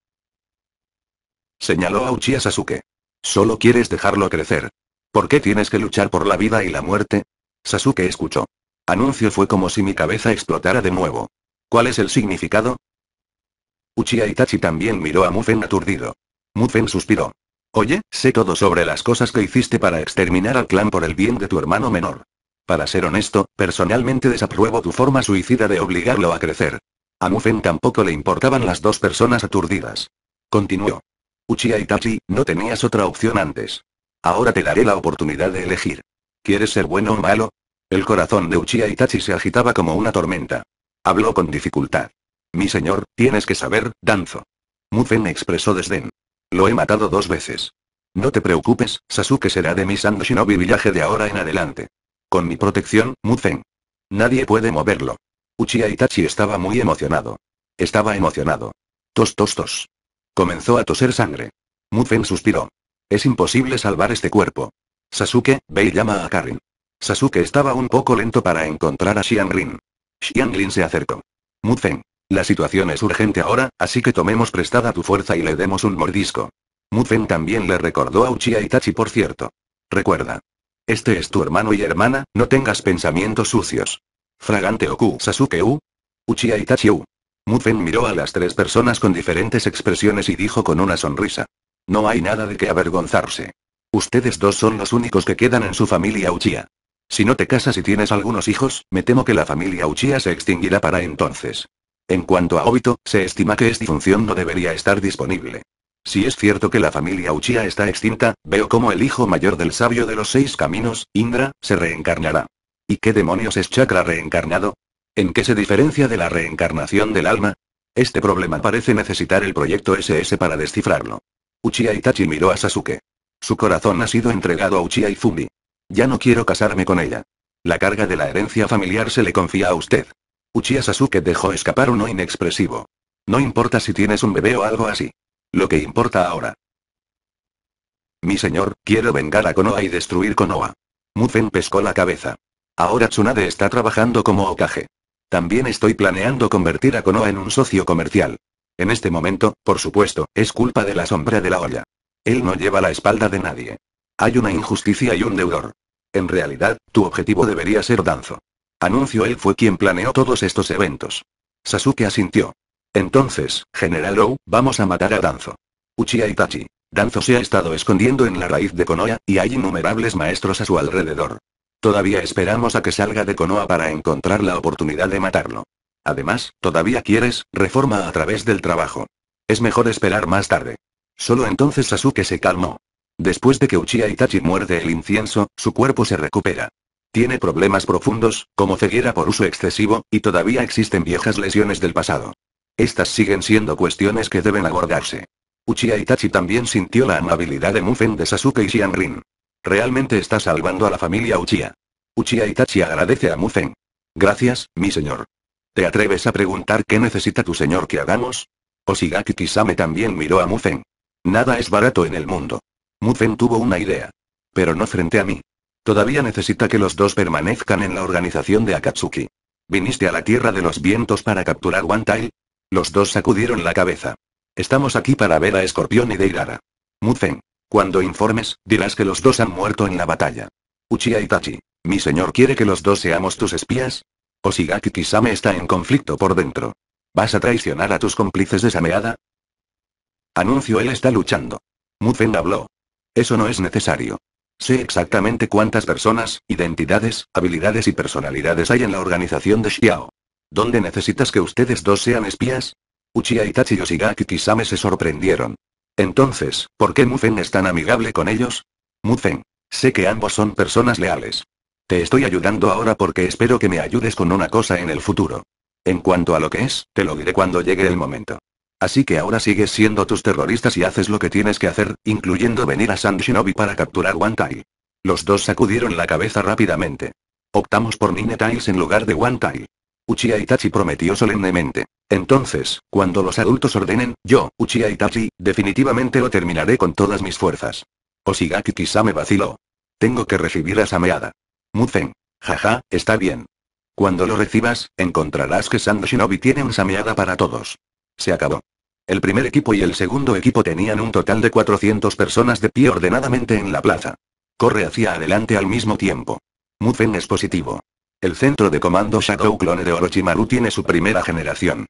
Señaló a Uchiha Sasuke. Solo quieres dejarlo crecer. ¿Por qué tienes que luchar por la vida y la muerte? Sasuke escuchó. Anuncio fue como si mi cabeza explotara de nuevo. ¿Cuál es el significado? Uchiha Itachi también miró a Mufen aturdido. Mufen suspiró. Oye, sé todo sobre las cosas que hiciste para exterminar al clan por el bien de tu hermano menor. Para ser honesto, personalmente desapruebo tu forma suicida de obligarlo a crecer. A Mufen tampoco le importaban las dos personas aturdidas. Continuó. Uchiha Itachi, no tenías otra opción antes. Ahora te daré la oportunidad de elegir. ¿Quieres ser bueno o malo? El corazón de Uchiha Itachi se agitaba como una tormenta. Habló con dificultad. Mi señor, tienes que saber, Danzo. Mufen expresó desdén. Lo he matado dos veces. No te preocupes, Sasuke será de mi Sand Shinobi de ahora en adelante. Con mi protección, Mufen. Nadie puede moverlo. Uchiha Itachi estaba muy emocionado. Estaba emocionado. Tos tos tos. Comenzó a toser sangre. Mufen suspiró. Es imposible salvar este cuerpo. Sasuke, ve y llama a Karin. Sasuke estaba un poco lento para encontrar a Xianglin. Xianglin se acercó. Muthen. La situación es urgente ahora, así que tomemos prestada tu fuerza y le demos un mordisco. Muthen también le recordó a Uchiha Itachi por cierto. Recuerda. Este es tu hermano y hermana, no tengas pensamientos sucios. Fragante Oku Sasuke U. Uchiha Itachi U. Muthen miró a las tres personas con diferentes expresiones y dijo con una sonrisa. No hay nada de qué avergonzarse. Ustedes dos son los únicos que quedan en su familia Uchiha. Si no te casas y tienes algunos hijos, me temo que la familia Uchiha se extinguirá para entonces. En cuanto a Obito, se estima que esta función no debería estar disponible. Si es cierto que la familia Uchiha está extinta, veo como el hijo mayor del sabio de los seis caminos, Indra, se reencarnará. ¿Y qué demonios es chakra reencarnado? ¿En qué se diferencia de la reencarnación del alma? Este problema parece necesitar el proyecto SS para descifrarlo. Uchiha Itachi miró a Sasuke. Su corazón ha sido entregado a Uchiha Fumi. Ya no quiero casarme con ella. La carga de la herencia familiar se le confía a usted. Uchiha Sasuke dejó escapar uno inexpresivo. No importa si tienes un bebé o algo así. Lo que importa ahora. Mi señor, quiero vengar a Konoha y destruir Konoha. Mufen pescó la cabeza. Ahora Tsunade está trabajando como Okage. También estoy planeando convertir a Konoha en un socio comercial. En este momento, por supuesto, es culpa de la sombra de la olla. Él no lleva la espalda de nadie. Hay una injusticia y un deudor. En realidad, tu objetivo debería ser Danzo. Anuncio él fue quien planeó todos estos eventos. Sasuke asintió. Entonces, General O, vamos a matar a Danzo. Uchiha Itachi. Danzo se ha estado escondiendo en la raíz de Konoha, y hay innumerables maestros a su alrededor. Todavía esperamos a que salga de Konoha para encontrar la oportunidad de matarlo. Además, todavía quieres, reforma a través del trabajo. Es mejor esperar más tarde. Solo entonces Sasuke se calmó. Después de que Uchiha Itachi muerde el incienso, su cuerpo se recupera. Tiene problemas profundos, como ceguera por uso excesivo, y todavía existen viejas lesiones del pasado. Estas siguen siendo cuestiones que deben abordarse. Uchiha Itachi también sintió la amabilidad de Mufen de Sasuke y Rin. Realmente está salvando a la familia Uchiha. Uchiha Itachi agradece a Mufen. Gracias, mi señor. ¿Te atreves a preguntar qué necesita tu señor que hagamos? Oshigaki Kisame también miró a Mufen. Nada es barato en el mundo. Mufen tuvo una idea. Pero no frente a mí. Todavía necesita que los dos permanezcan en la organización de Akatsuki. ¿Viniste a la Tierra de los Vientos para capturar One Los dos sacudieron la cabeza. Estamos aquí para ver a Escorpión y Deirara. Mufen. Cuando informes, dirás que los dos han muerto en la batalla. Uchiha Itachi. Mi señor quiere que los dos seamos tus espías. ¿O Oshigaki Kisame está en conflicto por dentro. ¿Vas a traicionar a tus cómplices de Sameada? Anuncio él está luchando. Mufen habló. Eso no es necesario. Sé exactamente cuántas personas, identidades, habilidades y personalidades hay en la organización de Xiao. ¿Dónde necesitas que ustedes dos sean espías? Uchiha Itachi y Yoshigaki Kisame se sorprendieron. Entonces, ¿por qué Mufen es tan amigable con ellos? Mufen. Sé que ambos son personas leales. Te estoy ayudando ahora porque espero que me ayudes con una cosa en el futuro. En cuanto a lo que es, te lo diré cuando llegue el momento. Así que ahora sigues siendo tus terroristas y haces lo que tienes que hacer, incluyendo venir a San Shinobi para capturar Wantai. Los dos sacudieron la cabeza rápidamente. Optamos por Nine-Tiles en lugar de Wantai. Uchiha Itachi prometió solemnemente. Entonces, cuando los adultos ordenen, yo, Uchiha Itachi, definitivamente lo terminaré con todas mis fuerzas. Oshigaki quizá me vaciló. Tengo que recibir a Sameada. Muzen. Jaja, está bien. Cuando lo recibas, encontrarás que San Shinobi tiene un Sameada para todos. Se acabó. El primer equipo y el segundo equipo tenían un total de 400 personas de pie ordenadamente en la plaza. Corre hacia adelante al mismo tiempo. Mufen es positivo. El centro de comando Shadow Clone de Orochimaru tiene su primera generación.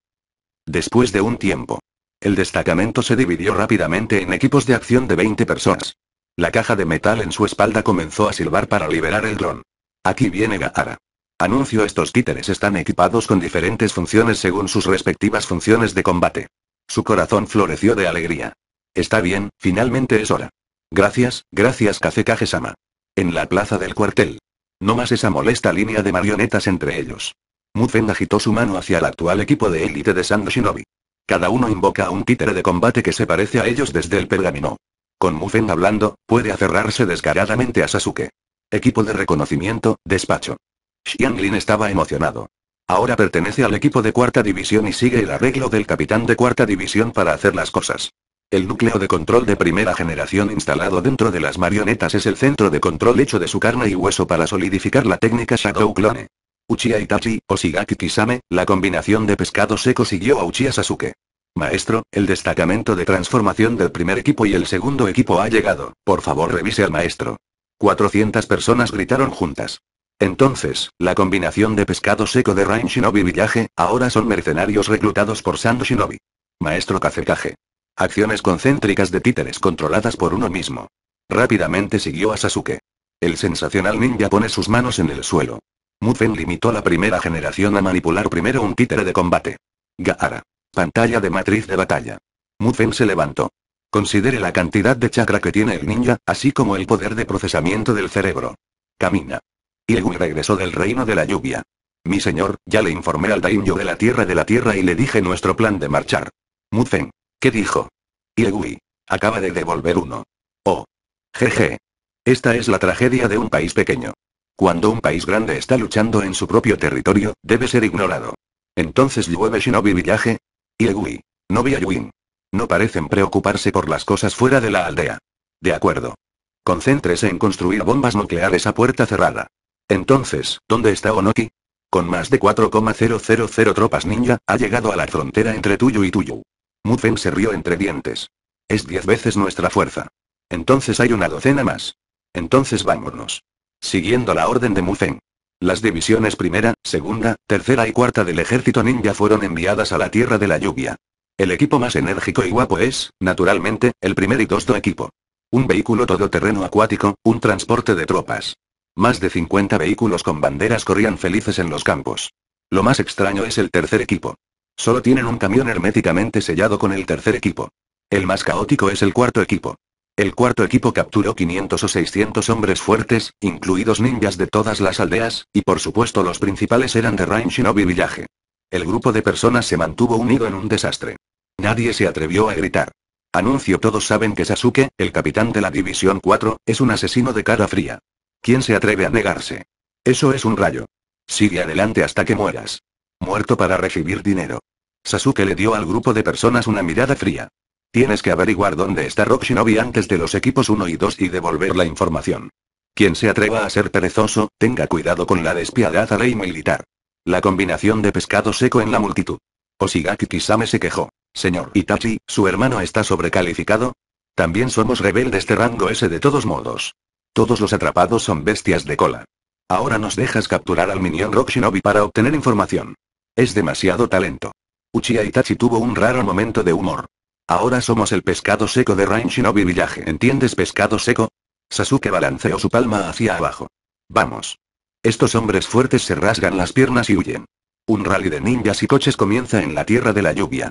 Después de un tiempo, el destacamento se dividió rápidamente en equipos de acción de 20 personas. La caja de metal en su espalda comenzó a silbar para liberar el dron. Aquí viene Gaara. Anuncio estos títeres están equipados con diferentes funciones según sus respectivas funciones de combate. Su corazón floreció de alegría. Está bien, finalmente es hora. Gracias, gracias Kazekage-sama. En la plaza del cuartel. No más esa molesta línea de marionetas entre ellos. Mufen agitó su mano hacia el actual equipo de élite de Sando Shinobi. Cada uno invoca a un títere de combate que se parece a ellos desde el pergamino. Con Mufen hablando, puede aferrarse descaradamente a Sasuke. Equipo de reconocimiento, despacho. Xianglin estaba emocionado. Ahora pertenece al equipo de cuarta división y sigue el arreglo del capitán de cuarta división para hacer las cosas. El núcleo de control de primera generación instalado dentro de las marionetas es el centro de control hecho de su carne y hueso para solidificar la técnica Shadow Clone. Uchiha Itachi, Oshigaki Kisame, la combinación de pescado seco siguió a Uchiha Sasuke. Maestro, el destacamento de transformación del primer equipo y el segundo equipo ha llegado, por favor revise al maestro. 400 personas gritaron juntas. Entonces, la combinación de pescado seco de Rain Shinobi Villaje, ahora son mercenarios reclutados por Sand Shinobi. Maestro Kazekage. Acciones concéntricas de títeres controladas por uno mismo. Rápidamente siguió a Sasuke. El sensacional ninja pone sus manos en el suelo. Mufen limitó la primera generación a manipular primero un títere de combate. Gaara. Pantalla de matriz de batalla. Mufen se levantó. Considere la cantidad de chakra que tiene el ninja, así como el poder de procesamiento del cerebro. Camina. Ilegui regresó del reino de la lluvia. Mi señor, ya le informé al daimyo de la tierra de la tierra y le dije nuestro plan de marchar. Mufen. ¿Qué dijo? Iegui. Acaba de devolver uno. Oh. Jeje. Esta es la tragedia de un país pequeño. Cuando un país grande está luchando en su propio territorio, debe ser ignorado. Entonces llueve Shinobi Village. Iegui. No vi a Yuin. No parecen preocuparse por las cosas fuera de la aldea. De acuerdo. Concéntrese en construir bombas nucleares a puerta cerrada. Entonces, ¿dónde está Onoki? Con más de 4,000 tropas ninja, ha llegado a la frontera entre tuyo y Tuyu. Mufen se rió entre dientes. Es diez veces nuestra fuerza. Entonces hay una docena más. Entonces vámonos. Siguiendo la orden de Mufen. Las divisiones primera, segunda, tercera y cuarta del ejército ninja fueron enviadas a la Tierra de la Lluvia. El equipo más enérgico y guapo es, naturalmente, el primer y tosto equipo. Un vehículo todoterreno acuático, un transporte de tropas. Más de 50 vehículos con banderas corrían felices en los campos. Lo más extraño es el tercer equipo. Solo tienen un camión herméticamente sellado con el tercer equipo. El más caótico es el cuarto equipo. El cuarto equipo capturó 500 o 600 hombres fuertes, incluidos ninjas de todas las aldeas, y por supuesto los principales eran de Rain Shinobi Village. El grupo de personas se mantuvo unido en un desastre. Nadie se atrevió a gritar. Anuncio todos saben que Sasuke, el capitán de la División 4, es un asesino de cara fría. ¿Quién se atreve a negarse? Eso es un rayo. Sigue adelante hasta que mueras. Muerto para recibir dinero. Sasuke le dio al grupo de personas una mirada fría. Tienes que averiguar dónde está Rock antes de los equipos 1 y 2 y devolver la información. Quien se atreva a ser perezoso, tenga cuidado con la despiadada ley militar. La combinación de pescado seco en la multitud. Osigaki Kisame se quejó. Señor Itachi, ¿su hermano está sobrecalificado? También somos rebeldes de rango ese de todos modos. Todos los atrapados son bestias de cola. Ahora nos dejas capturar al minion Rock Shinobi para obtener información. Es demasiado talento. Uchiha Itachi tuvo un raro momento de humor. Ahora somos el pescado seco de Rain Shinobi Village. ¿Entiendes pescado seco? Sasuke balanceó su palma hacia abajo. Vamos. Estos hombres fuertes se rasgan las piernas y huyen. Un rally de ninjas y coches comienza en la tierra de la lluvia.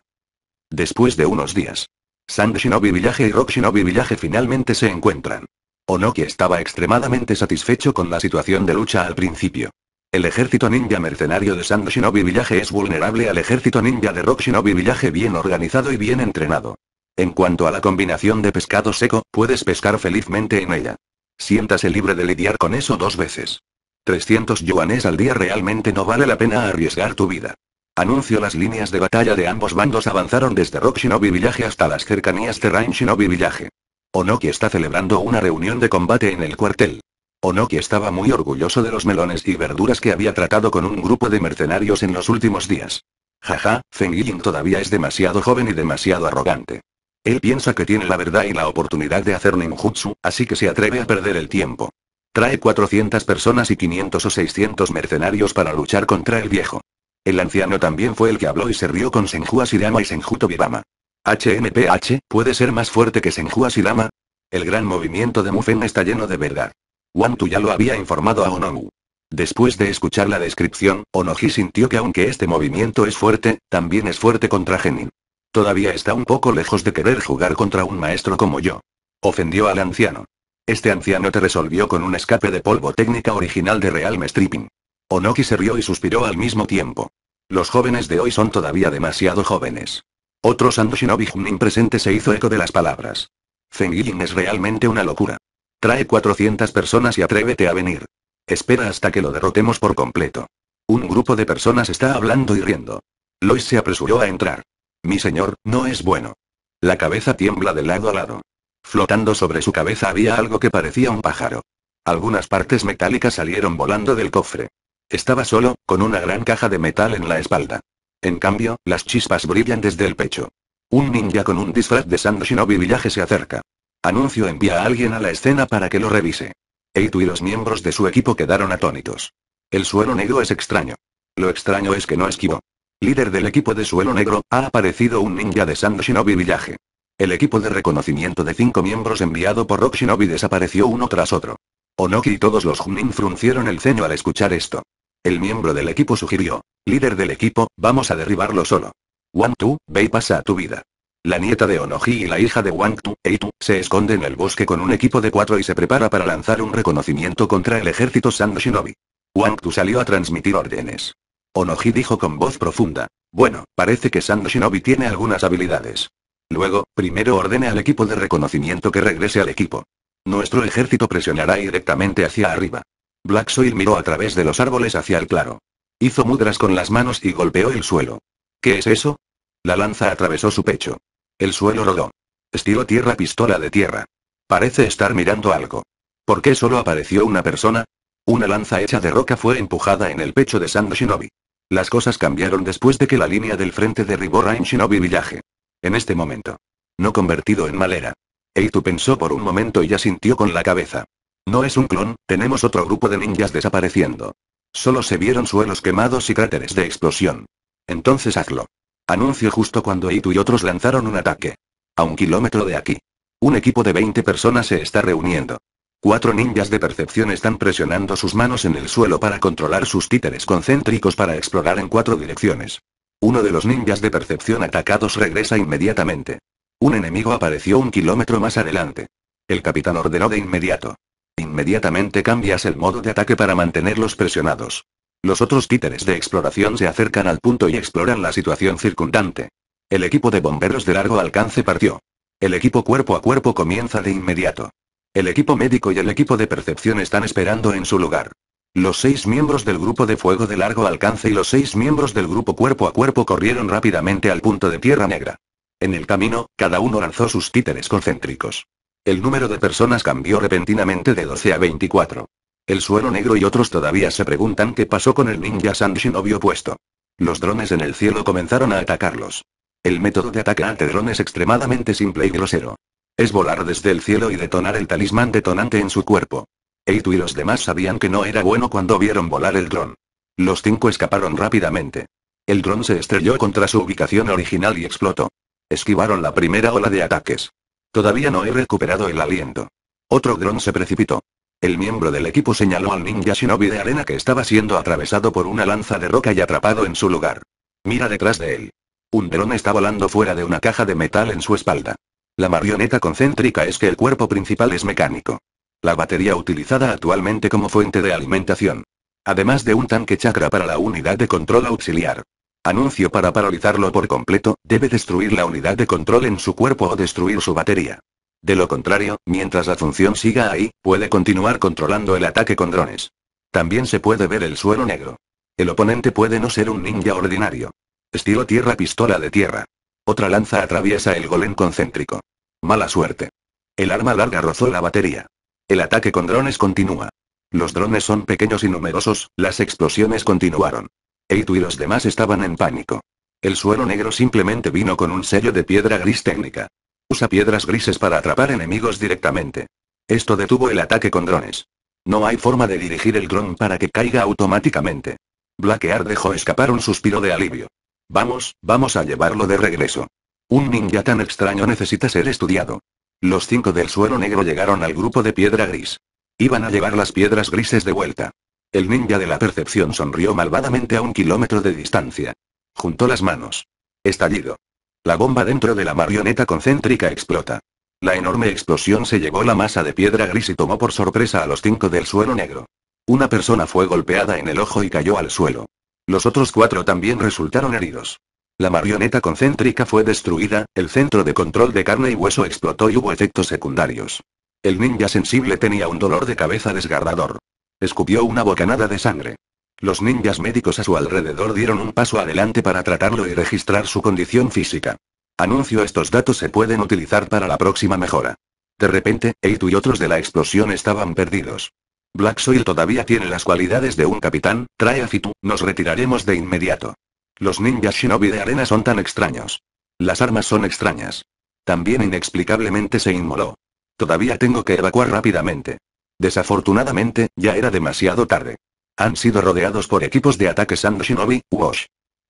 Después de unos días, Sand Shinobi Villaje y Rock Shinobi Village finalmente se encuentran. O estaba extremadamente satisfecho con la situación de lucha al principio. El ejército ninja mercenario de Sand Shinobi Village es vulnerable al ejército ninja de Rock Shinobi Village bien organizado y bien entrenado. En cuanto a la combinación de pescado seco, puedes pescar felizmente en ella. Siéntase libre de lidiar con eso dos veces. 300 yuanes al día realmente no vale la pena arriesgar tu vida. Anuncio las líneas de batalla de ambos bandos avanzaron desde Rock Shinobi Village hasta las cercanías de Rain Shinobi Village. Onoki está celebrando una reunión de combate en el cuartel. Onoki estaba muy orgulloso de los melones y verduras que había tratado con un grupo de mercenarios en los últimos días. Jaja, Feng Yin todavía es demasiado joven y demasiado arrogante. Él piensa que tiene la verdad y la oportunidad de hacer ninjutsu, así que se atreve a perder el tiempo. Trae 400 personas y 500 o 600 mercenarios para luchar contra el viejo. El anciano también fue el que habló y se rió con Senju Asirama y Senjuto Bibama. HMPH, ¿puede ser más fuerte que Senju Asilama? El gran movimiento de Mufen está lleno de verdad. Wantu ya lo había informado a Onomu. Después de escuchar la descripción, Onoji sintió que aunque este movimiento es fuerte, también es fuerte contra Genin. Todavía está un poco lejos de querer jugar contra un maestro como yo. Ofendió al anciano. Este anciano te resolvió con un escape de polvo técnica original de Realme Stripping. Onoki se rió y suspiró al mismo tiempo. Los jóvenes de hoy son todavía demasiado jóvenes. Otro Sando shinobi Junin presente se hizo eco de las palabras. Zeng es realmente una locura. Trae 400 personas y atrévete a venir. Espera hasta que lo derrotemos por completo. Un grupo de personas está hablando y riendo. Lois se apresuró a entrar. Mi señor, no es bueno. La cabeza tiembla de lado a lado. Flotando sobre su cabeza había algo que parecía un pájaro. Algunas partes metálicas salieron volando del cofre. Estaba solo, con una gran caja de metal en la espalda. En cambio, las chispas brillan desde el pecho. Un ninja con un disfraz de Sand Shinobi Village se acerca. Anuncio envía a alguien a la escena para que lo revise. Eitu y los miembros de su equipo quedaron atónitos. El suelo negro es extraño. Lo extraño es que no esquivó. Líder del equipo de suelo negro, ha aparecido un ninja de Sand Shinobi Village. El equipo de reconocimiento de cinco miembros enviado por Rock Shinobi desapareció uno tras otro. Onoki y todos los Junin fruncieron el ceño al escuchar esto. El miembro del equipo sugirió. Líder del equipo, vamos a derribarlo solo. Wang Tu, ve pasa a tu vida. La nieta de Onoji y la hija de Wang Tu, Eitu, se esconde en el bosque con un equipo de cuatro y se prepara para lanzar un reconocimiento contra el ejército Sand Shinobi. Wang Tu salió a transmitir órdenes. Onoji dijo con voz profunda. Bueno, parece que Sand Shinobi tiene algunas habilidades. Luego, primero ordene al equipo de reconocimiento que regrese al equipo. Nuestro ejército presionará directamente hacia arriba. Black Soil miró a través de los árboles hacia el claro. Hizo mudras con las manos y golpeó el suelo. ¿Qué es eso? La lanza atravesó su pecho. El suelo rodó. Estiró tierra pistola de tierra. Parece estar mirando algo. ¿Por qué solo apareció una persona? Una lanza hecha de roca fue empujada en el pecho de Sand Shinobi. Las cosas cambiaron después de que la línea del frente derribó Rain Shinobi Village. En este momento. No convertido en malera. Eitu pensó por un momento y ya sintió con la cabeza. No es un clon, tenemos otro grupo de ninjas desapareciendo. Solo se vieron suelos quemados y cráteres de explosión. Entonces hazlo. Anuncio justo cuando Itu y otros lanzaron un ataque. A un kilómetro de aquí. Un equipo de 20 personas se está reuniendo. Cuatro ninjas de percepción están presionando sus manos en el suelo para controlar sus títeres concéntricos para explorar en cuatro direcciones. Uno de los ninjas de percepción atacados regresa inmediatamente. Un enemigo apareció un kilómetro más adelante. El capitán ordenó de inmediato. Inmediatamente cambias el modo de ataque para mantenerlos presionados. Los otros títeres de exploración se acercan al punto y exploran la situación circundante. El equipo de bomberos de largo alcance partió. El equipo cuerpo a cuerpo comienza de inmediato. El equipo médico y el equipo de percepción están esperando en su lugar. Los seis miembros del grupo de fuego de largo alcance y los seis miembros del grupo cuerpo a cuerpo corrieron rápidamente al punto de Tierra Negra. En el camino, cada uno lanzó sus títeres concéntricos. El número de personas cambió repentinamente de 12 a 24. El suelo negro y otros todavía se preguntan qué pasó con el ninja Sanshin vio puesto. Los drones en el cielo comenzaron a atacarlos. El método de ataque ante drones es extremadamente simple y grosero. Es volar desde el cielo y detonar el talismán detonante en su cuerpo. Eitu y los demás sabían que no era bueno cuando vieron volar el dron. Los cinco escaparon rápidamente. El dron se estrelló contra su ubicación original y explotó. Esquivaron la primera ola de ataques. Todavía no he recuperado el aliento. Otro dron se precipitó. El miembro del equipo señaló al ninja shinobi de arena que estaba siendo atravesado por una lanza de roca y atrapado en su lugar. Mira detrás de él. Un dron está volando fuera de una caja de metal en su espalda. La marioneta concéntrica es que el cuerpo principal es mecánico. La batería utilizada actualmente como fuente de alimentación. Además de un tanque chakra para la unidad de control auxiliar. Anuncio para paralizarlo por completo, debe destruir la unidad de control en su cuerpo o destruir su batería. De lo contrario, mientras la función siga ahí, puede continuar controlando el ataque con drones. También se puede ver el suelo negro. El oponente puede no ser un ninja ordinario. Estilo tierra pistola de tierra. Otra lanza atraviesa el golem concéntrico. Mala suerte. El arma larga rozó la batería. El ataque con drones continúa. Los drones son pequeños y numerosos, las explosiones continuaron. Eitu y los demás estaban en pánico. El suelo negro simplemente vino con un sello de piedra gris técnica. Usa piedras grises para atrapar enemigos directamente. Esto detuvo el ataque con drones. No hay forma de dirigir el dron para que caiga automáticamente. Blaquear dejó escapar un suspiro de alivio. Vamos, vamos a llevarlo de regreso. Un ninja tan extraño necesita ser estudiado. Los cinco del suelo negro llegaron al grupo de piedra gris. Iban a llevar las piedras grises de vuelta. El ninja de la percepción sonrió malvadamente a un kilómetro de distancia. Juntó las manos. Estallido. La bomba dentro de la marioneta concéntrica explota. La enorme explosión se llevó la masa de piedra gris y tomó por sorpresa a los cinco del suelo negro. Una persona fue golpeada en el ojo y cayó al suelo. Los otros cuatro también resultaron heridos. La marioneta concéntrica fue destruida, el centro de control de carne y hueso explotó y hubo efectos secundarios. El ninja sensible tenía un dolor de cabeza desgarrador. Escupió una bocanada de sangre. Los ninjas médicos a su alrededor dieron un paso adelante para tratarlo y registrar su condición física. Anuncio estos datos se pueden utilizar para la próxima mejora. De repente, Eitu y otros de la explosión estaban perdidos. Black Soil todavía tiene las cualidades de un capitán, trae a nos retiraremos de inmediato. Los ninjas shinobi de arena son tan extraños. Las armas son extrañas. También inexplicablemente se inmoló. Todavía tengo que evacuar rápidamente. Desafortunadamente, ya era demasiado tarde. Han sido rodeados por equipos de ataque Sand Shinobi, Wash.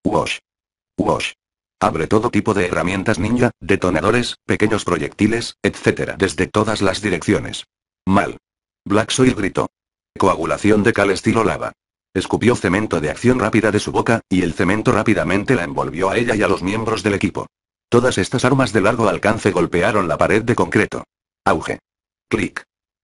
Wash. Wash. Abre todo tipo de herramientas ninja, detonadores, pequeños proyectiles, etc. desde todas las direcciones. Mal. Black Soil gritó. Coagulación de cal estilo lava. Escupió cemento de acción rápida de su boca, y el cemento rápidamente la envolvió a ella y a los miembros del equipo. Todas estas armas de largo alcance golpearon la pared de concreto. Auge. Clic.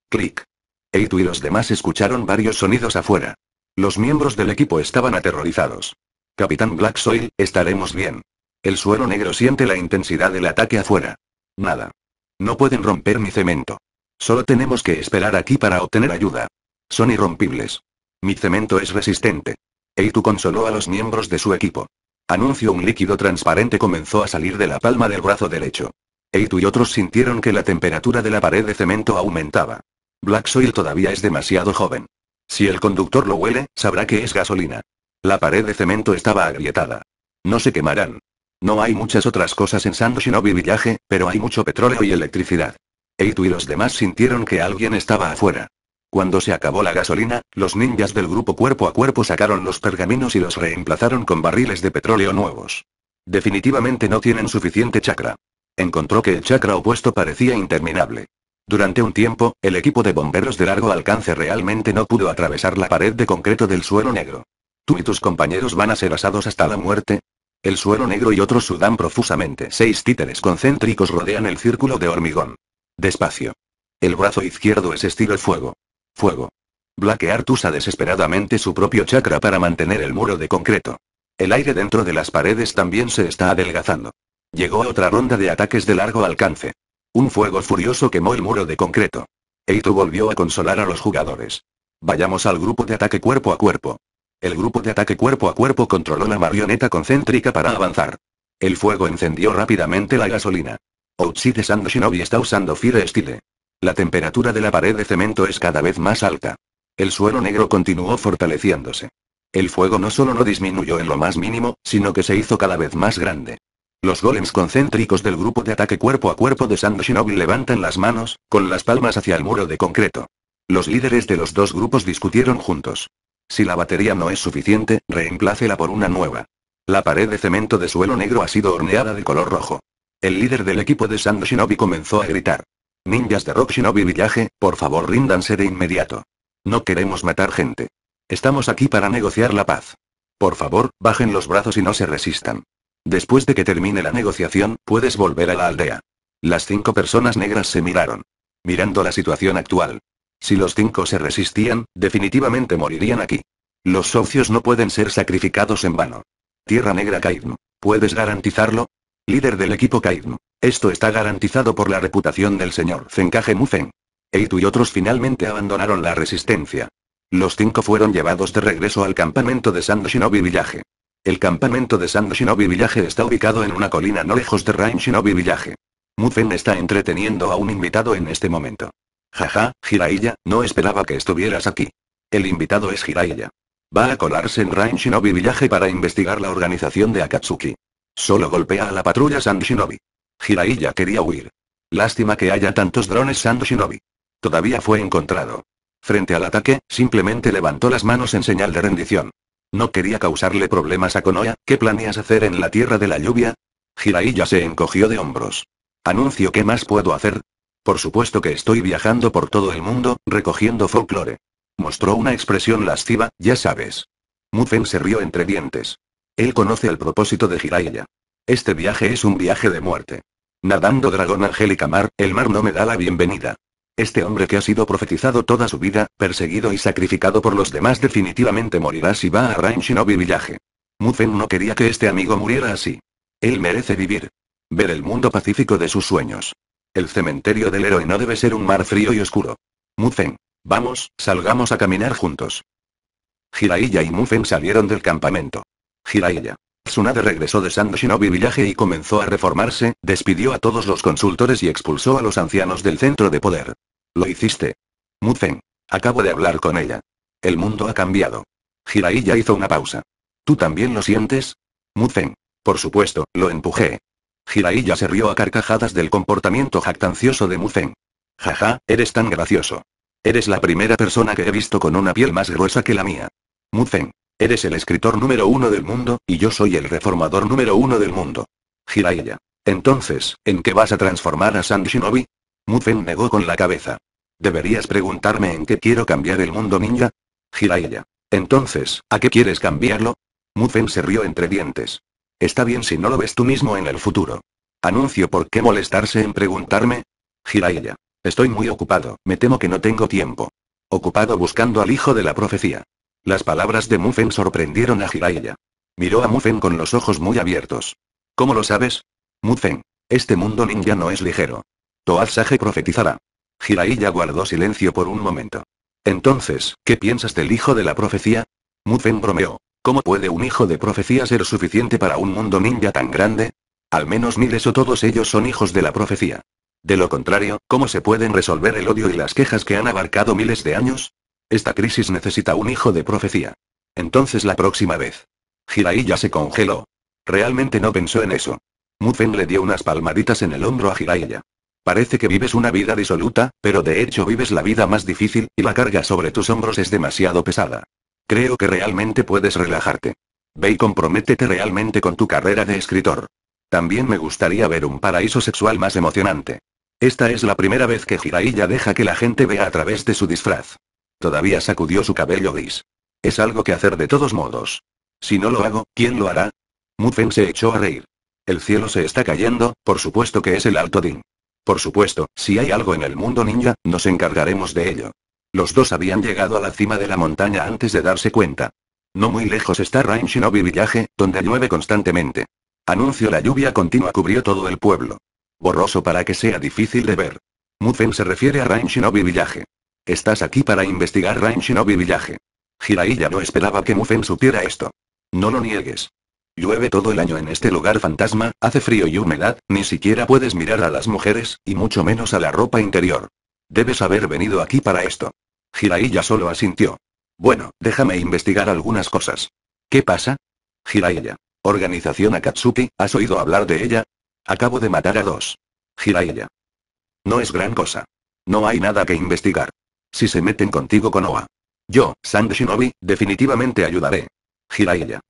Clic. Eitu y los demás escucharon varios sonidos afuera. Los miembros del equipo estaban aterrorizados. Capitán Black estaremos bien. El suero negro siente la intensidad del ataque afuera. Nada. No pueden romper mi cemento. Solo tenemos que esperar aquí para obtener ayuda. Son irrompibles. Mi cemento es resistente. Eitu consoló a los miembros de su equipo. Anuncio un líquido transparente comenzó a salir de la palma del brazo derecho. Eitu y otros sintieron que la temperatura de la pared de cemento aumentaba. Black Soil todavía es demasiado joven. Si el conductor lo huele, sabrá que es gasolina. La pared de cemento estaba agrietada. No se quemarán. No hay muchas otras cosas en Shinobi Villaje, pero hay mucho petróleo y electricidad. Eitu y los demás sintieron que alguien estaba afuera. Cuando se acabó la gasolina, los ninjas del grupo cuerpo a cuerpo sacaron los pergaminos y los reemplazaron con barriles de petróleo nuevos. Definitivamente no tienen suficiente chakra. Encontró que el chakra opuesto parecía interminable. Durante un tiempo, el equipo de bomberos de largo alcance realmente no pudo atravesar la pared de concreto del suelo negro. Tú y tus compañeros van a ser asados hasta la muerte. El suelo negro y otros sudan profusamente. Seis títeres concéntricos rodean el círculo de hormigón. Despacio. El brazo izquierdo es estilo fuego. Fuego. Black usa desesperadamente su propio chakra para mantener el muro de concreto. El aire dentro de las paredes también se está adelgazando. Llegó otra ronda de ataques de largo alcance. Un fuego furioso quemó el muro de concreto. Eito volvió a consolar a los jugadores. Vayamos al grupo de ataque cuerpo a cuerpo. El grupo de ataque cuerpo a cuerpo controló la marioneta concéntrica para avanzar. El fuego encendió rápidamente la gasolina. Outside Sand Shinobi está usando Fire Style. La temperatura de la pared de cemento es cada vez más alta. El suelo negro continuó fortaleciéndose. El fuego no solo no disminuyó en lo más mínimo, sino que se hizo cada vez más grande. Los golems concéntricos del grupo de ataque cuerpo a cuerpo de Sand Shinobi levantan las manos, con las palmas hacia el muro de concreto. Los líderes de los dos grupos discutieron juntos. Si la batería no es suficiente, reemplácela por una nueva. La pared de cemento de suelo negro ha sido horneada de color rojo. El líder del equipo de Sand Shinobi comenzó a gritar. Ninjas de Rock Shinobi Villaje, por favor ríndanse de inmediato. No queremos matar gente. Estamos aquí para negociar la paz. Por favor, bajen los brazos y no se resistan. Después de que termine la negociación, puedes volver a la aldea. Las cinco personas negras se miraron. Mirando la situación actual. Si los cinco se resistían, definitivamente morirían aquí. Los socios no pueden ser sacrificados en vano. Tierra Negra Kaidn. ¿Puedes garantizarlo? Líder del equipo Kaidn. Esto está garantizado por la reputación del señor Zenkaje Mufen. Eitu y otros finalmente abandonaron la resistencia. Los cinco fueron llevados de regreso al campamento de Sand Shinobi Village. El campamento de Sand Shinobi Village está ubicado en una colina no lejos de Rain Shinobi Village. Mufen está entreteniendo a un invitado en este momento. Jaja, Jiraiya, no esperaba que estuvieras aquí. El invitado es Jiraiya. Va a colarse en Rain Shinobi Village para investigar la organización de Akatsuki. Solo golpea a la patrulla Sand Shinobi. Jiraiya quería huir. Lástima que haya tantos drones Sand Shinobi. Todavía fue encontrado. Frente al ataque, simplemente levantó las manos en señal de rendición. No quería causarle problemas a Konoha, ¿qué planeas hacer en la Tierra de la Lluvia? Jiraiya se encogió de hombros. Anuncio ¿qué más puedo hacer? Por supuesto que estoy viajando por todo el mundo, recogiendo folclore. Mostró una expresión lasciva, ya sabes. Mufen se rió entre dientes. Él conoce el propósito de Jiraiya. Este viaje es un viaje de muerte. Nadando dragón Angélica Mar, el mar no me da la bienvenida. Este hombre que ha sido profetizado toda su vida, perseguido y sacrificado por los demás definitivamente morirá si va a Rain Shinobi Village. Mufen no quería que este amigo muriera así. Él merece vivir. Ver el mundo pacífico de sus sueños. El cementerio del héroe no debe ser un mar frío y oscuro. Mufen. Vamos, salgamos a caminar juntos. Jiraiya y Mufen salieron del campamento. Jiraiya. Tsunade regresó de San Shinobi Village y comenzó a reformarse, despidió a todos los consultores y expulsó a los ancianos del centro de poder. Lo hiciste. Muzen. Acabo de hablar con ella. El mundo ha cambiado. Jiraiya hizo una pausa. ¿Tú también lo sientes? Muzen. Por supuesto, lo empujé. Jiraiya se rió a carcajadas del comportamiento jactancioso de Muzen. Jaja, eres tan gracioso. Eres la primera persona que he visto con una piel más gruesa que la mía. Muzen. Eres el escritor número uno del mundo, y yo soy el reformador número uno del mundo. Jiraiya. Entonces, ¿en qué vas a transformar a San Shinobi? Mufen negó con la cabeza. Deberías preguntarme en qué quiero cambiar el mundo ninja. Jiraiya. Entonces, ¿a qué quieres cambiarlo? Mufen se rió entre dientes. Está bien si no lo ves tú mismo en el futuro. Anuncio por qué molestarse en preguntarme. Jiraiya. Estoy muy ocupado, me temo que no tengo tiempo. Ocupado buscando al hijo de la profecía. Las palabras de Mufen sorprendieron a Jiraiya. Miró a Mufen con los ojos muy abiertos. ¿Cómo lo sabes? Mufen. Este mundo ninja no es ligero. Toad Sage profetizará. Jiraiya guardó silencio por un momento. Entonces, ¿qué piensas del hijo de la profecía? Mufen bromeó. ¿Cómo puede un hijo de profecía ser suficiente para un mundo ninja tan grande? Al menos miles o todos ellos son hijos de la profecía. De lo contrario, ¿cómo se pueden resolver el odio y las quejas que han abarcado miles de años? Esta crisis necesita un hijo de profecía. Entonces la próxima vez. Jiraiya se congeló. Realmente no pensó en eso. Mufen le dio unas palmaditas en el hombro a Jiraiya. Parece que vives una vida disoluta, pero de hecho vives la vida más difícil, y la carga sobre tus hombros es demasiado pesada. Creo que realmente puedes relajarte. Ve y comprométete realmente con tu carrera de escritor. También me gustaría ver un paraíso sexual más emocionante. Esta es la primera vez que Jiraiya deja que la gente vea a través de su disfraz. Todavía sacudió su cabello gris. Es algo que hacer de todos modos. Si no lo hago, ¿quién lo hará? Mufen se echó a reír. El cielo se está cayendo, por supuesto que es el alto Din. Por supuesto, si hay algo en el mundo ninja, nos encargaremos de ello. Los dos habían llegado a la cima de la montaña antes de darse cuenta. No muy lejos está Rain Shinobi Village, donde llueve constantemente. Anuncio la lluvia continua cubrió todo el pueblo. Borroso para que sea difícil de ver. Mufen se refiere a Rain Shinobi Village. Estás aquí para investigar Rain Shinobi Village. ya no esperaba que Mufen supiera esto. No lo niegues. Llueve todo el año en este lugar fantasma, hace frío y humedad, ni siquiera puedes mirar a las mujeres, y mucho menos a la ropa interior. Debes haber venido aquí para esto. Jiraiya solo asintió. Bueno, déjame investigar algunas cosas. ¿Qué pasa? Jiraiya. Organización Akatsuki, ¿has oído hablar de ella? Acabo de matar a dos. Jiraiya. No es gran cosa. No hay nada que investigar. Si se meten contigo con Oa. Yo, Sand Shinobi, definitivamente ayudaré. Jiraiya.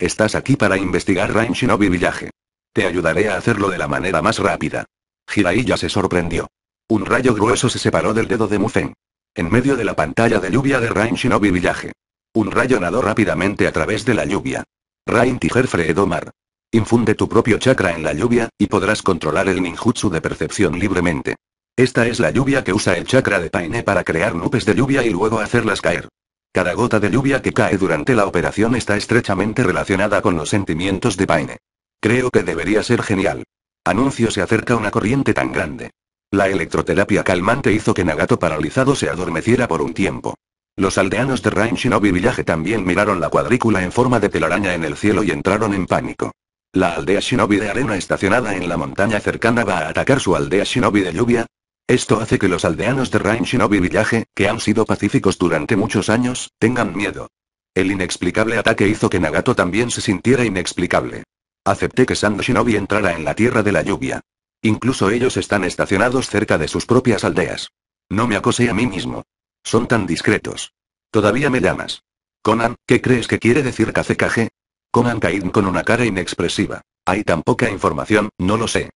Estás aquí para investigar Rain Shinobi Villaje. Te ayudaré a hacerlo de la manera más rápida. Jiraiya se sorprendió. Un rayo grueso se separó del dedo de Mufen. En medio de la pantalla de lluvia de Rain Shinobi Villaje. Un rayo nadó rápidamente a través de la lluvia. Rain Tiger Freedomar. Infunde tu propio chakra en la lluvia, y podrás controlar el ninjutsu de percepción libremente. Esta es la lluvia que usa el chakra de Paine para crear nubes de lluvia y luego hacerlas caer. Cada gota de lluvia que cae durante la operación está estrechamente relacionada con los sentimientos de Paine. Creo que debería ser genial. Anuncio se acerca una corriente tan grande. La electroterapia calmante hizo que Nagato paralizado se adormeciera por un tiempo. Los aldeanos de Rain Shinobi Village también miraron la cuadrícula en forma de telaraña en el cielo y entraron en pánico. La aldea Shinobi de arena estacionada en la montaña cercana va a atacar su aldea Shinobi de lluvia, esto hace que los aldeanos de Rain Shinobi Village, que han sido pacíficos durante muchos años, tengan miedo. El inexplicable ataque hizo que Nagato también se sintiera inexplicable. Acepté que Sand Shinobi entrara en la tierra de la lluvia. Incluso ellos están estacionados cerca de sus propias aldeas. No me acosé a mí mismo. Son tan discretos. Todavía me llamas. Conan, ¿qué crees que quiere decir KCKG? Conan Cain con una cara inexpresiva. Hay tan poca información, no lo sé.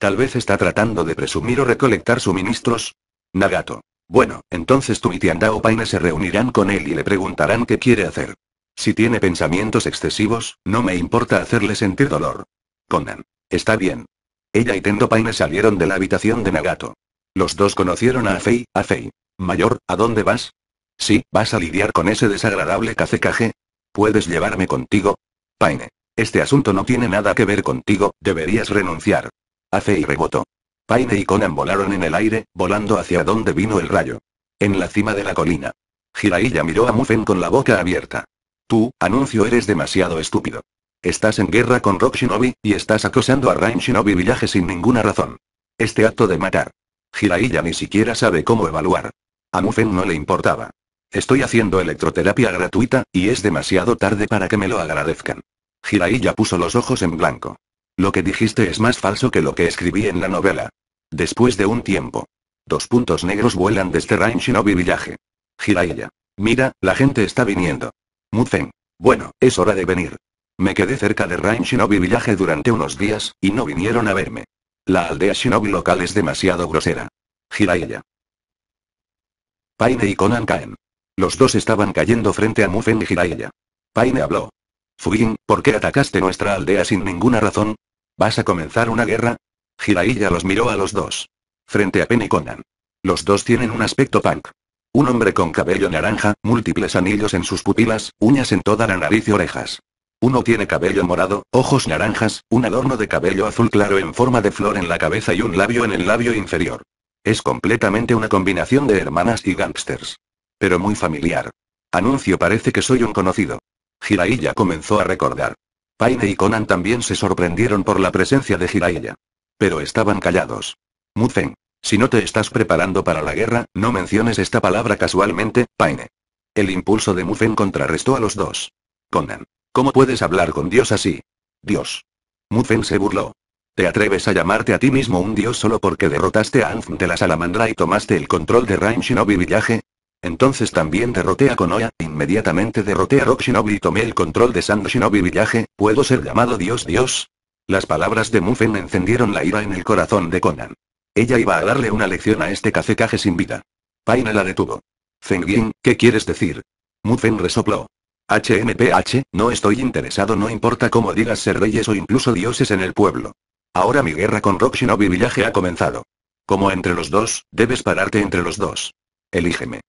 Tal vez está tratando de presumir o recolectar suministros. Nagato. Bueno, entonces tú y Tiandao Paine se reunirán con él y le preguntarán qué quiere hacer. Si tiene pensamientos excesivos, no me importa hacerle sentir dolor. Conan. Está bien. Ella y Tendo Paine salieron de la habitación de Nagato. Los dos conocieron a Afei, Fei, Mayor, ¿a dónde vas? Sí, ¿vas a lidiar con ese desagradable cacecaje? ¿Puedes llevarme contigo? Paine. Este asunto no tiene nada que ver contigo, deberías renunciar. Hace y rebotó. Paine y Conan volaron en el aire, volando hacia donde vino el rayo. En la cima de la colina. Jiraiya miró a Mufen con la boca abierta. Tú, anuncio, eres demasiado estúpido. Estás en guerra con Rock Shinobi, y estás acosando a Rain Shinobi Village sin ninguna razón. Este acto de matar. Jiraiya ni siquiera sabe cómo evaluar. A Mufen no le importaba. Estoy haciendo electroterapia gratuita, y es demasiado tarde para que me lo agradezcan. Jiraiya puso los ojos en blanco. Lo que dijiste es más falso que lo que escribí en la novela. Después de un tiempo. Dos puntos negros vuelan desde este Rain Shinobi Villaje. Jiraiya. Mira, la gente está viniendo. Mufen. Bueno, es hora de venir. Me quedé cerca de Rain Shinobi Village durante unos días, y no vinieron a verme. La aldea Shinobi local es demasiado grosera. Jiraiya. Paine y Conan caen. Los dos estaban cayendo frente a Mufen y Jiraiya. Paine habló. Fuin, ¿por qué atacaste nuestra aldea sin ninguna razón? ¿Vas a comenzar una guerra? Jiraiya los miró a los dos. Frente a Penny Conan. Los dos tienen un aspecto punk. Un hombre con cabello naranja, múltiples anillos en sus pupilas, uñas en toda la nariz y orejas. Uno tiene cabello morado, ojos naranjas, un adorno de cabello azul claro en forma de flor en la cabeza y un labio en el labio inferior. Es completamente una combinación de hermanas y gangsters. Pero muy familiar. Anuncio parece que soy un conocido. Jiraiya comenzó a recordar. Paine y Conan también se sorprendieron por la presencia de Jiraiya. Pero estaban callados. Mufen, Si no te estás preparando para la guerra, no menciones esta palabra casualmente, Paine. El impulso de Mufen contrarrestó a los dos. Conan. ¿Cómo puedes hablar con Dios así? Dios. Mufen se burló. ¿Te atreves a llamarte a ti mismo un dios solo porque derrotaste a Anf de la Salamandra y tomaste el control de Rain Shinobi Villaje? Entonces también derroté a Konoha, inmediatamente derroté a Rock Shinobi y tomé el control de Sand Shinobi Villaje, ¿puedo ser llamado Dios Dios? Las palabras de Mufen encendieron la ira en el corazón de Conan. Ella iba a darle una lección a este cacecaje sin vida. Paine la detuvo. Zengin, ¿qué quieres decir? Mufen resopló. HMPH, no estoy interesado no importa cómo digas ser reyes o incluso dioses en el pueblo. Ahora mi guerra con Rock Shinobi Villaje ha comenzado. Como entre los dos, debes pararte entre los dos. Elígeme.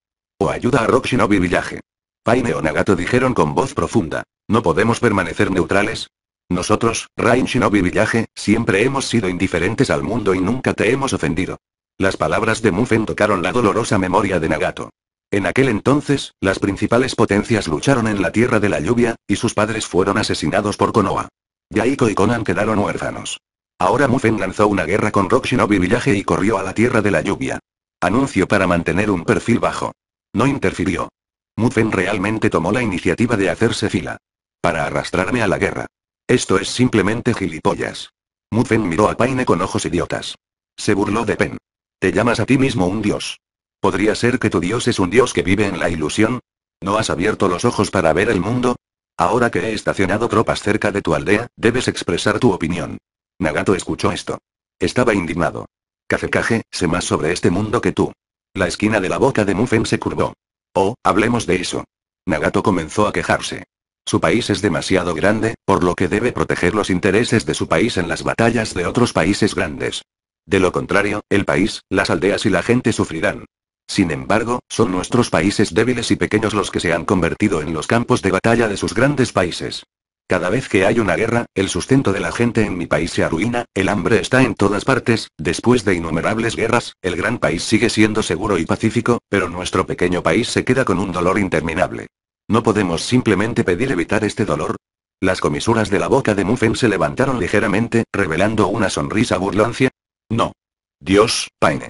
O ayuda a Rock Shinobi Village. Paine o Nagato dijeron con voz profunda. No podemos permanecer neutrales. Nosotros, Rain Shinobi Village, siempre hemos sido indiferentes al mundo y nunca te hemos ofendido. Las palabras de Mufen tocaron la dolorosa memoria de Nagato. En aquel entonces, las principales potencias lucharon en la Tierra de la Lluvia, y sus padres fueron asesinados por Konoha. Yaiko y Conan quedaron huérfanos. Ahora Mufen lanzó una guerra con Rock Shinobi Village y corrió a la Tierra de la Lluvia. Anuncio para mantener un perfil bajo. No interfirió. Mufen realmente tomó la iniciativa de hacerse fila. Para arrastrarme a la guerra. Esto es simplemente gilipollas. Mufen miró a Paine con ojos idiotas. Se burló de Pen. Te llamas a ti mismo un dios. ¿Podría ser que tu dios es un dios que vive en la ilusión? ¿No has abierto los ojos para ver el mundo? Ahora que he estacionado tropas cerca de tu aldea, debes expresar tu opinión. Nagato escuchó esto. Estaba indignado. Kazekage, sé más sobre este mundo que tú. La esquina de la boca de Mufen se curvó. Oh, hablemos de eso. Nagato comenzó a quejarse. Su país es demasiado grande, por lo que debe proteger los intereses de su país en las batallas de otros países grandes. De lo contrario, el país, las aldeas y la gente sufrirán. Sin embargo, son nuestros países débiles y pequeños los que se han convertido en los campos de batalla de sus grandes países. Cada vez que hay una guerra, el sustento de la gente en mi país se arruina, el hambre está en todas partes, después de innumerables guerras, el gran país sigue siendo seguro y pacífico, pero nuestro pequeño país se queda con un dolor interminable. No podemos simplemente pedir evitar este dolor. Las comisuras de la boca de Muffin se levantaron ligeramente, revelando una sonrisa burlancia. No. Dios, Paine.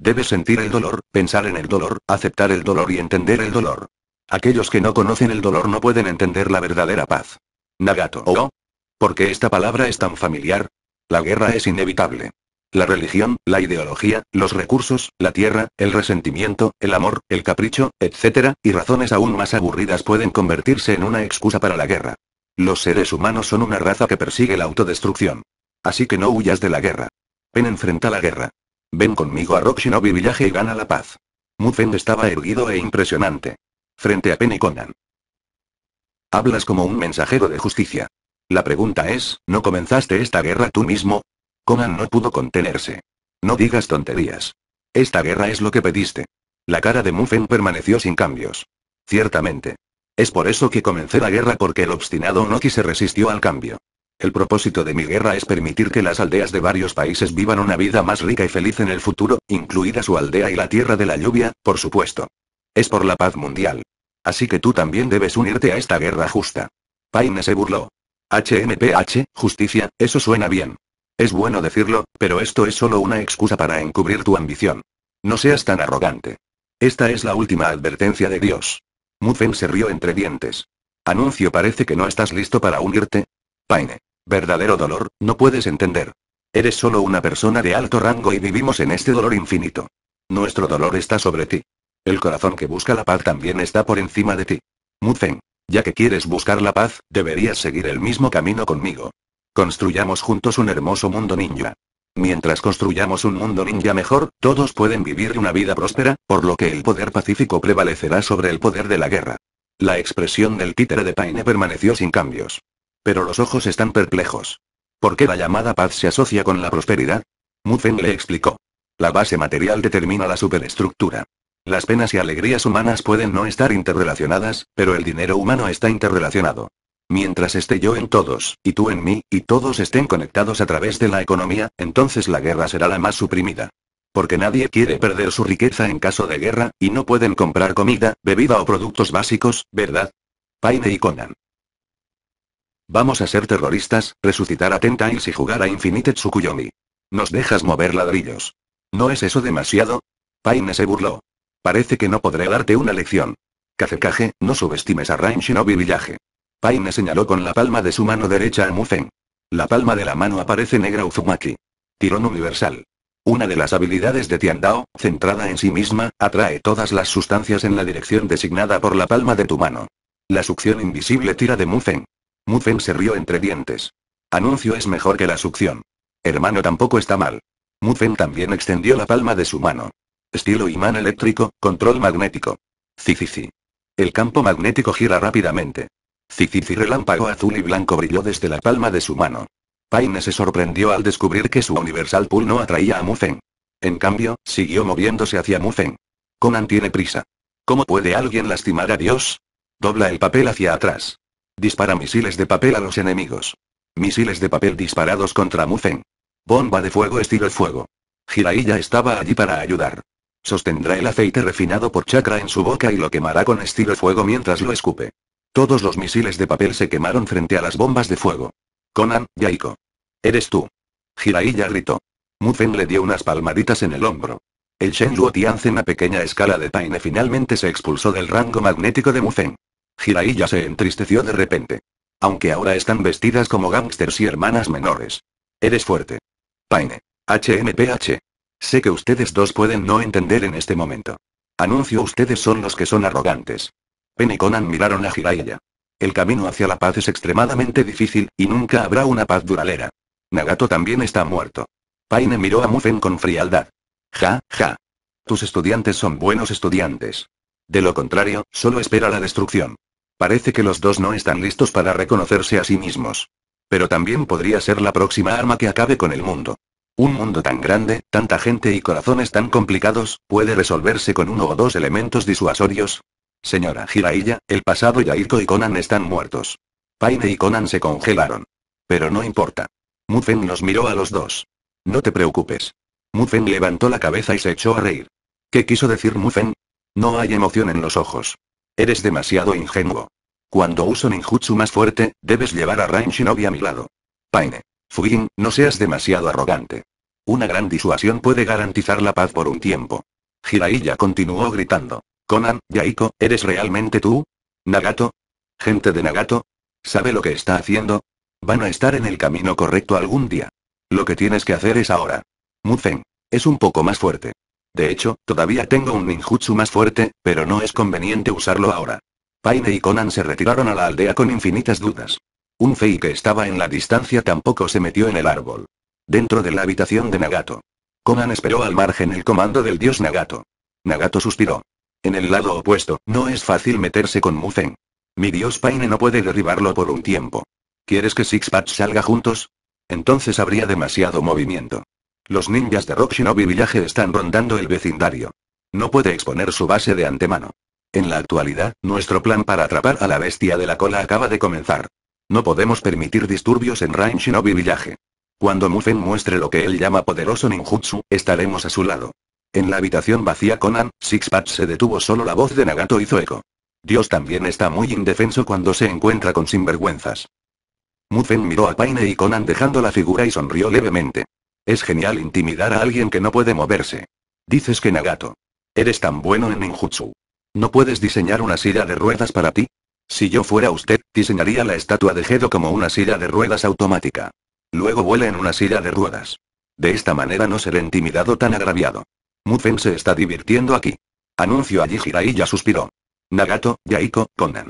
Debes sentir el dolor, pensar en el dolor, aceptar el dolor y entender el dolor. Aquellos que no conocen el dolor no pueden entender la verdadera paz. Nagato. o ¿Por qué esta palabra es tan familiar? La guerra es inevitable. La religión, la ideología, los recursos, la tierra, el resentimiento, el amor, el capricho, etc., y razones aún más aburridas pueden convertirse en una excusa para la guerra. Los seres humanos son una raza que persigue la autodestrucción. Así que no huyas de la guerra. Ven enfrenta la guerra. Ven conmigo a Rock Shinobi Village y gana la paz. Mufen estaba erguido e impresionante. Frente a Penny Conan. Hablas como un mensajero de justicia. La pregunta es, ¿no comenzaste esta guerra tú mismo? Conan no pudo contenerse. No digas tonterías. Esta guerra es lo que pediste. La cara de Mufen permaneció sin cambios. Ciertamente. Es por eso que comencé la guerra porque el obstinado Noki se resistió al cambio. El propósito de mi guerra es permitir que las aldeas de varios países vivan una vida más rica y feliz en el futuro, incluida su aldea y la tierra de la lluvia, por supuesto. Es por la paz mundial. Así que tú también debes unirte a esta guerra justa. Paine se burló. HMPH, justicia, eso suena bien. Es bueno decirlo, pero esto es solo una excusa para encubrir tu ambición. No seas tan arrogante. Esta es la última advertencia de Dios. Mufen se rió entre dientes. Anuncio parece que no estás listo para unirte. Paine. Verdadero dolor, no puedes entender. Eres solo una persona de alto rango y vivimos en este dolor infinito. Nuestro dolor está sobre ti. El corazón que busca la paz también está por encima de ti. Mufeng. Ya que quieres buscar la paz, deberías seguir el mismo camino conmigo. Construyamos juntos un hermoso mundo ninja. Mientras construyamos un mundo ninja mejor, todos pueden vivir una vida próspera, por lo que el poder pacífico prevalecerá sobre el poder de la guerra. La expresión del títere de Paine permaneció sin cambios. Pero los ojos están perplejos. ¿Por qué la llamada paz se asocia con la prosperidad? Mufen le explicó. La base material determina la superestructura. Las penas y alegrías humanas pueden no estar interrelacionadas, pero el dinero humano está interrelacionado. Mientras esté yo en todos, y tú en mí, y todos estén conectados a través de la economía, entonces la guerra será la más suprimida. Porque nadie quiere perder su riqueza en caso de guerra, y no pueden comprar comida, bebida o productos básicos, ¿verdad? Paine y Conan. Vamos a ser terroristas, resucitar a Tentails y jugar a Infinite Tsukuyomi. Nos dejas mover ladrillos. ¿No es eso demasiado? Paine se burló. Parece que no podré darte una lección. Kazekage, no subestimes a Rain Shinobi Village. Paine señaló con la palma de su mano derecha a Mufen. La palma de la mano aparece negra Uzumaki. Tirón universal. Una de las habilidades de Tiandao, centrada en sí misma, atrae todas las sustancias en la dirección designada por la palma de tu mano. La succión invisible tira de Mufen. Mufen se rió entre dientes. Anuncio es mejor que la succión. Hermano tampoco está mal. Mufen también extendió la palma de su mano. Estilo imán eléctrico, control magnético. Zicici. El campo magnético gira rápidamente. Zicici relámpago azul y blanco brilló desde la palma de su mano. Paine se sorprendió al descubrir que su Universal Pool no atraía a Mufen. En cambio, siguió moviéndose hacia Mufen. Conan tiene prisa. ¿Cómo puede alguien lastimar a Dios? Dobla el papel hacia atrás. Dispara misiles de papel a los enemigos. Misiles de papel disparados contra Mufen. Bomba de fuego estilo fuego. ya estaba allí para ayudar. Sostendrá el aceite refinado por chakra en su boca y lo quemará con estilo fuego mientras lo escupe. Todos los misiles de papel se quemaron frente a las bombas de fuego. Conan, Yaiko. Eres tú. Jiraiya gritó. Mufen le dio unas palmaditas en el hombro. El Shenluo Tianzen a pequeña escala de Paine finalmente se expulsó del rango magnético de Mufen. Jiraiya se entristeció de repente. Aunque ahora están vestidas como gángsters y hermanas menores. Eres fuerte. Paine. HMPH. Sé que ustedes dos pueden no entender en este momento. Anuncio ustedes son los que son arrogantes. Pen y Conan miraron a Jiraiya. El camino hacia la paz es extremadamente difícil, y nunca habrá una paz duradera. Nagato también está muerto. Paine miró a Mufen con frialdad. Ja, ja. Tus estudiantes son buenos estudiantes. De lo contrario, solo espera la destrucción. Parece que los dos no están listos para reconocerse a sí mismos. Pero también podría ser la próxima arma que acabe con el mundo. Un mundo tan grande, tanta gente y corazones tan complicados, puede resolverse con uno o dos elementos disuasorios. Señora Jiraiya, el pasado Aiko y Conan están muertos. Paine y Conan se congelaron. Pero no importa. Mufen los miró a los dos. No te preocupes. Mufen levantó la cabeza y se echó a reír. ¿Qué quiso decir Mufen? No hay emoción en los ojos. Eres demasiado ingenuo. Cuando uso ninjutsu más fuerte, debes llevar a Rain Shinobi a mi lado. Paine. Fuin, no seas demasiado arrogante. Una gran disuasión puede garantizar la paz por un tiempo. Jiraiya continuó gritando. Conan, Yaiko, ¿eres realmente tú? ¿Nagato? ¿Gente de Nagato? ¿Sabe lo que está haciendo? Van a estar en el camino correcto algún día. Lo que tienes que hacer es ahora. mutzen Es un poco más fuerte. De hecho, todavía tengo un ninjutsu más fuerte, pero no es conveniente usarlo ahora. Paine y Conan se retiraron a la aldea con infinitas dudas. Un fei que estaba en la distancia tampoco se metió en el árbol. Dentro de la habitación de Nagato. Conan esperó al margen el comando del dios Nagato. Nagato suspiró. En el lado opuesto, no es fácil meterse con Mufen. Mi dios Paine no puede derribarlo por un tiempo. ¿Quieres que Sixpack salga juntos? Entonces habría demasiado movimiento. Los ninjas de Rock Shinobi Village están rondando el vecindario. No puede exponer su base de antemano. En la actualidad, nuestro plan para atrapar a la bestia de la cola acaba de comenzar. No podemos permitir disturbios en Rain Shinobi Village. Cuando Mufen muestre lo que él llama poderoso ninjutsu, estaremos a su lado. En la habitación vacía Conan, Sixpack se detuvo solo la voz de Nagato hizo eco. Dios también está muy indefenso cuando se encuentra con sinvergüenzas. Mufen miró a Paine y Conan dejando la figura y sonrió levemente. Es genial intimidar a alguien que no puede moverse. Dices que Nagato. Eres tan bueno en ninjutsu. ¿No puedes diseñar una silla de ruedas para ti? Si yo fuera usted, diseñaría la estatua de Gedo como una silla de ruedas automática. Luego vuela en una silla de ruedas. De esta manera no seré intimidado tan agraviado. Mufen se está divirtiendo aquí. Anuncio allí Jiraiya suspiró. Nagato, Yaiko, Conan.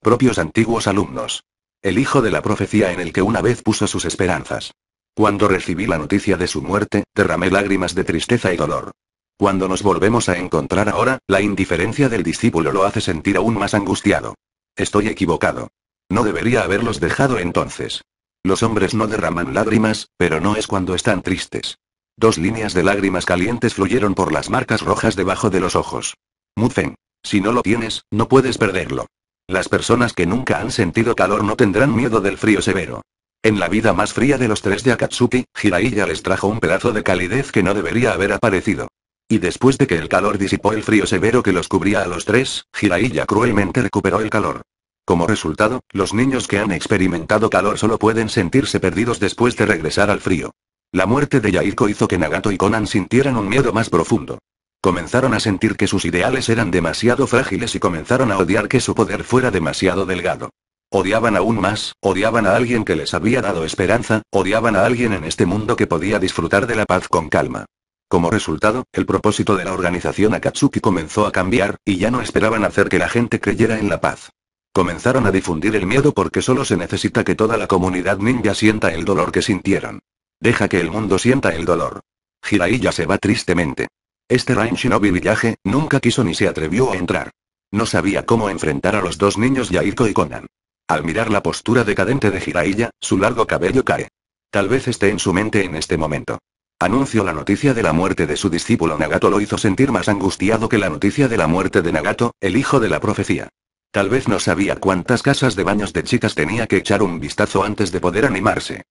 Propios antiguos alumnos. El hijo de la profecía en el que una vez puso sus esperanzas. Cuando recibí la noticia de su muerte, derramé lágrimas de tristeza y dolor. Cuando nos volvemos a encontrar ahora, la indiferencia del discípulo lo hace sentir aún más angustiado. Estoy equivocado. No debería haberlos dejado entonces. Los hombres no derraman lágrimas, pero no es cuando están tristes. Dos líneas de lágrimas calientes fluyeron por las marcas rojas debajo de los ojos. Mufen. Si no lo tienes, no puedes perderlo. Las personas que nunca han sentido calor no tendrán miedo del frío severo. En la vida más fría de los tres de Akatsuki, Jiraiya les trajo un pedazo de calidez que no debería haber aparecido. Y después de que el calor disipó el frío severo que los cubría a los tres, Jiraiya cruelmente recuperó el calor. Como resultado, los niños que han experimentado calor solo pueden sentirse perdidos después de regresar al frío. La muerte de Yaiko hizo que Nagato y Conan sintieran un miedo más profundo. Comenzaron a sentir que sus ideales eran demasiado frágiles y comenzaron a odiar que su poder fuera demasiado delgado. Odiaban aún más, odiaban a alguien que les había dado esperanza, odiaban a alguien en este mundo que podía disfrutar de la paz con calma. Como resultado, el propósito de la organización Akatsuki comenzó a cambiar, y ya no esperaban hacer que la gente creyera en la paz. Comenzaron a difundir el miedo porque solo se necesita que toda la comunidad ninja sienta el dolor que sintieron. Deja que el mundo sienta el dolor. Jiraiya se va tristemente. Este Rain Shinobi villaje nunca quiso ni se atrevió a entrar. No sabía cómo enfrentar a los dos niños Yaiko y Conan. Al mirar la postura decadente de Jiraiya, su largo cabello cae. Tal vez esté en su mente en este momento. Anunció la noticia de la muerte de su discípulo Nagato lo hizo sentir más angustiado que la noticia de la muerte de Nagato, el hijo de la profecía. Tal vez no sabía cuántas casas de baños de chicas tenía que echar un vistazo antes de poder animarse.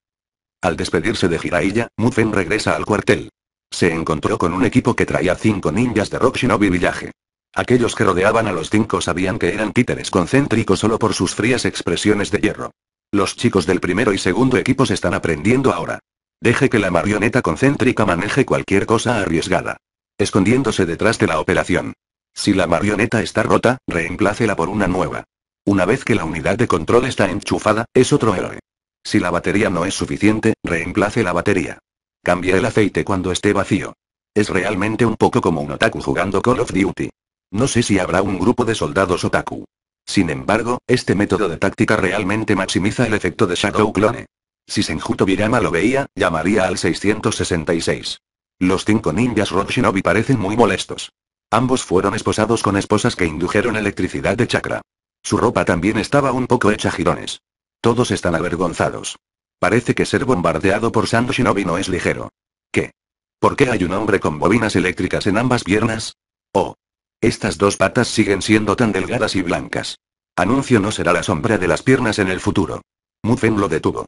Al despedirse de Jiraiya, Mufen regresa al cuartel. Se encontró con un equipo que traía cinco ninjas de Rock Shinobi Village. Aquellos que rodeaban a los cinco sabían que eran títeres concéntricos solo por sus frías expresiones de hierro. Los chicos del primero y segundo equipos están aprendiendo ahora. Deje que la marioneta concéntrica maneje cualquier cosa arriesgada. Escondiéndose detrás de la operación. Si la marioneta está rota, reemplácela por una nueva. Una vez que la unidad de control está enchufada, es otro héroe. Si la batería no es suficiente, reemplace la batería. Cambie el aceite cuando esté vacío. Es realmente un poco como un otaku jugando Call of Duty. No sé si habrá un grupo de soldados otaku. Sin embargo, este método de táctica realmente maximiza el efecto de Shadow Clone. Si Senjuto lo veía, llamaría al 666. Los cinco ninjas Shinobi parecen muy molestos. Ambos fueron esposados con esposas que indujeron electricidad de chakra. Su ropa también estaba un poco hecha jirones. Todos están avergonzados. Parece que ser bombardeado por Sando Shinobi no es ligero. ¿Qué? ¿Por qué hay un hombre con bobinas eléctricas en ambas piernas? Oh. Estas dos patas siguen siendo tan delgadas y blancas. Anuncio no será la sombra de las piernas en el futuro. Mufen lo detuvo.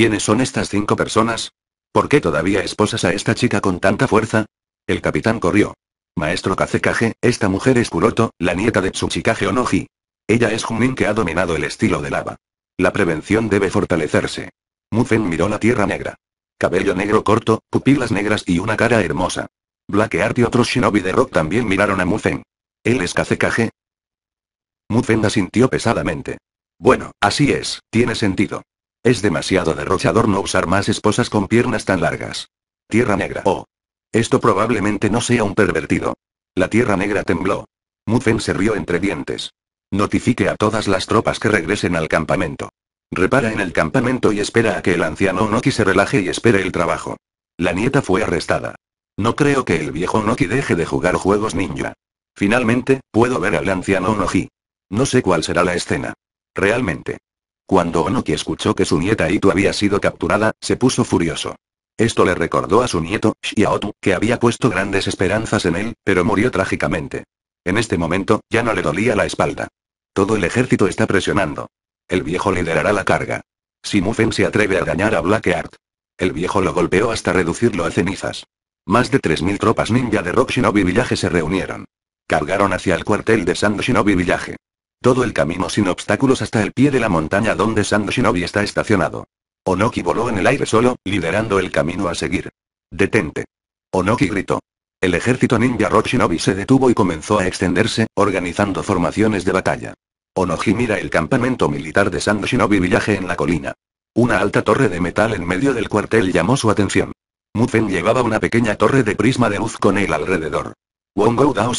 ¿Quiénes son estas cinco personas? ¿Por qué todavía esposas a esta chica con tanta fuerza? El capitán corrió. Maestro Kazekage, esta mujer es Kuroto, la nieta de Tsuchikage Onoji. Ella es Jumin que ha dominado el estilo de lava. La prevención debe fortalecerse. Mufen miró la tierra negra. Cabello negro corto, pupilas negras y una cara hermosa. Black Art y otros shinobi de rock también miraron a Mufen. ¿Él es Kazekage? Mufen asintió pesadamente. Bueno, así es, tiene sentido. Es demasiado derrochador no usar más esposas con piernas tan largas. Tierra negra. Oh. Esto probablemente no sea un pervertido. La tierra negra tembló. Mufen se rió entre dientes. Notifique a todas las tropas que regresen al campamento. Repara en el campamento y espera a que el anciano Onoki se relaje y espere el trabajo. La nieta fue arrestada. No creo que el viejo Onoki deje de jugar juegos ninja. Finalmente, puedo ver al anciano Onoki. No sé cuál será la escena. Realmente. Cuando Onoki escuchó que su nieta Ito había sido capturada, se puso furioso. Esto le recordó a su nieto, Shiaotu, que había puesto grandes esperanzas en él, pero murió trágicamente. En este momento, ya no le dolía la espalda. Todo el ejército está presionando. El viejo liderará la carga. Si Mufen se atreve a dañar a Blackheart. El viejo lo golpeó hasta reducirlo a cenizas. Más de 3.000 tropas ninja de Rock Shinobi Village se reunieron. Cargaron hacia el cuartel de Sand Shinobi Village. Todo el camino sin obstáculos hasta el pie de la montaña donde Sando Shinobi está estacionado. Onoki voló en el aire solo, liderando el camino a seguir. Detente. Onoki gritó. El ejército ninja Shinobi se detuvo y comenzó a extenderse, organizando formaciones de batalla. Onoji mira el campamento militar de Sando Shinobi Village en la colina. Una alta torre de metal en medio del cuartel llamó su atención. Mufen llevaba una pequeña torre de prisma de luz con él alrededor. Wongo Dao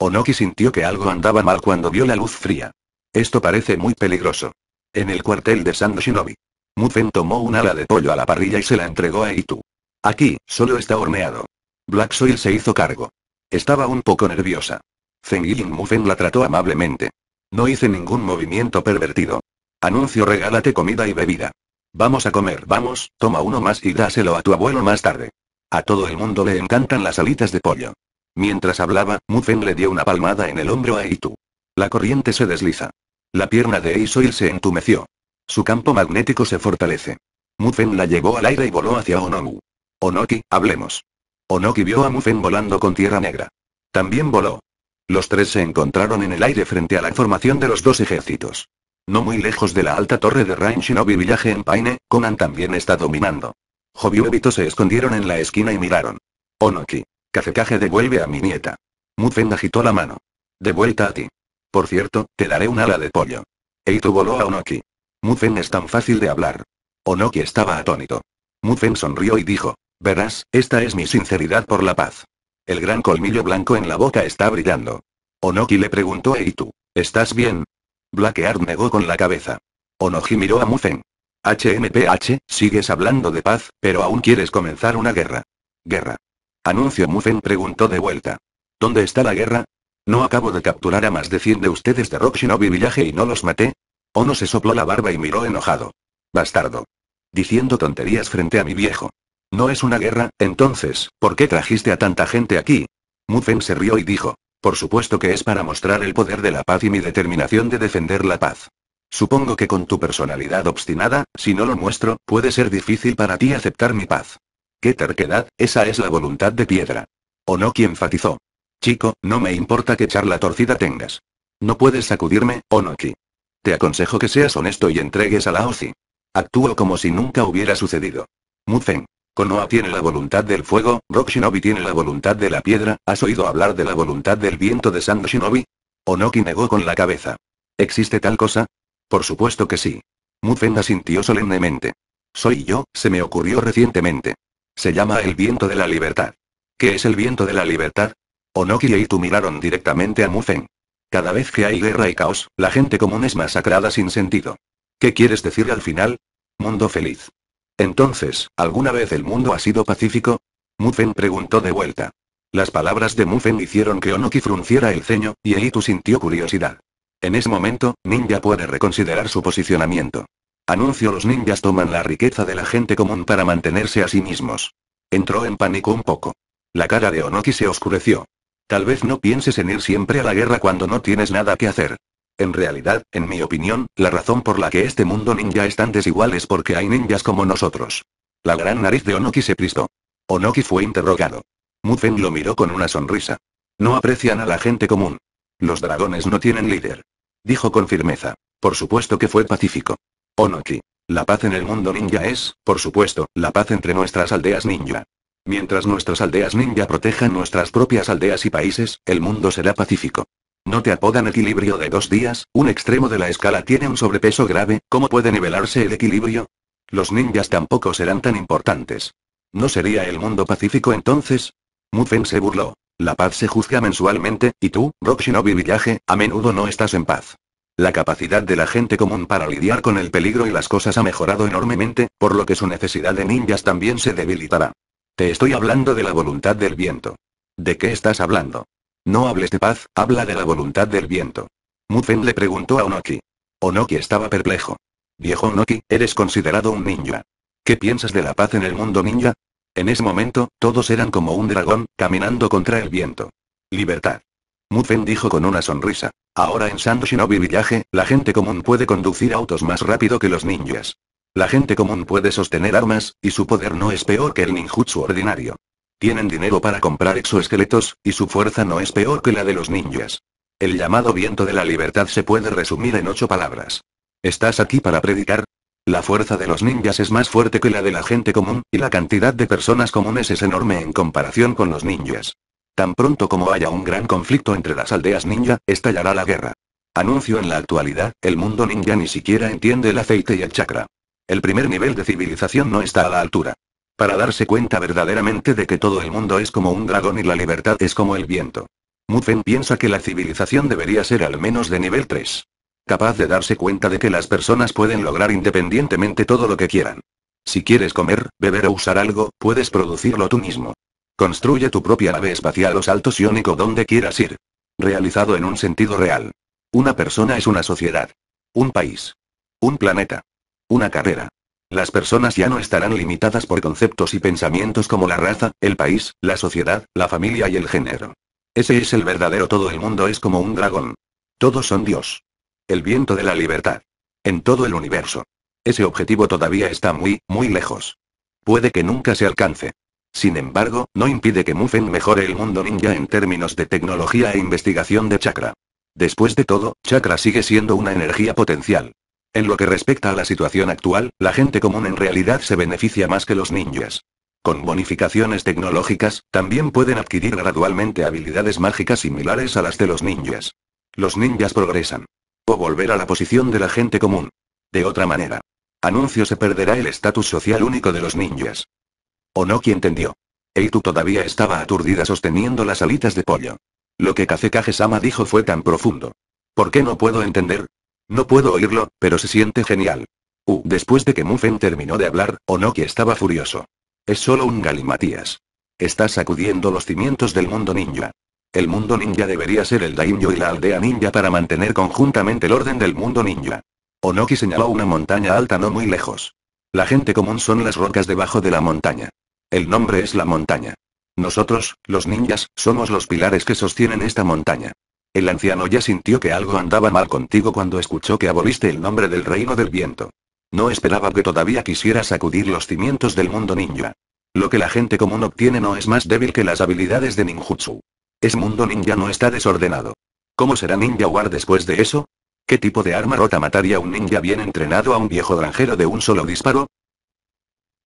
Onoki sintió que algo andaba mal cuando vio la luz fría. Esto parece muy peligroso. En el cuartel de San Shinobi. Mufen tomó un ala de pollo a la parrilla y se la entregó a Itu. Aquí, solo está horneado. Black Soil se hizo cargo. Estaba un poco nerviosa. Zengilin Mufen la trató amablemente. No hice ningún movimiento pervertido. Anuncio regálate comida y bebida. Vamos a comer, vamos, toma uno más y dáselo a tu abuelo más tarde. A todo el mundo le encantan las alitas de pollo. Mientras hablaba, Mufen le dio una palmada en el hombro a Itu. La corriente se desliza. La pierna de Isoil se entumeció. Su campo magnético se fortalece. Mufen la llevó al aire y voló hacia Onomu. Onoki, hablemos. Onoki vio a Mufen volando con tierra negra. También voló. Los tres se encontraron en el aire frente a la formación de los dos ejércitos. No muy lejos de la alta torre de Rain Shinobi Village en Paine, Conan también está dominando. Hobby y se escondieron en la esquina y miraron. Onoki. Cafecaje devuelve a mi nieta. Mufen agitó la mano. De vuelta a ti. Por cierto, te daré un ala de pollo. Eitu voló a Onoki. Mufen es tan fácil de hablar. Onoki estaba atónito. Mufen sonrió y dijo, verás, esta es mi sinceridad por la paz. El gran colmillo blanco en la boca está brillando. Onoki le preguntó a Eitu, ¿estás bien? Blackheart negó con la cabeza. Onoki miró a Mufen. HMPH, sigues hablando de paz, pero aún quieres comenzar una guerra. Guerra. Anuncio Mufen preguntó de vuelta. ¿Dónde está la guerra? ¿No acabo de capturar a más de 100 de ustedes de Rock Shinobi Village y no los maté? no se sopló la barba y miró enojado. Bastardo. Diciendo tonterías frente a mi viejo. No es una guerra, entonces, ¿por qué trajiste a tanta gente aquí? Mufen se rió y dijo. Por supuesto que es para mostrar el poder de la paz y mi determinación de defender la paz. Supongo que con tu personalidad obstinada, si no lo muestro, puede ser difícil para ti aceptar mi paz. Qué terquedad, esa es la voluntad de piedra. Onoki enfatizó. Chico, no me importa qué charla torcida tengas. No puedes sacudirme, Onoki. Te aconsejo que seas honesto y entregues a la OCI. Actúo como si nunca hubiera sucedido. Mufen. Konoha tiene la voluntad del fuego, Rock Shinobi tiene la voluntad de la piedra, ¿has oído hablar de la voluntad del viento de San Shinobi? Onoki negó con la cabeza. ¿Existe tal cosa? Por supuesto que sí. Mufen asintió solemnemente. Soy yo, se me ocurrió recientemente. Se llama el viento de la libertad. ¿Qué es el viento de la libertad? Onoki y tú miraron directamente a Mufen. Cada vez que hay guerra y caos, la gente común es masacrada sin sentido. ¿Qué quieres decir al final? Mundo feliz. Entonces, ¿alguna vez el mundo ha sido pacífico? Mufen preguntó de vuelta. Las palabras de Mufen hicieron que Onoki frunciera el ceño, y Eitu sintió curiosidad. En ese momento, Ninja puede reconsiderar su posicionamiento. Anuncio los ninjas toman la riqueza de la gente común para mantenerse a sí mismos. Entró en pánico un poco. La cara de Onoki se oscureció. Tal vez no pienses en ir siempre a la guerra cuando no tienes nada que hacer. En realidad, en mi opinión, la razón por la que este mundo ninja es tan desigual es porque hay ninjas como nosotros. La gran nariz de Onoki se pristó. Onoki fue interrogado. Mufen lo miró con una sonrisa. No aprecian a la gente común. Los dragones no tienen líder. Dijo con firmeza. Por supuesto que fue pacífico. Onochi. La paz en el mundo ninja es, por supuesto, la paz entre nuestras aldeas ninja. Mientras nuestras aldeas ninja protejan nuestras propias aldeas y países, el mundo será pacífico. No te apodan equilibrio de dos días, un extremo de la escala tiene un sobrepeso grave, ¿cómo puede nivelarse el equilibrio? Los ninjas tampoco serán tan importantes. ¿No sería el mundo pacífico entonces? Mufen se burló. La paz se juzga mensualmente, y tú, Rock Shinobi Village, a menudo no estás en paz. La capacidad de la gente común para lidiar con el peligro y las cosas ha mejorado enormemente, por lo que su necesidad de ninjas también se debilitará. Te estoy hablando de la voluntad del viento. ¿De qué estás hablando? No hables de paz, habla de la voluntad del viento. Mufen le preguntó a Onoki. Onoki estaba perplejo. Viejo Onoki, eres considerado un ninja. ¿Qué piensas de la paz en el mundo ninja? En ese momento, todos eran como un dragón, caminando contra el viento. Libertad. Mufen dijo con una sonrisa. Ahora en Sando Shinobi Village, la gente común puede conducir autos más rápido que los ninjas. La gente común puede sostener armas, y su poder no es peor que el ninjutsu ordinario. Tienen dinero para comprar exoesqueletos, y su fuerza no es peor que la de los ninjas. El llamado viento de la libertad se puede resumir en ocho palabras. ¿Estás aquí para predicar? La fuerza de los ninjas es más fuerte que la de la gente común, y la cantidad de personas comunes es enorme en comparación con los ninjas. Tan pronto como haya un gran conflicto entre las aldeas ninja, estallará la guerra. Anuncio en la actualidad, el mundo ninja ni siquiera entiende el aceite y el chakra. El primer nivel de civilización no está a la altura. Para darse cuenta verdaderamente de que todo el mundo es como un dragón y la libertad es como el viento. Mufen piensa que la civilización debería ser al menos de nivel 3. Capaz de darse cuenta de que las personas pueden lograr independientemente todo lo que quieran. Si quieres comer, beber o usar algo, puedes producirlo tú mismo. Construye tu propia nave espacial o salto iónico donde quieras ir. Realizado en un sentido real. Una persona es una sociedad. Un país. Un planeta. Una carrera. Las personas ya no estarán limitadas por conceptos y pensamientos como la raza, el país, la sociedad, la familia y el género. Ese es el verdadero todo el mundo es como un dragón. Todos son Dios. El viento de la libertad. En todo el universo. Ese objetivo todavía está muy, muy lejos. Puede que nunca se alcance. Sin embargo, no impide que Mufen mejore el mundo ninja en términos de tecnología e investigación de chakra. Después de todo, chakra sigue siendo una energía potencial. En lo que respecta a la situación actual, la gente común en realidad se beneficia más que los ninjas. Con bonificaciones tecnológicas, también pueden adquirir gradualmente habilidades mágicas similares a las de los ninjas. Los ninjas progresan. O volver a la posición de la gente común. De otra manera. Anuncio se perderá el estatus social único de los ninjas. Onoki entendió. Eitu todavía estaba aturdida sosteniendo las alitas de pollo. Lo que Kaze sama dijo fue tan profundo. ¿Por qué no puedo entender? No puedo oírlo, pero se siente genial. Uh, después de que Mufen terminó de hablar, Onoki estaba furioso. Es solo un galimatías. Está sacudiendo los cimientos del mundo ninja. El mundo ninja debería ser el daimyo y la aldea ninja para mantener conjuntamente el orden del mundo ninja. Onoki señaló una montaña alta no muy lejos. La gente común son las rocas debajo de la montaña. El nombre es la montaña. Nosotros, los ninjas, somos los pilares que sostienen esta montaña. El anciano ya sintió que algo andaba mal contigo cuando escuchó que aboliste el nombre del reino del viento. No esperaba que todavía quisiera sacudir los cimientos del mundo ninja. Lo que la gente común obtiene no es más débil que las habilidades de ninjutsu. Es mundo ninja no está desordenado. ¿Cómo será ninja war después de eso? ¿Qué tipo de arma rota mataría un ninja bien entrenado a un viejo granjero de un solo disparo?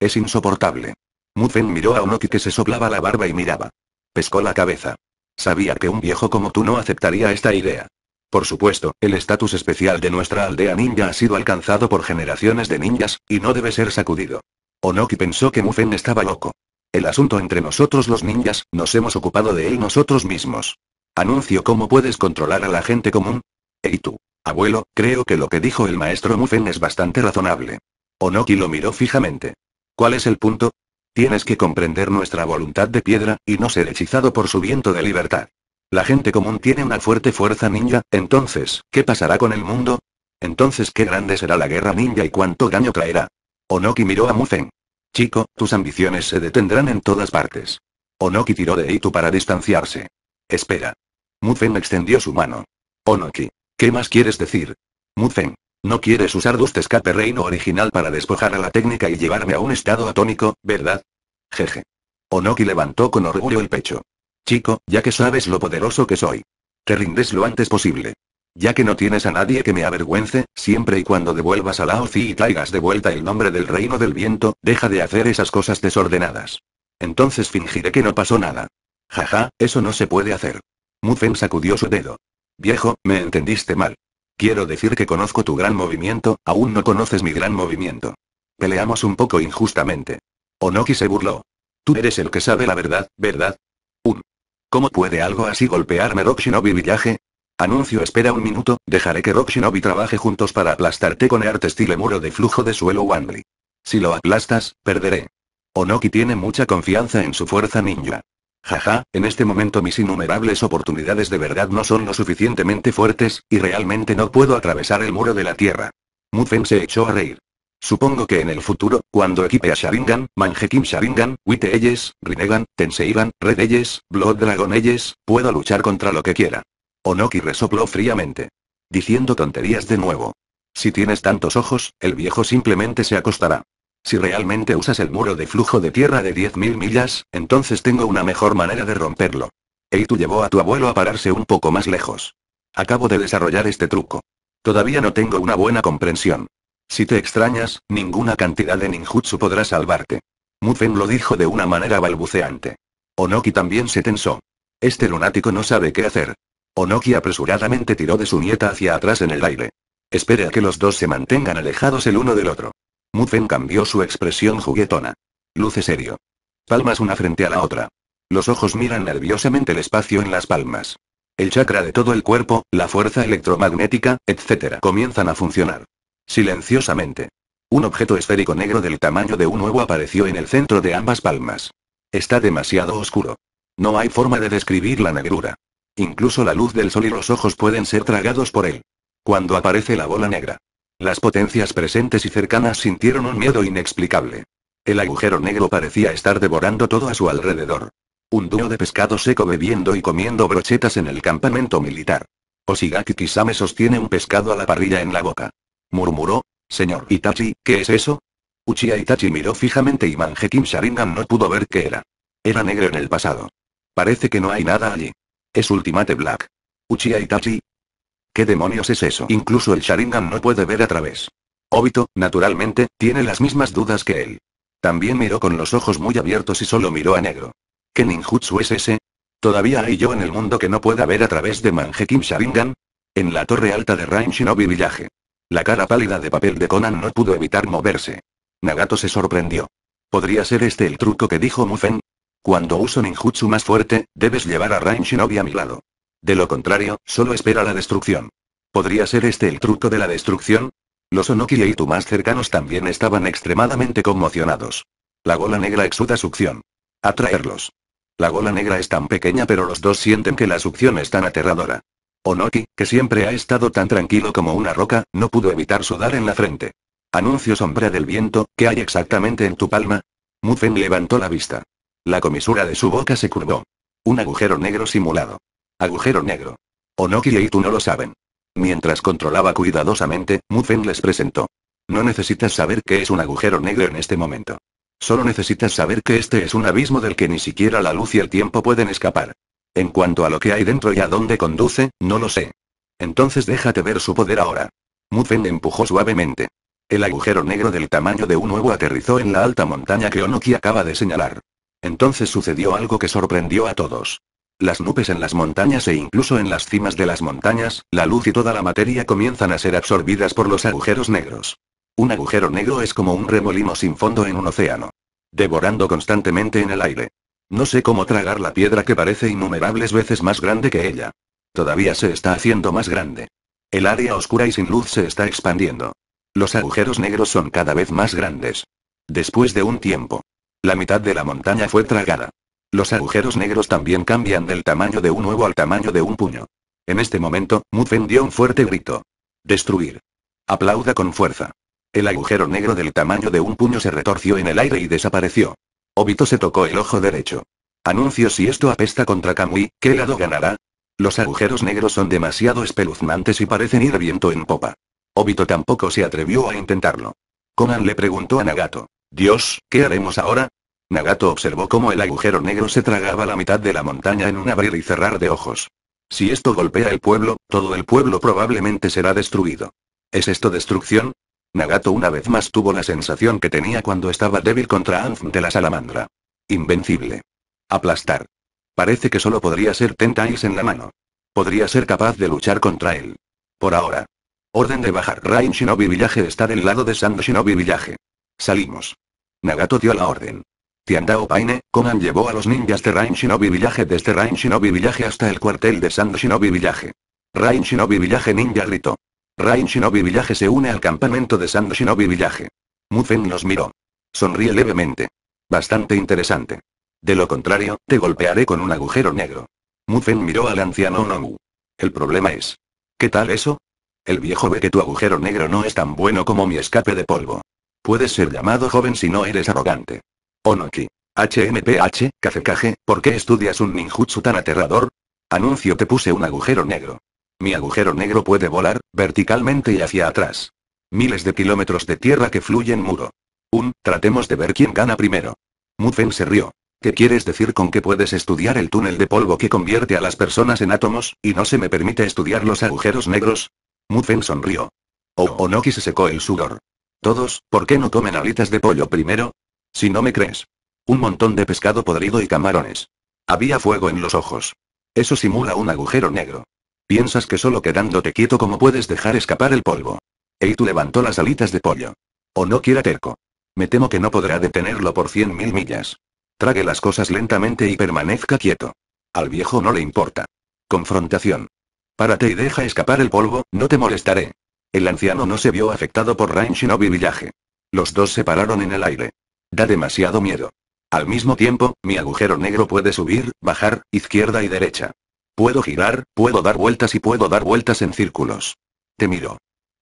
Es insoportable. Mufen miró a Onoki que se soplaba la barba y miraba. Pescó la cabeza. Sabía que un viejo como tú no aceptaría esta idea. Por supuesto, el estatus especial de nuestra aldea ninja ha sido alcanzado por generaciones de ninjas, y no debe ser sacudido. Onoki pensó que Mufen estaba loco. El asunto entre nosotros los ninjas, nos hemos ocupado de él nosotros mismos. Anuncio cómo puedes controlar a la gente común. ¿Y tú? Abuelo, creo que lo que dijo el maestro Mufen es bastante razonable. Onoki lo miró fijamente. ¿Cuál es el punto? Tienes que comprender nuestra voluntad de piedra, y no ser hechizado por su viento de libertad. La gente común tiene una fuerte fuerza ninja, entonces, ¿qué pasará con el mundo? Entonces, ¿qué grande será la guerra ninja y cuánto daño traerá? Onoki miró a Mufen. Chico, tus ambiciones se detendrán en todas partes. Onoki tiró de Itu para distanciarse. Espera. Mufen extendió su mano. Onoki. ¿Qué más quieres decir? Mufen. No quieres usar Dust Escape Reino original para despojar a la técnica y llevarme a un estado atónico, ¿verdad? Jeje. Onoki levantó con orgullo el pecho. Chico, ya que sabes lo poderoso que soy. Te rindes lo antes posible. Ya que no tienes a nadie que me avergüence, siempre y cuando devuelvas a la y traigas de vuelta el nombre del reino del viento, deja de hacer esas cosas desordenadas. Entonces fingiré que no pasó nada. Jaja, eso no se puede hacer. Mufen sacudió su dedo. Viejo, me entendiste mal. Quiero decir que conozco tu gran movimiento, aún no conoces mi gran movimiento. Peleamos un poco injustamente. Onoki se burló. Tú eres el que sabe la verdad, ¿verdad? Un. ¿Cómo puede algo así golpearme Rock Villaje? Anuncio espera un minuto, dejaré que Rock trabaje juntos para aplastarte con arte estilo muro de flujo de suelo Wanli. Si lo aplastas, perderé. Onoki tiene mucha confianza en su fuerza ninja. Jaja, en este momento mis innumerables oportunidades de verdad no son lo suficientemente fuertes, y realmente no puedo atravesar el muro de la tierra. Mufen se echó a reír. Supongo que en el futuro, cuando equipe a Sharingan, Manjekim Sharingan, Witte Eyes, Rinnegan, Tenseigan, Red Eyes, Blood Dragon Eyes, pueda luchar contra lo que quiera. Onoki resopló fríamente. Diciendo tonterías de nuevo. Si tienes tantos ojos, el viejo simplemente se acostará. Si realmente usas el muro de flujo de tierra de 10.000 millas, entonces tengo una mejor manera de romperlo. Eitu llevó a tu abuelo a pararse un poco más lejos. Acabo de desarrollar este truco. Todavía no tengo una buena comprensión. Si te extrañas, ninguna cantidad de ninjutsu podrá salvarte. Mufen lo dijo de una manera balbuceante. Onoki también se tensó. Este lunático no sabe qué hacer. Onoki apresuradamente tiró de su nieta hacia atrás en el aire. Espere a que los dos se mantengan alejados el uno del otro. Muffin cambió su expresión juguetona. Luce serio. Palmas una frente a la otra. Los ojos miran nerviosamente el espacio en las palmas. El chakra de todo el cuerpo, la fuerza electromagnética, etc. comienzan a funcionar. Silenciosamente. Un objeto esférico negro del tamaño de un huevo apareció en el centro de ambas palmas. Está demasiado oscuro. No hay forma de describir la negrura. Incluso la luz del sol y los ojos pueden ser tragados por él. Cuando aparece la bola negra, las potencias presentes y cercanas sintieron un miedo inexplicable. El agujero negro parecía estar devorando todo a su alrededor. Un dúo de pescado seco bebiendo y comiendo brochetas en el campamento militar. Osigaki Kisame sostiene un pescado a la parrilla en la boca. Murmuró, señor Itachi, ¿qué es eso? Uchiha Itachi miró fijamente y Kim Sharingan no pudo ver qué era. Era negro en el pasado. Parece que no hay nada allí. Es Ultimate Black. Uchiha Itachi, ¿Qué demonios es eso? Incluso el Sharingan no puede ver a través. Obito, naturalmente, tiene las mismas dudas que él. También miró con los ojos muy abiertos y solo miró a negro. ¿Qué ninjutsu es ese? ¿Todavía hay yo en el mundo que no pueda ver a través de kim Sharingan? En la torre alta de Rain Shinobi Villaje. La cara pálida de papel de Conan no pudo evitar moverse. Nagato se sorprendió. ¿Podría ser este el truco que dijo Mufen? Cuando uso ninjutsu más fuerte, debes llevar a Rain Shinobi a mi lado. De lo contrario, solo espera la destrucción. ¿Podría ser este el truco de la destrucción? Los Onoki y tu más cercanos también estaban extremadamente conmocionados. La gola negra exuda succión. Atraerlos. La gola negra es tan pequeña pero los dos sienten que la succión es tan aterradora. Onoki, que siempre ha estado tan tranquilo como una roca, no pudo evitar sudar en la frente. Anuncio sombra del viento, ¿qué hay exactamente en tu palma? Mufen levantó la vista. La comisura de su boca se curvó. Un agujero negro simulado. Agujero negro. Onoki y tú no lo saben. Mientras controlaba cuidadosamente, Mufen les presentó. No necesitas saber qué es un agujero negro en este momento. Solo necesitas saber que este es un abismo del que ni siquiera la luz y el tiempo pueden escapar. En cuanto a lo que hay dentro y a dónde conduce, no lo sé. Entonces déjate ver su poder ahora. Mufen empujó suavemente. El agujero negro del tamaño de un huevo aterrizó en la alta montaña que Onoki acaba de señalar. Entonces sucedió algo que sorprendió a todos las nubes en las montañas e incluso en las cimas de las montañas, la luz y toda la materia comienzan a ser absorbidas por los agujeros negros. Un agujero negro es como un remolino sin fondo en un océano. Devorando constantemente en el aire. No sé cómo tragar la piedra que parece innumerables veces más grande que ella. Todavía se está haciendo más grande. El área oscura y sin luz se está expandiendo. Los agujeros negros son cada vez más grandes. Después de un tiempo. La mitad de la montaña fue tragada. Los agujeros negros también cambian del tamaño de un huevo al tamaño de un puño. En este momento, Mufen dio un fuerte grito. Destruir. Aplauda con fuerza. El agujero negro del tamaño de un puño se retorció en el aire y desapareció. Obito se tocó el ojo derecho. Anuncio si esto apesta contra Kamui, ¿qué lado ganará? Los agujeros negros son demasiado espeluznantes y parecen ir viento en popa. Obito tampoco se atrevió a intentarlo. Conan le preguntó a Nagato. Dios, ¿qué haremos ahora? Nagato observó cómo el agujero negro se tragaba la mitad de la montaña en un abrir y cerrar de ojos. Si esto golpea el pueblo, todo el pueblo probablemente será destruido. ¿Es esto destrucción? Nagato una vez más tuvo la sensación que tenía cuando estaba débil contra Anf de la salamandra. Invencible. Aplastar. Parece que solo podría ser Tentais en la mano. Podría ser capaz de luchar contra él. Por ahora. Orden de bajar Rain Shinobi Villaje está del lado de Sand Shinobi Villaje. Salimos. Nagato dio la orden. Tiandao Paine, Conan llevó a los ninjas de Rain Shinobi Village desde Rain Shinobi Village hasta el cuartel de Sand Shinobi Village. Rain Shinobi Village Ninja gritó. Rain Shinobi Village se une al campamento de Sand Shinobi Village. Mufen los miró. Sonríe levemente. Bastante interesante. De lo contrario, te golpearé con un agujero negro. Mufen miró al anciano Nomu. El problema es. ¿Qué tal eso? El viejo ve que tu agujero negro no es tan bueno como mi escape de polvo. Puedes ser llamado joven si no eres arrogante. Onoki, HMPH, Kazekage, ¿por qué estudias un ninjutsu tan aterrador? Anuncio te puse un agujero negro. Mi agujero negro puede volar, verticalmente y hacia atrás. Miles de kilómetros de tierra que fluyen muro. Un, tratemos de ver quién gana primero. Mufen se rió. ¿Qué quieres decir con que puedes estudiar el túnel de polvo que convierte a las personas en átomos, y no se me permite estudiar los agujeros negros? Mufen sonrió. Oh, Onoki se secó el sudor. Todos, ¿por qué no comen alitas de pollo primero? Si no me crees. Un montón de pescado podrido y camarones. Había fuego en los ojos. Eso simula un agujero negro. Piensas que solo quedándote quieto como puedes dejar escapar el polvo. Eitu levantó las alitas de pollo. O no quiera terco. Me temo que no podrá detenerlo por cien mil millas. Trague las cosas lentamente y permanezca quieto. Al viejo no le importa. Confrontación. Párate y deja escapar el polvo, no te molestaré. El anciano no se vio afectado por Rain Shinobi Los dos se pararon en el aire. Da demasiado miedo. Al mismo tiempo, mi agujero negro puede subir, bajar, izquierda y derecha. Puedo girar, puedo dar vueltas y puedo dar vueltas en círculos. Te miro.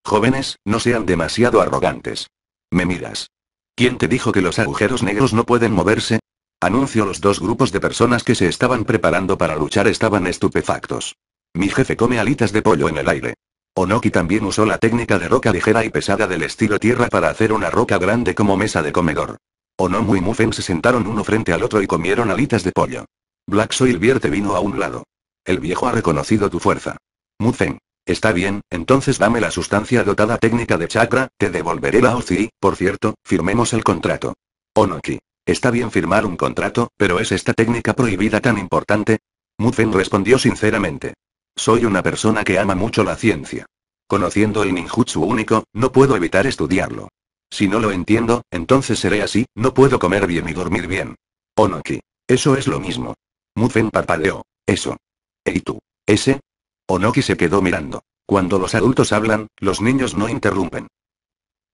Jóvenes, no sean demasiado arrogantes. Me miras. ¿Quién te dijo que los agujeros negros no pueden moverse? Anuncio los dos grupos de personas que se estaban preparando para luchar estaban estupefactos. Mi jefe come alitas de pollo en el aire. Onoki también usó la técnica de roca ligera y pesada del estilo tierra para hacer una roca grande como mesa de comedor. Onomu y Mufen se sentaron uno frente al otro y comieron alitas de pollo. Black Soil vierte vino a un lado. El viejo ha reconocido tu fuerza. Mufen. Está bien, entonces dame la sustancia dotada técnica de chakra, te devolveré la OCI, por cierto, firmemos el contrato. Onoki. Está bien firmar un contrato, pero ¿es esta técnica prohibida tan importante? Mufen respondió sinceramente. Soy una persona que ama mucho la ciencia. Conociendo el ninjutsu único, no puedo evitar estudiarlo. Si no lo entiendo, entonces seré así, no puedo comer bien y dormir bien. Onoki. Eso es lo mismo. Mufen parpadeó. Eso. ¿Y tú? ¿Ese? Onoki se quedó mirando. Cuando los adultos hablan, los niños no interrumpen.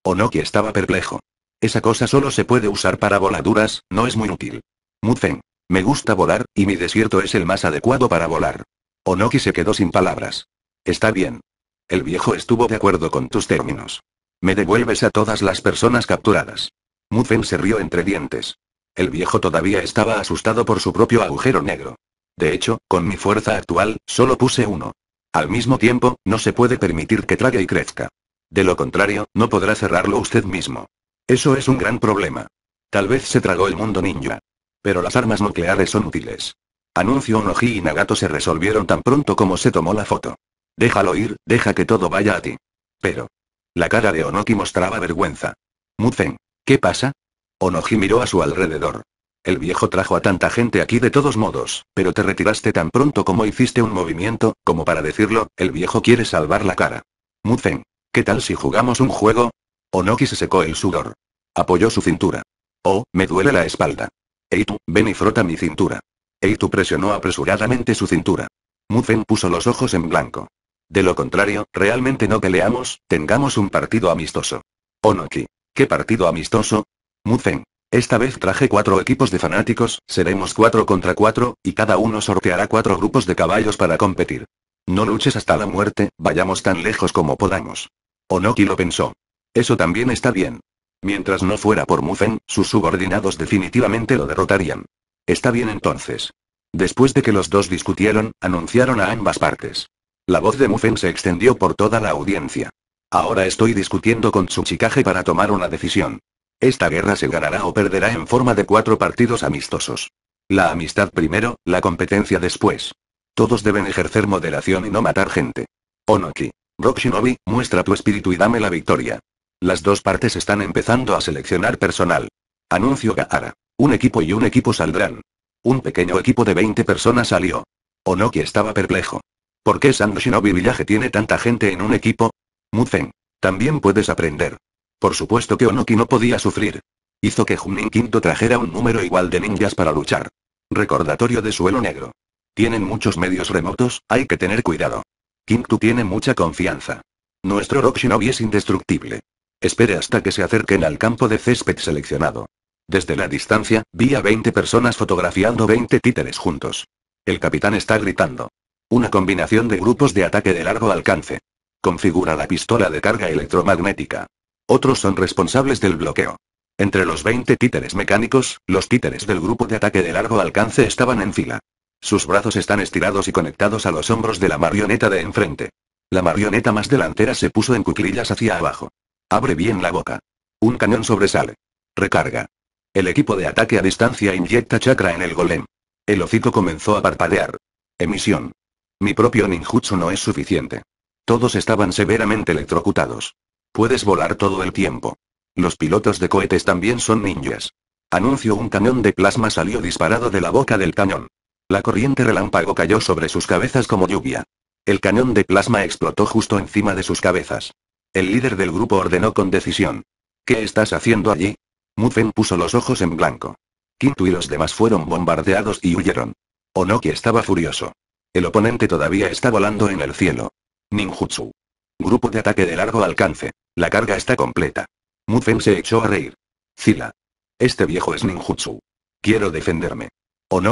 Onoki estaba perplejo. Esa cosa solo se puede usar para voladuras, no es muy útil. Mufen. Me gusta volar, y mi desierto es el más adecuado para volar. Onoki se quedó sin palabras. Está bien. El viejo estuvo de acuerdo con tus términos. Me devuelves a todas las personas capturadas. Mufen se rió entre dientes. El viejo todavía estaba asustado por su propio agujero negro. De hecho, con mi fuerza actual, solo puse uno. Al mismo tiempo, no se puede permitir que trague y crezca. De lo contrario, no podrá cerrarlo usted mismo. Eso es un gran problema. Tal vez se tragó el mundo ninja. Pero las armas nucleares son útiles. Anuncio Onoji y Nagato se resolvieron tan pronto como se tomó la foto. Déjalo ir, deja que todo vaya a ti. Pero, la cara de Onoki mostraba vergüenza. Muzen. ¿Qué pasa? Onoki miró a su alrededor. El viejo trajo a tanta gente aquí de todos modos, pero te retiraste tan pronto como hiciste un movimiento, como para decirlo, el viejo quiere salvar la cara. Muzen. ¿Qué tal si jugamos un juego? Onoki se secó el sudor. Apoyó su cintura. Oh, me duele la espalda. Eitu, ven y frota mi cintura. Eitu presionó apresuradamente su cintura. Muzen puso los ojos en blanco. De lo contrario, realmente no peleamos, tengamos un partido amistoso. Onoki. ¿Qué partido amistoso? Mufen. Esta vez traje cuatro equipos de fanáticos, seremos cuatro contra cuatro, y cada uno sorteará cuatro grupos de caballos para competir. No luches hasta la muerte, vayamos tan lejos como podamos. Onoki lo pensó. Eso también está bien. Mientras no fuera por Mufen, sus subordinados definitivamente lo derrotarían. Está bien entonces. Después de que los dos discutieron, anunciaron a ambas partes. La voz de Mufen se extendió por toda la audiencia. Ahora estoy discutiendo con Tsuchikage para tomar una decisión. Esta guerra se ganará o perderá en forma de cuatro partidos amistosos. La amistad primero, la competencia después. Todos deben ejercer moderación y no matar gente. Onoki. Rock muestra tu espíritu y dame la victoria. Las dos partes están empezando a seleccionar personal. Anuncio Gaara. Un equipo y un equipo saldrán. Un pequeño equipo de 20 personas salió. Onoki estaba perplejo. ¿Por qué San Shinobi Village tiene tanta gente en un equipo? Muzen. También puedes aprender. Por supuesto que Onoki no podía sufrir. Hizo que Junin Quinto trajera un número igual de ninjas para luchar. Recordatorio de suelo negro. Tienen muchos medios remotos, hay que tener cuidado. Kintu tiene mucha confianza. Nuestro Rock Shinobi es indestructible. Espere hasta que se acerquen al campo de césped seleccionado. Desde la distancia, vi a 20 personas fotografiando 20 títeres juntos. El capitán está gritando. Una combinación de grupos de ataque de largo alcance. Configura la pistola de carga electromagnética. Otros son responsables del bloqueo. Entre los 20 títeres mecánicos, los títeres del grupo de ataque de largo alcance estaban en fila. Sus brazos están estirados y conectados a los hombros de la marioneta de enfrente. La marioneta más delantera se puso en cuclillas hacia abajo. Abre bien la boca. Un cañón sobresale. Recarga. El equipo de ataque a distancia inyecta chakra en el golem. El hocico comenzó a parpadear. Emisión. Mi propio ninjutsu no es suficiente. Todos estaban severamente electrocutados. Puedes volar todo el tiempo. Los pilotos de cohetes también son ninjas. Anuncio un cañón de plasma salió disparado de la boca del cañón. La corriente relámpago cayó sobre sus cabezas como lluvia. El cañón de plasma explotó justo encima de sus cabezas. El líder del grupo ordenó con decisión. ¿Qué estás haciendo allí? Mufen puso los ojos en blanco. Quinto y los demás fueron bombardeados y huyeron. Onoki estaba furioso. El oponente todavía está volando en el cielo. Ninjutsu. Grupo de ataque de largo alcance. La carga está completa. Mufen se echó a reír. Zila. Este viejo es ninjutsu. Quiero defenderme.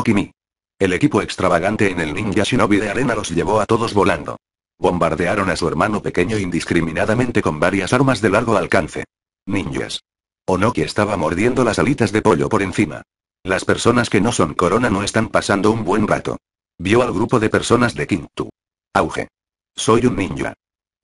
mi. El equipo extravagante en el ninja shinobi de arena los llevó a todos volando. Bombardearon a su hermano pequeño indiscriminadamente con varias armas de largo alcance. Ninjas. Onoki estaba mordiendo las alitas de pollo por encima. Las personas que no son corona no están pasando un buen rato. Vio al grupo de personas de Kintu. Auge. Soy un ninja.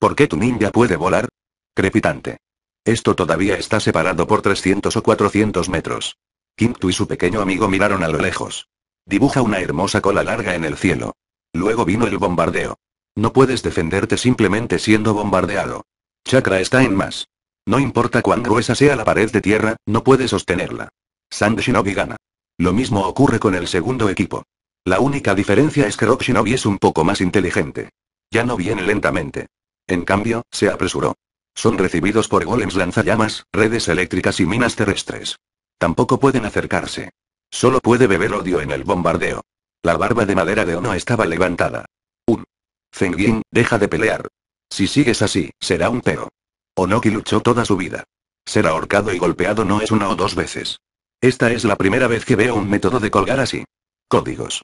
¿Por qué tu ninja puede volar? Crepitante. Esto todavía está separado por 300 o 400 metros. Kintu y su pequeño amigo miraron a lo lejos. Dibuja una hermosa cola larga en el cielo. Luego vino el bombardeo. No puedes defenderte simplemente siendo bombardeado. Chakra está en más. No importa cuán gruesa sea la pared de tierra, no puedes sostenerla. Sand Shinobi gana. Lo mismo ocurre con el segundo equipo. La única diferencia es que Rock es un poco más inteligente. Ya no viene lentamente. En cambio, se apresuró. Son recibidos por golems lanzallamas, redes eléctricas y minas terrestres. Tampoco pueden acercarse. Solo puede beber odio en el bombardeo. La barba de madera de Ono estaba levantada. Un. Zengin, deja de pelear. Si sigues así, será un peo. Onoki luchó toda su vida. Ser ahorcado y golpeado no es una o dos veces. Esta es la primera vez que veo un método de colgar así. Códigos.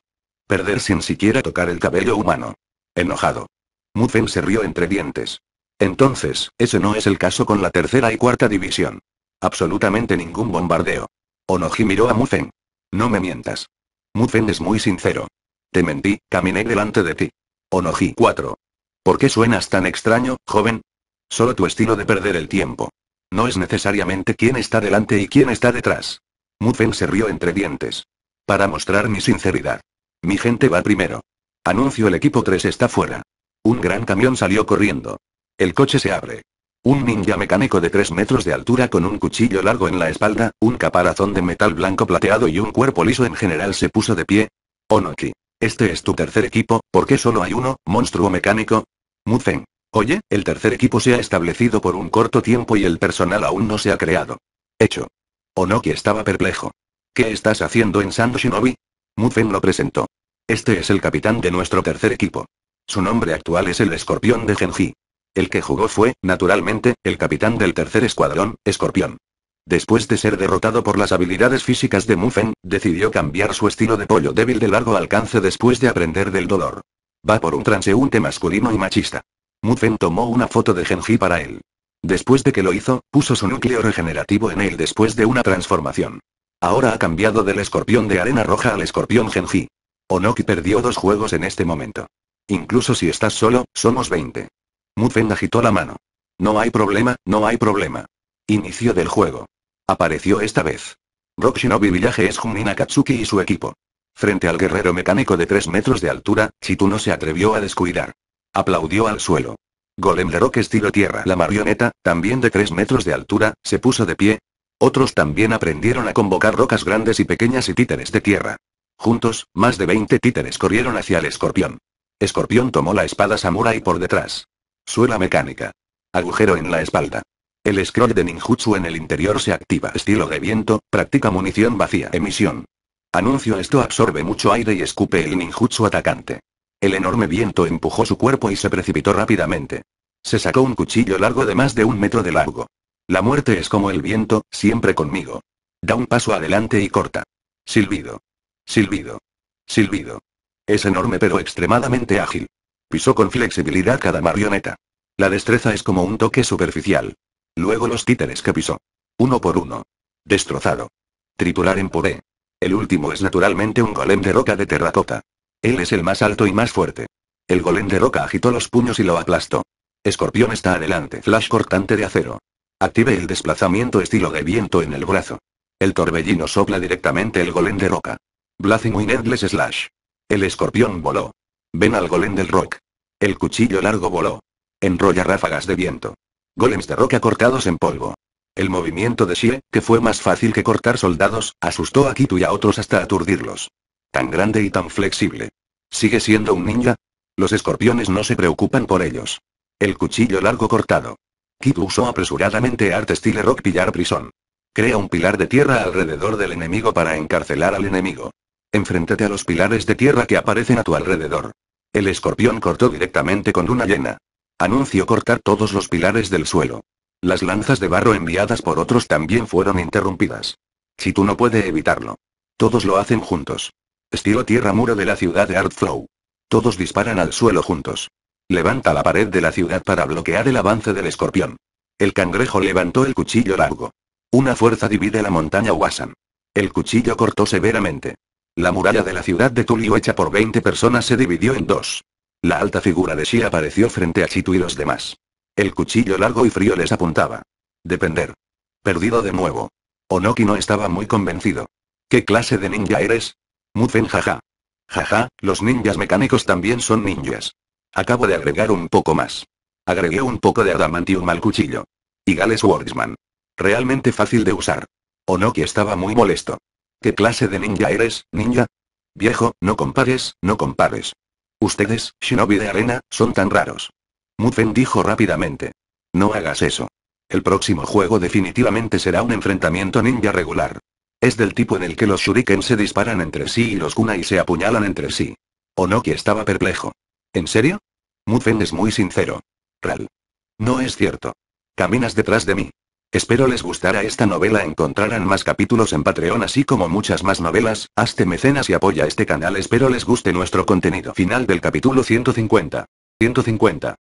Perder sin siquiera tocar el cabello humano. Enojado. Mufen se rió entre dientes. Entonces, ese no es el caso con la tercera y cuarta división. Absolutamente ningún bombardeo. Onoji miró a Mufen. No me mientas. Mufen es muy sincero. Te mentí, caminé delante de ti. Onoji 4. ¿Por qué suenas tan extraño, joven? Solo tu estilo de perder el tiempo. No es necesariamente quién está delante y quién está detrás. Mufen se rió entre dientes. Para mostrar mi sinceridad. Mi gente va primero. Anuncio el equipo 3 está fuera. Un gran camión salió corriendo. El coche se abre. Un ninja mecánico de 3 metros de altura con un cuchillo largo en la espalda, un caparazón de metal blanco plateado y un cuerpo liso en general se puso de pie. Onoki. Este es tu tercer equipo, ¿por qué solo hay uno, monstruo mecánico? Muzen. Oye, el tercer equipo se ha establecido por un corto tiempo y el personal aún no se ha creado. Hecho. Onoki estaba perplejo. ¿Qué estás haciendo en Sando Shinobi? Mufen lo presentó. Este es el capitán de nuestro tercer equipo. Su nombre actual es el Escorpión de Genji. El que jugó fue, naturalmente, el capitán del tercer escuadrón, Escorpión. Después de ser derrotado por las habilidades físicas de Mufen, decidió cambiar su estilo de pollo débil de largo alcance después de aprender del dolor. Va por un transeúnte masculino y machista. Mufen tomó una foto de Genji para él. Después de que lo hizo, puso su núcleo regenerativo en él después de una transformación. Ahora ha cambiado del escorpión de arena roja al escorpión genji. Onoki perdió dos juegos en este momento. Incluso si estás solo, somos 20. Mufen agitó la mano. No hay problema, no hay problema. Inicio del juego. Apareció esta vez. Rock Shinobi Village es Junin Akatsuki y su equipo. Frente al guerrero mecánico de 3 metros de altura, Chitu no se atrevió a descuidar. Aplaudió al suelo. Golem de Rock estilo tierra. La marioneta, también de 3 metros de altura, se puso de pie, otros también aprendieron a convocar rocas grandes y pequeñas y títeres de tierra. Juntos, más de 20 títeres corrieron hacia el escorpión. Escorpión tomó la espada samurai por detrás. Suela mecánica. Agujero en la espalda. El scroll de ninjutsu en el interior se activa. Estilo de viento, practica munición vacía. Emisión. Anuncio esto absorbe mucho aire y escupe el ninjutsu atacante. El enorme viento empujó su cuerpo y se precipitó rápidamente. Se sacó un cuchillo largo de más de un metro de largo. La muerte es como el viento, siempre conmigo. Da un paso adelante y corta. Silbido. Silbido. Silbido. Es enorme pero extremadamente ágil. Pisó con flexibilidad cada marioneta. La destreza es como un toque superficial. Luego los títeres que pisó. Uno por uno. Destrozado. Triturar en puré. El último es naturalmente un golem de roca de terracota. Él es el más alto y más fuerte. El golem de roca agitó los puños y lo aplastó. Escorpión está adelante. Flash cortante de acero. Active el desplazamiento estilo de viento en el brazo. El torbellino sopla directamente el golem de roca. Blazing Windless Slash. El escorpión voló. Ven al golem del rock. El cuchillo largo voló. Enrolla ráfagas de viento. Golems de roca cortados en polvo. El movimiento de Xie, que fue más fácil que cortar soldados, asustó a Kitu y a otros hasta aturdirlos. Tan grande y tan flexible. ¿Sigue siendo un ninja? Los escorpiones no se preocupan por ellos. El cuchillo largo cortado. Kid usó apresuradamente Art estilo rock pillar prisión. Crea un pilar de tierra alrededor del enemigo para encarcelar al enemigo. Enfréntate a los pilares de tierra que aparecen a tu alrededor. El escorpión cortó directamente con una llena. Anunció cortar todos los pilares del suelo. Las lanzas de barro enviadas por otros también fueron interrumpidas. Si tú no puede evitarlo. Todos lo hacen juntos. Estilo tierra muro de la ciudad de Artflow. Todos disparan al suelo juntos. Levanta la pared de la ciudad para bloquear el avance del escorpión. El cangrejo levantó el cuchillo largo. Una fuerza divide la montaña Wasan. El cuchillo cortó severamente. La muralla de la ciudad de Tulio hecha por 20 personas se dividió en dos. La alta figura de Shi apareció frente a Chitu y los demás. El cuchillo largo y frío les apuntaba. Depender. Perdido de nuevo. Onoki no estaba muy convencido. ¿Qué clase de ninja eres? Mufen jaja. Jaja, los ninjas mecánicos también son ninjas. Acabo de agregar un poco más. Agregué un poco de adamantium al cuchillo. Y Gales Wordsman. Realmente fácil de usar. Onoki estaba muy molesto. ¿Qué clase de ninja eres, ninja? Viejo, no compares, no compares. Ustedes, shinobi de arena, son tan raros. Mufen dijo rápidamente. No hagas eso. El próximo juego definitivamente será un enfrentamiento ninja regular. Es del tipo en el que los shuriken se disparan entre sí y los kunai se apuñalan entre sí. Onoki estaba perplejo. ¿En serio? Mufen mm. es muy sincero. Ral. No es cierto. Caminas detrás de mí. Espero les gustará esta novela. Encontrarán más capítulos en Patreon así como muchas más novelas. Hazte mecenas y apoya este canal. Espero les guste nuestro contenido. Final del capítulo 150. 150.